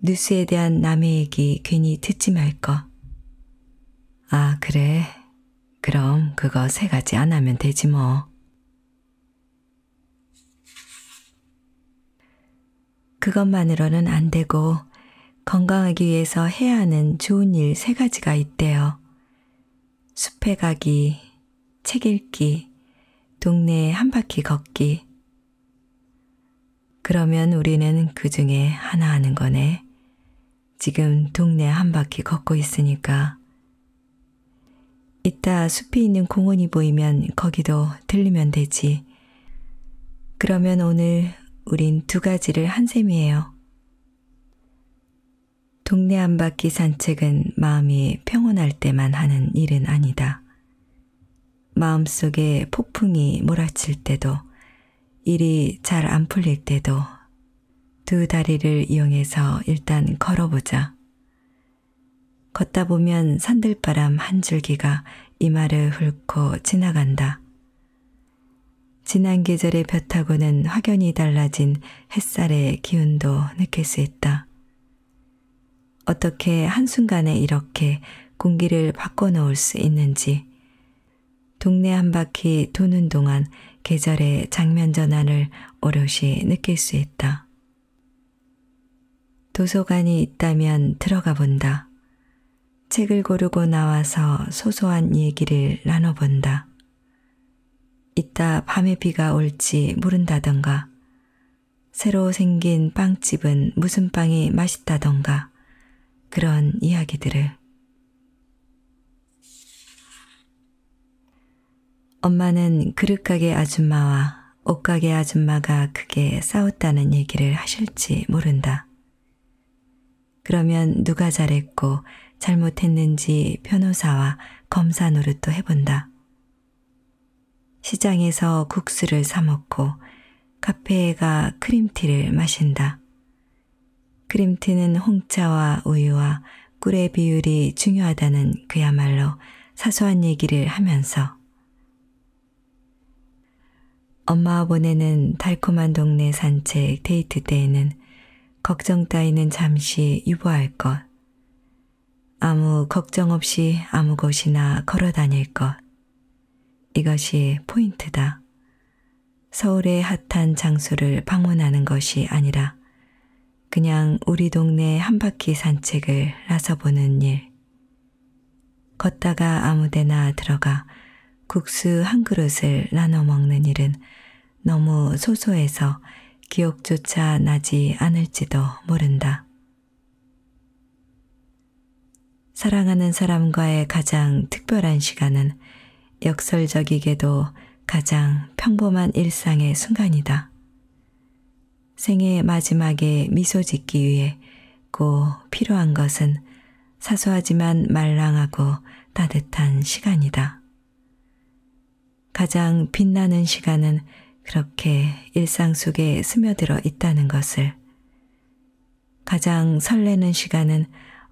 뉴스에 대한 남의 얘기 괜히 듣지 말거. 아, 그래. 그럼 그거 세 가지 안 하면 되지 뭐. 그것만으로는 안 되고 건강하기 위해서 해야 하는 좋은 일 세 가지가 있대요. 숲에 가기, 책 읽기, 동네에 한 바퀴 걷기. 그러면 우리는 그 중에 하나 하는 거네. 지금 동네 한 바퀴 걷고 있으니까. 이따 숲이 있는 공원이 보이면 거기도 들리면 되지. 그러면 오늘 우린 두 가지를 한 셈이에요. 동네 한 바퀴 산책은 마음이 평온할 때만 하는 일은 아니다. 마음속에 폭풍이 몰아칠 때도, 일이 잘 안 풀릴 때도 두 다리를 이용해서 일단 걸어보자. 걷다 보면 산들바람 한 줄기가 이마를 훑고 지나간다. 지난 계절의 볕하고는 확연히 달라진 햇살의 기운도 느낄 수 있다. 어떻게 한순간에 이렇게 공기를 바꿔놓을 수 있는지, 동네 한 바퀴 도는 동안 계절의 장면 전환을 오롯이 느낄 수 있다. 도서관이 있다면 들어가 본다. 책을 고르고 나와서 소소한 얘기를 나눠본다. 이따 밤에 비가 올지 모른다던가, 새로 생긴 빵집은 무슨 빵이 맛있다던가, 그런 이야기들을. 엄마는 그릇가게 아줌마와 옷가게 아줌마가 크게 싸웠다는 얘기를 하실지 모른다. 그러면 누가 잘했고 잘못했는지 변호사와 검사 노릇도 해본다. 시장에서 국수를 사먹고 카페에 가 크림티를 마신다. 크림티는 홍차와 우유와 꿀의 비율이 중요하다는 그야말로 사소한 얘기를 하면서 엄마와 보내는 달콤한 동네 산책 데이트 때에는 걱정 따위는 잠시 유보할 것. 아무 걱정 없이 아무 곳이나 걸어 다닐 것. 이것이 포인트다. 서울의 핫한 장소를 방문하는 것이 아니라 그냥 우리 동네 한 바퀴 산책을 나서보는 일. 걷다가 아무 데나 들어가 국수 한 그릇을 나눠 먹는 일은 너무 소소해서 기억조차 나지 않을지도 모른다. 사랑하는 사람과의 가장 특별한 시간은 역설적이게도 가장 평범한 일상의 순간이다. 생애 마지막에 미소 짓기 위해 꼭 필요한 것은 사소하지만 말랑하고 따뜻한 시간이다. 가장 빛나는 시간은 그렇게 일상 속에 스며들어 있다는 것을. 가장 설레는 시간은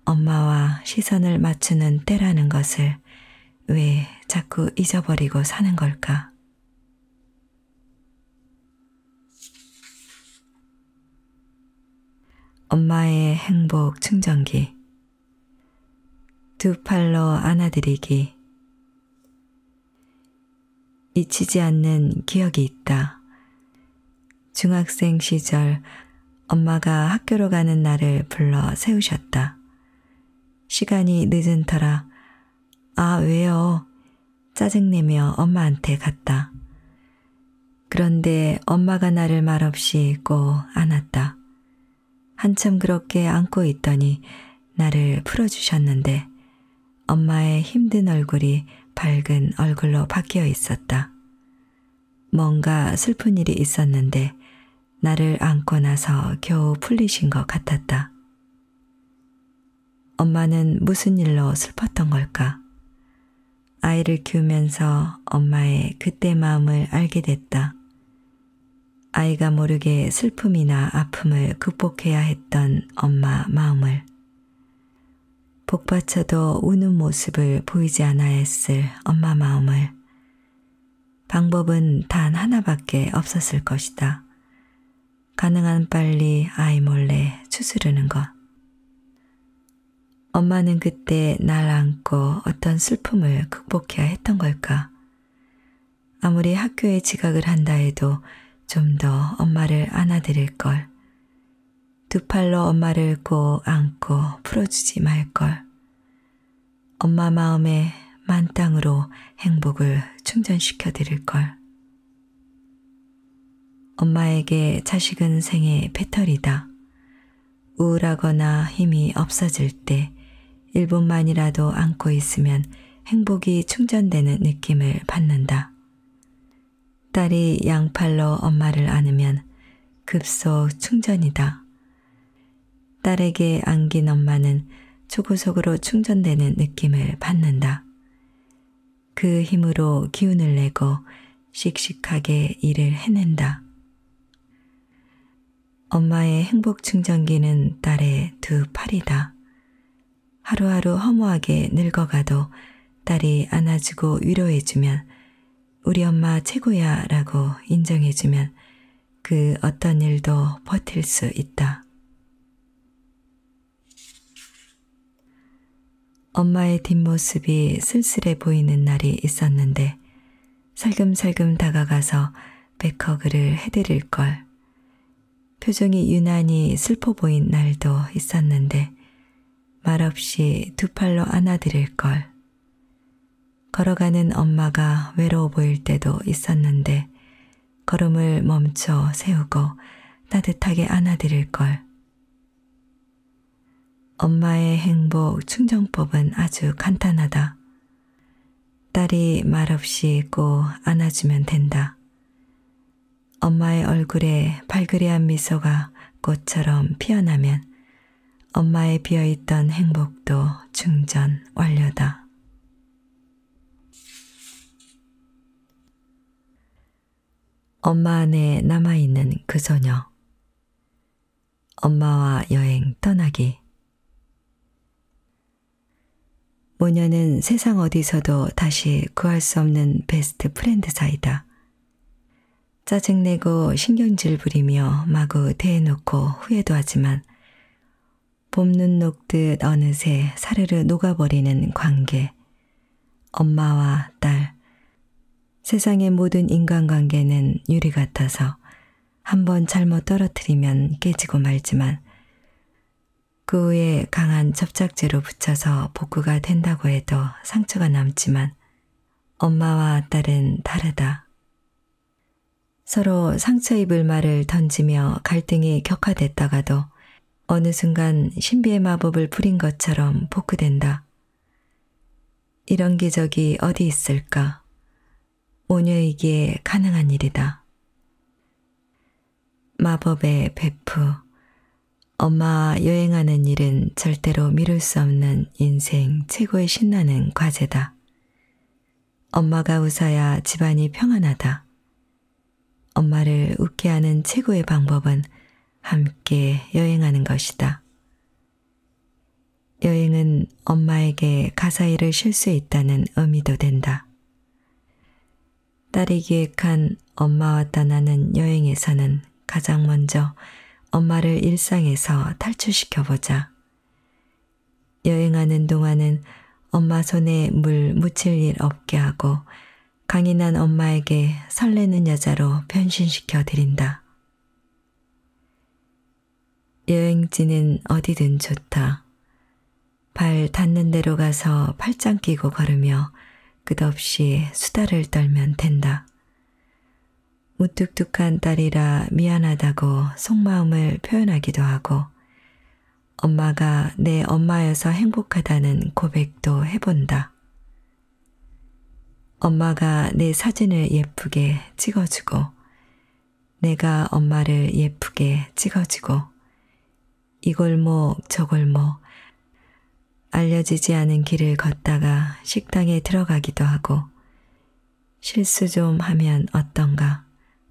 엄마와 시선을 맞추는 때라는 것을 왜 자꾸 잊어버리고 사는 걸까? 엄마의 행복 충전기 두 팔로 안아드리기 잊히지 않는 기억이 있다. 중학생 시절 엄마가 학교로 가는 날을 불러 세우셨다. 시간이 늦은 터라 아 왜요? 짜증내며 엄마한테 갔다. 그런데 엄마가 나를 말없이 꼭 안았다. 한참 그렇게 안고 있더니 나를 풀어주셨는데 엄마의 힘든 얼굴이 밝은 얼굴로 바뀌어 있었다. 뭔가 슬픈 일이 있었는데 나를 안고 나서 겨우 풀리신 것 같았다. 엄마는 무슨 일로 슬펐던 걸까? 아이를 키우면서 엄마의 그때 마음을 알게 됐다. 아이가 모르게 슬픔이나 아픔을 극복해야 했던 엄마 마음을. 복받쳐도 우는 모습을 보이지 않아야 했을 엄마 마음을 방법은 단 하나밖에 없었을 것이다. 가능한 빨리 아이 몰래 추스르는 것. 엄마는 그때 날 안고 어떤 슬픔을 극복해야 했던 걸까? 아무리 학교에 지각을 한다 해도 좀 더 엄마를 안아드릴 걸. 두 팔로 엄마를 꼭 안고 풀어주지 말걸. 엄마 마음에 만땅으로 행복을 충전시켜 드릴걸. 엄마에게 자식은 생의 배터리다 우울하거나 힘이 없어질 때일본만이라도 안고 있으면 행복이 충전되는 느낌을 받는다. 딸이 양팔로 엄마를 안으면 급속 충전이다. 딸에게 안긴 엄마는 초고속으로 충전되는 느낌을 받는다. 그 힘으로 기운을 내고 씩씩하게 일을 해낸다. 엄마의 행복 충전기는 딸의 두 팔이다. 하루하루 허무하게 늙어가도 딸이 안아주고 위로해주면 우리 엄마 최고야 라고 인정해주면 그 어떤 일도 버틸 수 있다. 엄마의 뒷모습이 쓸쓸해 보이는 날이 있었는데 살금살금 다가가서 백허그를 해드릴 걸. 표정이 유난히 슬퍼 보인 날도 있었는데 말없이 두 팔로 안아드릴 걸. 걸어가는 엄마가 외로워 보일 때도 있었는데 걸음을 멈춰 세우고 따뜻하게 안아드릴 걸. 엄마의 행복 충정법은 아주 간단하다. 딸이 말없이 꼭 안아주면 된다. 엄마의 얼굴에 발그레한 미소가 꽃처럼 피어나면 엄마의 비어있던 행복도 충전 완료다. 엄마 안에 남아있는 그 소녀 엄마와 여행 떠나기 모녀는 세상 어디서도 다시 구할 수 없는 베스트 프렌드 사이다. 짜증내고 신경질 부리며 마구 대해놓고 후회도 하지만 봄눈 녹듯 어느새 사르르 녹아버리는 관계. 엄마와 딸. 세상의 모든 인간관계는 유리 같아서 한번 잘못 떨어뜨리면 깨지고 말지만 그 후에 강한 접착제로 붙여서 복구가 된다고 해도 상처가 남지만 엄마와 딸은 다르다. 서로 상처 입을 말을 던지며 갈등이 격화됐다가도 어느 순간 신비의 마법을 부린 것처럼 복구된다. 이런 기적이 어디 있을까? 모녀이기에 가능한 일이다. 마법의 베프 엄마 여행하는 일은 절대로 미룰 수 없는 인생 최고의 신나는 과제다. 엄마가 웃어야 집안이 평안하다. 엄마를 웃게 하는 최고의 방법은 함께 여행하는 것이다. 여행은 엄마에게 가사일을 쉴 수 있다는 의미도 된다. 딸이 기획한 엄마와 떠나는 여행에서는 가장 먼저 엄마를 일상에서 탈출시켜보자. 여행하는 동안은 엄마 손에 물 묻힐 일 없게 하고 강인한 엄마에게 설레는 여자로 변신시켜 드린다. 여행지는 어디든 좋다. 발 닿는 대로 가서 팔짱 끼고 걸으며 끝없이 수다를 떨면 된다. 무뚝뚝한 딸이라 미안하다고 속마음을 표현하기도 하고 엄마가 내 엄마여서 행복하다는 고백도 해본다. 엄마가 내 사진을 예쁘게 찍어주고 내가 엄마를 예쁘게 찍어주고 이 골목 저 골목 알려지지 않은 길을 걷다가 식당에 들어가기도 하고 실수 좀 하면 어떤가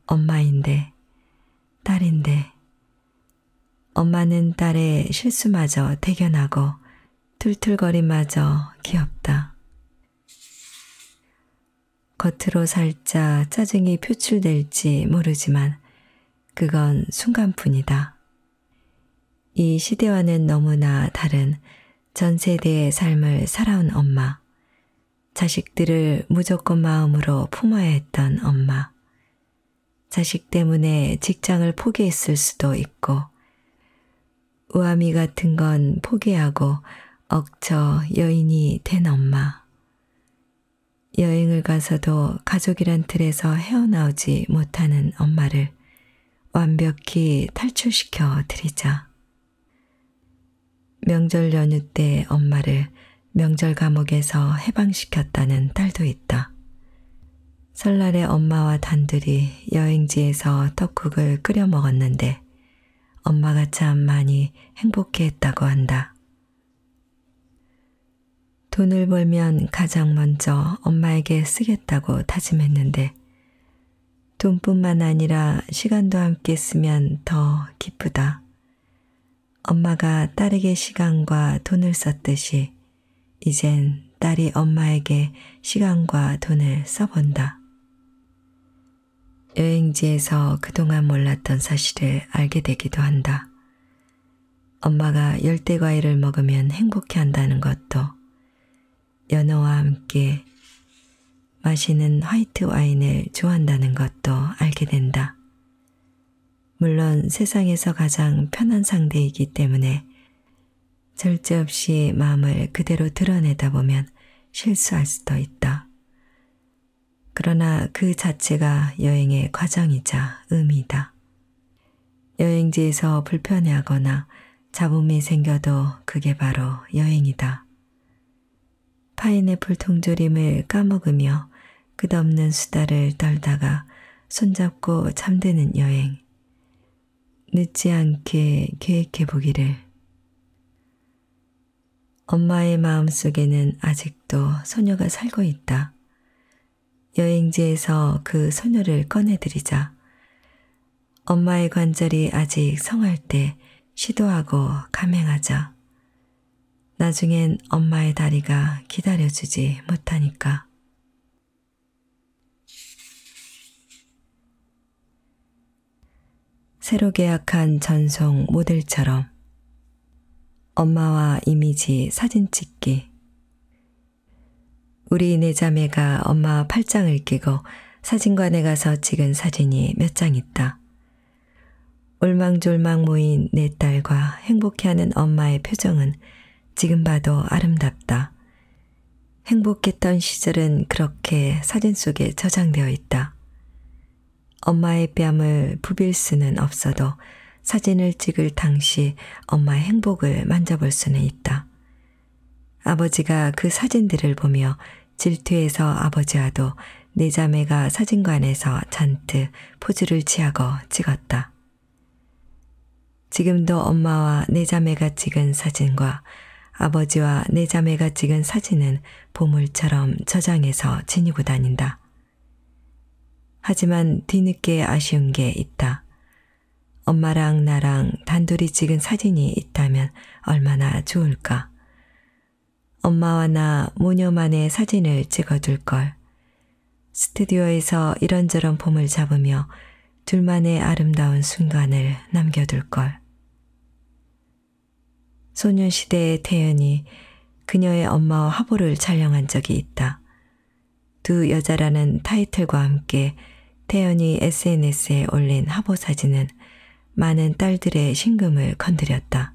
엄마인데, 딸인데, 엄마는 딸의 실수마저 대견하고 툴툴거림마저 귀엽다. 겉으로 살짝 짜증이 표출될지 모르지만 그건 순간뿐이다. 이 시대와는 너무나 다른 전 세대의 삶을 살아온 엄마, 자식들을 무조건 마음으로 품어야 했던 엄마, 자식 때문에 직장을 포기했을 수도 있고, 우아미 같은 건 포기하고 억처 여인이 된 엄마. 여행을 가서도 가족이란 틀에서 헤어나오지 못하는 엄마를 완벽히 탈출시켜 드리자. 명절 연휴 때 엄마를 명절 감옥에서 해방시켰다는 딸도 있다. 설날에 엄마와 단둘이 여행지에서 떡국을 끓여 먹었는데 엄마가 참 많이 행복해 했다고 한다. 돈을 벌면 가장 먼저 엄마에게 쓰겠다고 다짐했는데 돈뿐만 아니라 시간도 함께 쓰면 더 기쁘다. 엄마가 딸에게 시간과 돈을 썼듯이 이젠 딸이 엄마에게 시간과 돈을 써본다. 여행지에서 그동안 몰랐던 사실을 알게 되기도 한다. 엄마가 열대 과일을 먹으면 행복해 한다는 것도 연어와 함께 마시는 화이트 와인을 좋아한다는 것도 알게 된다. 물론 세상에서 가장 편한 상대이기 때문에 절제 없이 마음을 그대로 드러내다 보면 실수할 수도 있다. 그러나 그 자체가 여행의 과정이자 의미다. 여행지에서 불편해하거나 잡음이 생겨도 그게 바로 여행이다. 파인애플 통조림을 까먹으며 끝없는 수다를 떨다가 손잡고 잠드는 여행. 늦지 않게 계획해보기를. 엄마의 마음속에는 아직도 소녀가 살고 있다. 여행지에서 그 소녀를 꺼내드리자. 엄마의 관절이 아직 성할 때 시도하고 감행하자. 나중엔 엄마의 다리가 기다려주지 못하니까. 새로 계약한 전송 모델처럼 엄마와 이미지 사진 찍기 우리 네 자매가 엄마 팔짱을 끼고 사진관에 가서 찍은 사진이 몇 장 있다. 올망졸망 모인 내 딸과 행복해하는 엄마의 표정은 지금 봐도 아름답다. 행복했던 시절은 그렇게 사진 속에 저장되어 있다. 엄마의 뺨을 부빌 수는 없어도 사진을 찍을 당시 엄마의 행복을 만져볼 수는 있다. 아버지가 그 사진들을 보며 질투해서 아버지와도 내 네 자매가 사진관에서 잔뜩 포즈를 취하고 찍었다. 지금도 엄마와 내 네 자매가 찍은 사진과 아버지와 내 네 자매가 찍은 사진은 보물처럼 저장해서 지니고 다닌다. 하지만 뒤늦게 아쉬운 게 있다. 엄마랑 나랑 단둘이 찍은 사진이 있다면 얼마나 좋을까. 엄마와 나 모녀만의 사진을 찍어둘 걸. 스튜디오에서 이런저런 봄을 잡으며 둘만의 아름다운 순간을 남겨둘 걸. 소년시대의 태연이 그녀의 엄마와 화보를 촬영한 적이 있다. 두 여자라는 타이틀과 함께 태연이 SNS에 올린 화보 사진은 많은 딸들의 심금을 건드렸다.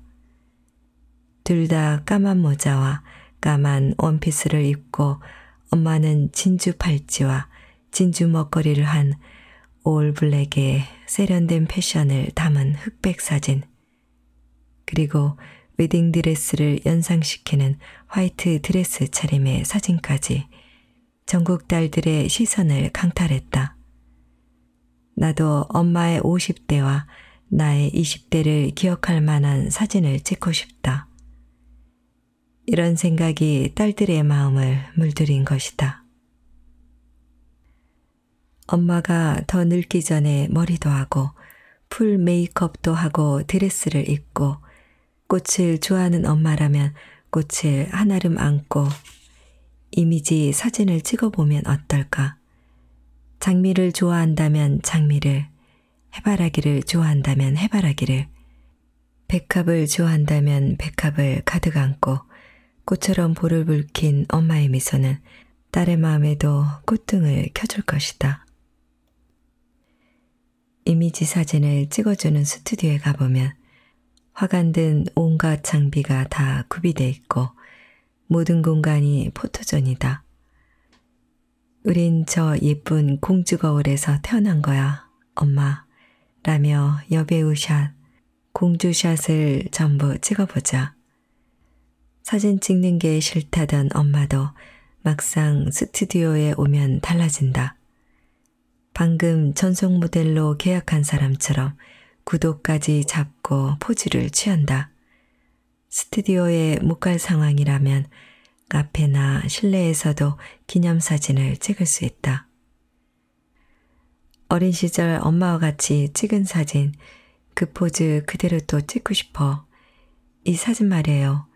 둘 다 까만 모자와 까만 원피스를 입고 엄마는 진주 팔찌와 진주 먹거리를 한 올블랙의 세련된 패션을 담은 흑백 사진, 그리고 웨딩드레스를 연상시키는 화이트 드레스 차림의 사진까지 전국 딸들의 시선을 강탈했다. 나도 엄마의 50대와 나의 20대를 기억할 만한 사진을 찍고 싶다. 이런 생각이 딸들의 마음을 물들인 것이다. 엄마가 더 늙기 전에 머리도 하고 풀 메이크업도 하고 드레스를 입고 꽃을 좋아하는 엄마라면 꽃을 한 알음 안고 이미지 사진을 찍어보면 어떨까? 장미를 좋아한다면 장미를, 해바라기를 좋아한다면 해바라기를, 백합을 좋아한다면 백합을 가득 안고 꽃처럼 볼을 붉힌 엄마의 미소는 딸의 마음에도 꽃등을 켜줄 것이다. 이미지 사진을 찍어주는 스튜디오에 가보면 화관든 온갖 장비가 다 구비돼 있고 모든 공간이 포토존이다. 우린 저 예쁜 공주 거울에서 태어난 거야, 엄마. 라며 여배우 샷, 공주 샷을 전부 찍어보자. 사진 찍는 게 싫다던 엄마도 막상 스튜디오에 오면 달라진다. 방금 전속 모델로 계약한 사람처럼 구도까지 잡고 포즈를 취한다. 스튜디오에 못 갈 상황이라면 카페나 실내에서도 기념사진을 찍을 수 있다. 어린 시절 엄마와 같이 찍은 사진, 그 포즈 그대로 또 찍고 싶어. 이 사진 말이에요.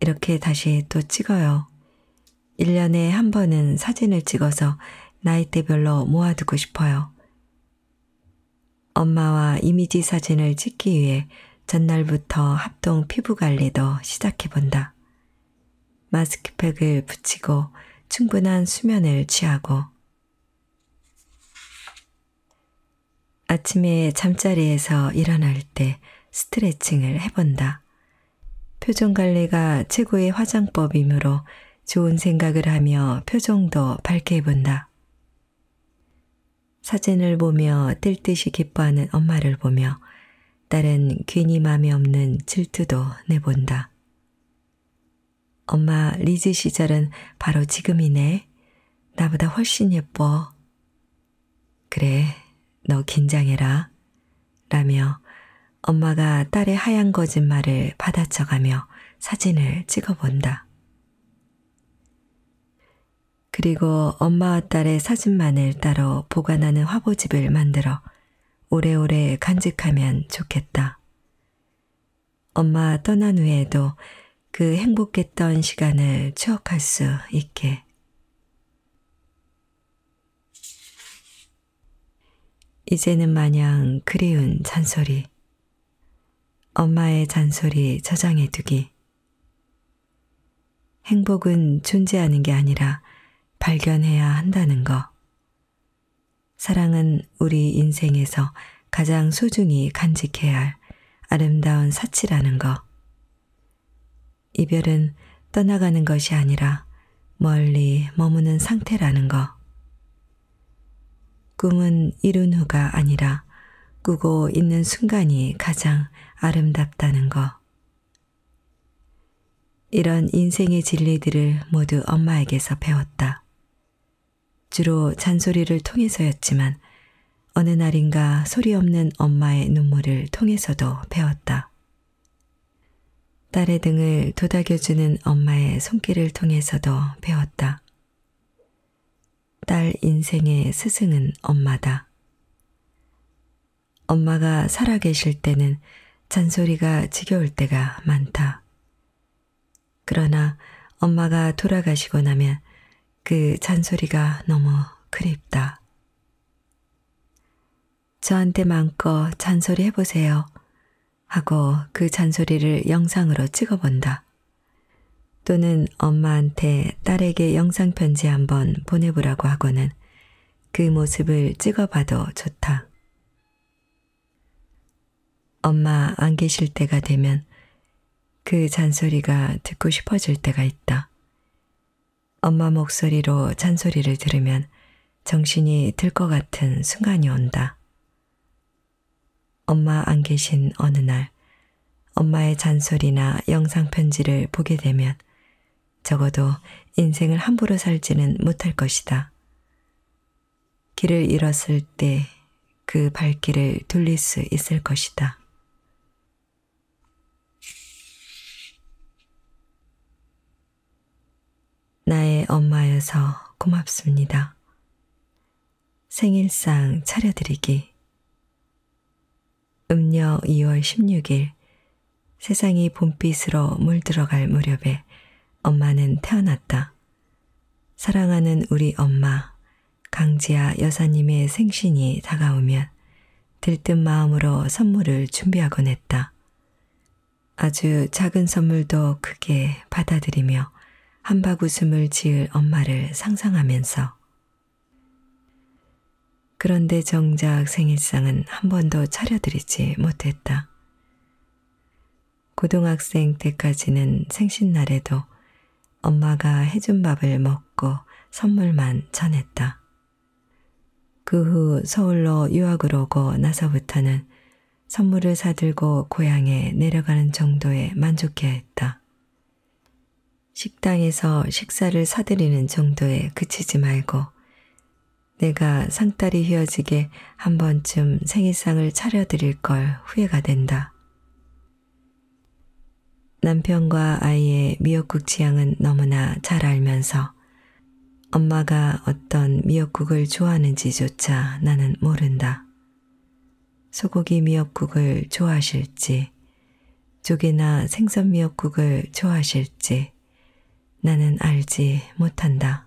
이렇게 다시 또 찍어요. 1년에 한 번은 사진을 찍어서 나이대별로 모아두고 싶어요. 엄마와 이미지 사진을 찍기 위해 전날부터 합동 피부 관리도 시작해본다. 마스크팩을 붙이고 충분한 수면을 취하고 아침에 잠자리에서 일어날 때 스트레칭을 해본다. 표정 관리가 최고의 화장법이므로 좋은 생각을 하며 표정도 밝게 해본다. 사진을 보며 뜰 듯이 기뻐하는 엄마를 보며 딸은 괜히 마음에 없는 질투도 내본다. 엄마 리즈 시절은 바로 지금이네. 나보다 훨씬 예뻐. 그래, 너 긴장해라. 라며 엄마가 딸의 하얀 거짓말을 받아쳐가며 사진을 찍어본다. 그리고 엄마와 딸의 사진만을 따로 보관하는 화보집을 만들어 오래오래 간직하면 좋겠다. 엄마 떠난 후에도 그 행복했던 시간을 추억할 수 있게. 이제는 마냥 그리운 잔소리. 엄마의 잔소리 저장해 두기. 행복은 존재하는 게 아니라 발견해야 한다는 거. 사랑은 우리 인생에서 가장 소중히 간직해야 할 아름다운 사치라는 거. 이별은 떠나가는 것이 아니라 멀리 머무는 상태라는 거. 꿈은 이룬 후가 아니라 꾸고 있는 순간이 가장 아름답다는 거. 이런 인생의 진리들을 모두 엄마에게서 배웠다. 주로 잔소리를 통해서였지만 어느 날인가 소리 없는 엄마의 눈물을 통해서도 배웠다. 딸의 등을 도닥여주는 엄마의 손길을 통해서도 배웠다. 딸 인생의 스승은 엄마다. 엄마가 살아계실 때는 잔소리가 지겨울 때가 많다. 그러나 엄마가 돌아가시고 나면 그 잔소리가 너무 그립다. 저한테 마음껏 잔소리 해보세요. 하고 그 잔소리를 영상으로 찍어본다. 또는 엄마한테 딸에게 영상편지 한번 보내보라고 하고는 그 모습을 찍어봐도 좋다. 엄마 안 계실 때가 되면 그 잔소리가 듣고 싶어질 때가 있다. 엄마 목소리로 잔소리를 들으면 정신이 들 것 같은 순간이 온다. 엄마 안 계신 어느 날 엄마의 잔소리나 영상편지를 보게 되면 적어도 인생을 함부로 살지는 못할 것이다. 길을 잃었을 때 그 발길을 돌릴 수 있을 것이다. 나의 엄마여서 고맙습니다. 생일상 차려드리기. 음력 2월 16일 세상이 봄빛으로 물들어갈 무렵에 엄마는 태어났다. 사랑하는 우리 엄마 강지아 여사님의 생신이 다가오면 들뜬 마음으로 선물을 준비하곤 했다. 아주 작은 선물도 크게 받아들이며 한바구음을 지을 엄마를 상상하면서 그런데 정작 생일상은 한 번도 차려드리지 못했다. 고등학생 때까지는 생신날에도 엄마가 해준 밥을 먹고 선물만 전했다. 그 후 서울로 유학을 오고 나서부터는 선물을 사들고 고향에 내려가는 정도에 만족해야 했다. 식당에서 식사를 사드리는 정도에 그치지 말고 내가 상다리 휘어지게 한 번쯤 생일상을 차려드릴 걸 후회가 된다. 남편과 아이의 미역국 취향은 너무나 잘 알면서 엄마가 어떤 미역국을 좋아하는지조차 나는 모른다. 소고기 미역국을 좋아하실지, 조개나 생선 미역국을 좋아하실지, 나는 알지 못한다.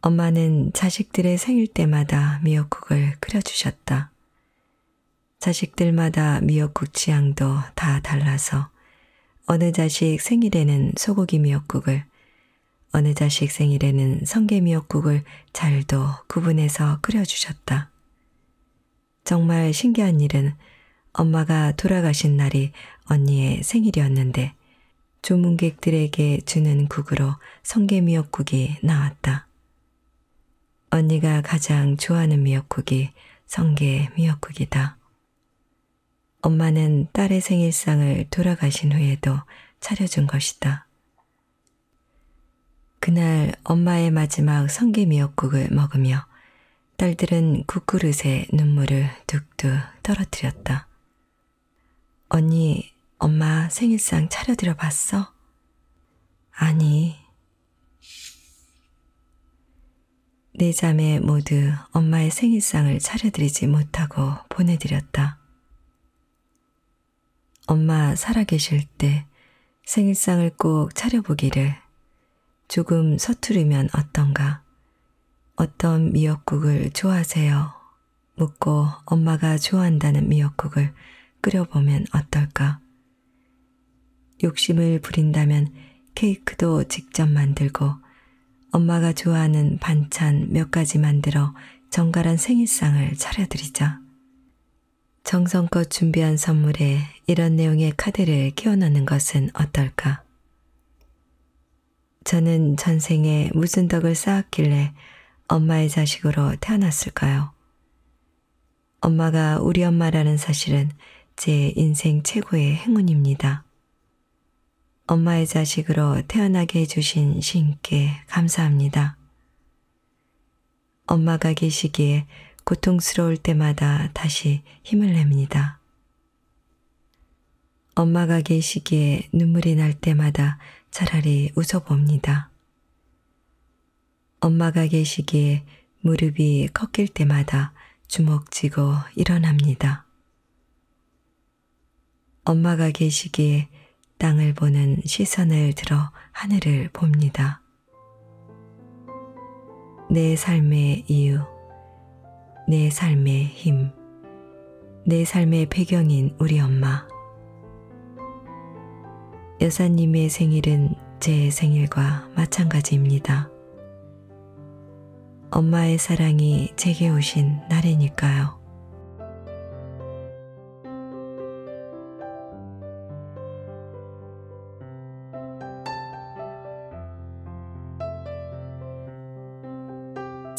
엄마는 자식들의 생일 때마다 미역국을 끓여주셨다. 자식들마다 미역국 취향도 다 달라서 어느 자식 생일에는 소고기 미역국을, 어느 자식 생일에는 성게 미역국을 잘도 구분해서 끓여주셨다. 정말 신기한 일은 엄마가 돌아가신 날이 언니의 생일이었는데 조문객들에게 주는 국으로 성게미역국이 나왔다. 언니가 가장 좋아하는 미역국이 성게미역국이다. 엄마는 딸의 생일상을 돌아가신 후에도 차려준 것이다. 그날 엄마의 마지막 성게미역국을 먹으며 딸들은 국그릇에 눈물을 뚝뚝 떨어뜨렸다. 언니, 엄마 생일상 차려드려 봤어? 아니. 네 자매 모두 엄마의 생일상을 차려드리지 못하고 보내드렸다. 엄마 살아계실 때 생일상을 꼭 차려보기를 조금 서투르면 어떤가. 어떤 미역국을 좋아하세요? 묻고 엄마가 좋아한다는 미역국을 끓여보면 어떨까? 욕심을 부린다면 케이크도 직접 만들고 엄마가 좋아하는 반찬 몇 가지 만들어 정갈한 생일상을 차려드리자. 정성껏 준비한 선물에 이런 내용의 카드를 끼워넣는 것은 어떨까? 저는 전생에 무슨 덕을 쌓았길래 엄마의 자식으로 태어났을까요? 엄마가 우리 엄마라는 사실은 제 인생 최고의 행운입니다. 엄마의 자식으로 태어나게 해주신 신께 감사합니다. 엄마가 계시기에 고통스러울 때마다 다시 힘을 냅니다. 엄마가 계시기에 눈물이 날 때마다 차라리 웃어봅니다. 엄마가 계시기에 무릎이 꺾일 때마다 주먹쥐고 일어납니다. 엄마가 계시기에 땅을 보는 시선을 들어 하늘을 봅니다. 내 삶의 이유, 내 삶의 힘, 내 삶의 배경인 우리 엄마. 여사님의 생일은 제 생일과 마찬가지입니다. 엄마의 사랑이 제게 오신 날이니까요.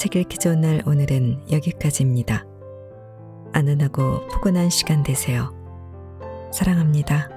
책 읽기 좋은 날 오늘은 여기까지입니다. 아는하고 포근한 시간 되세요. 사랑합니다.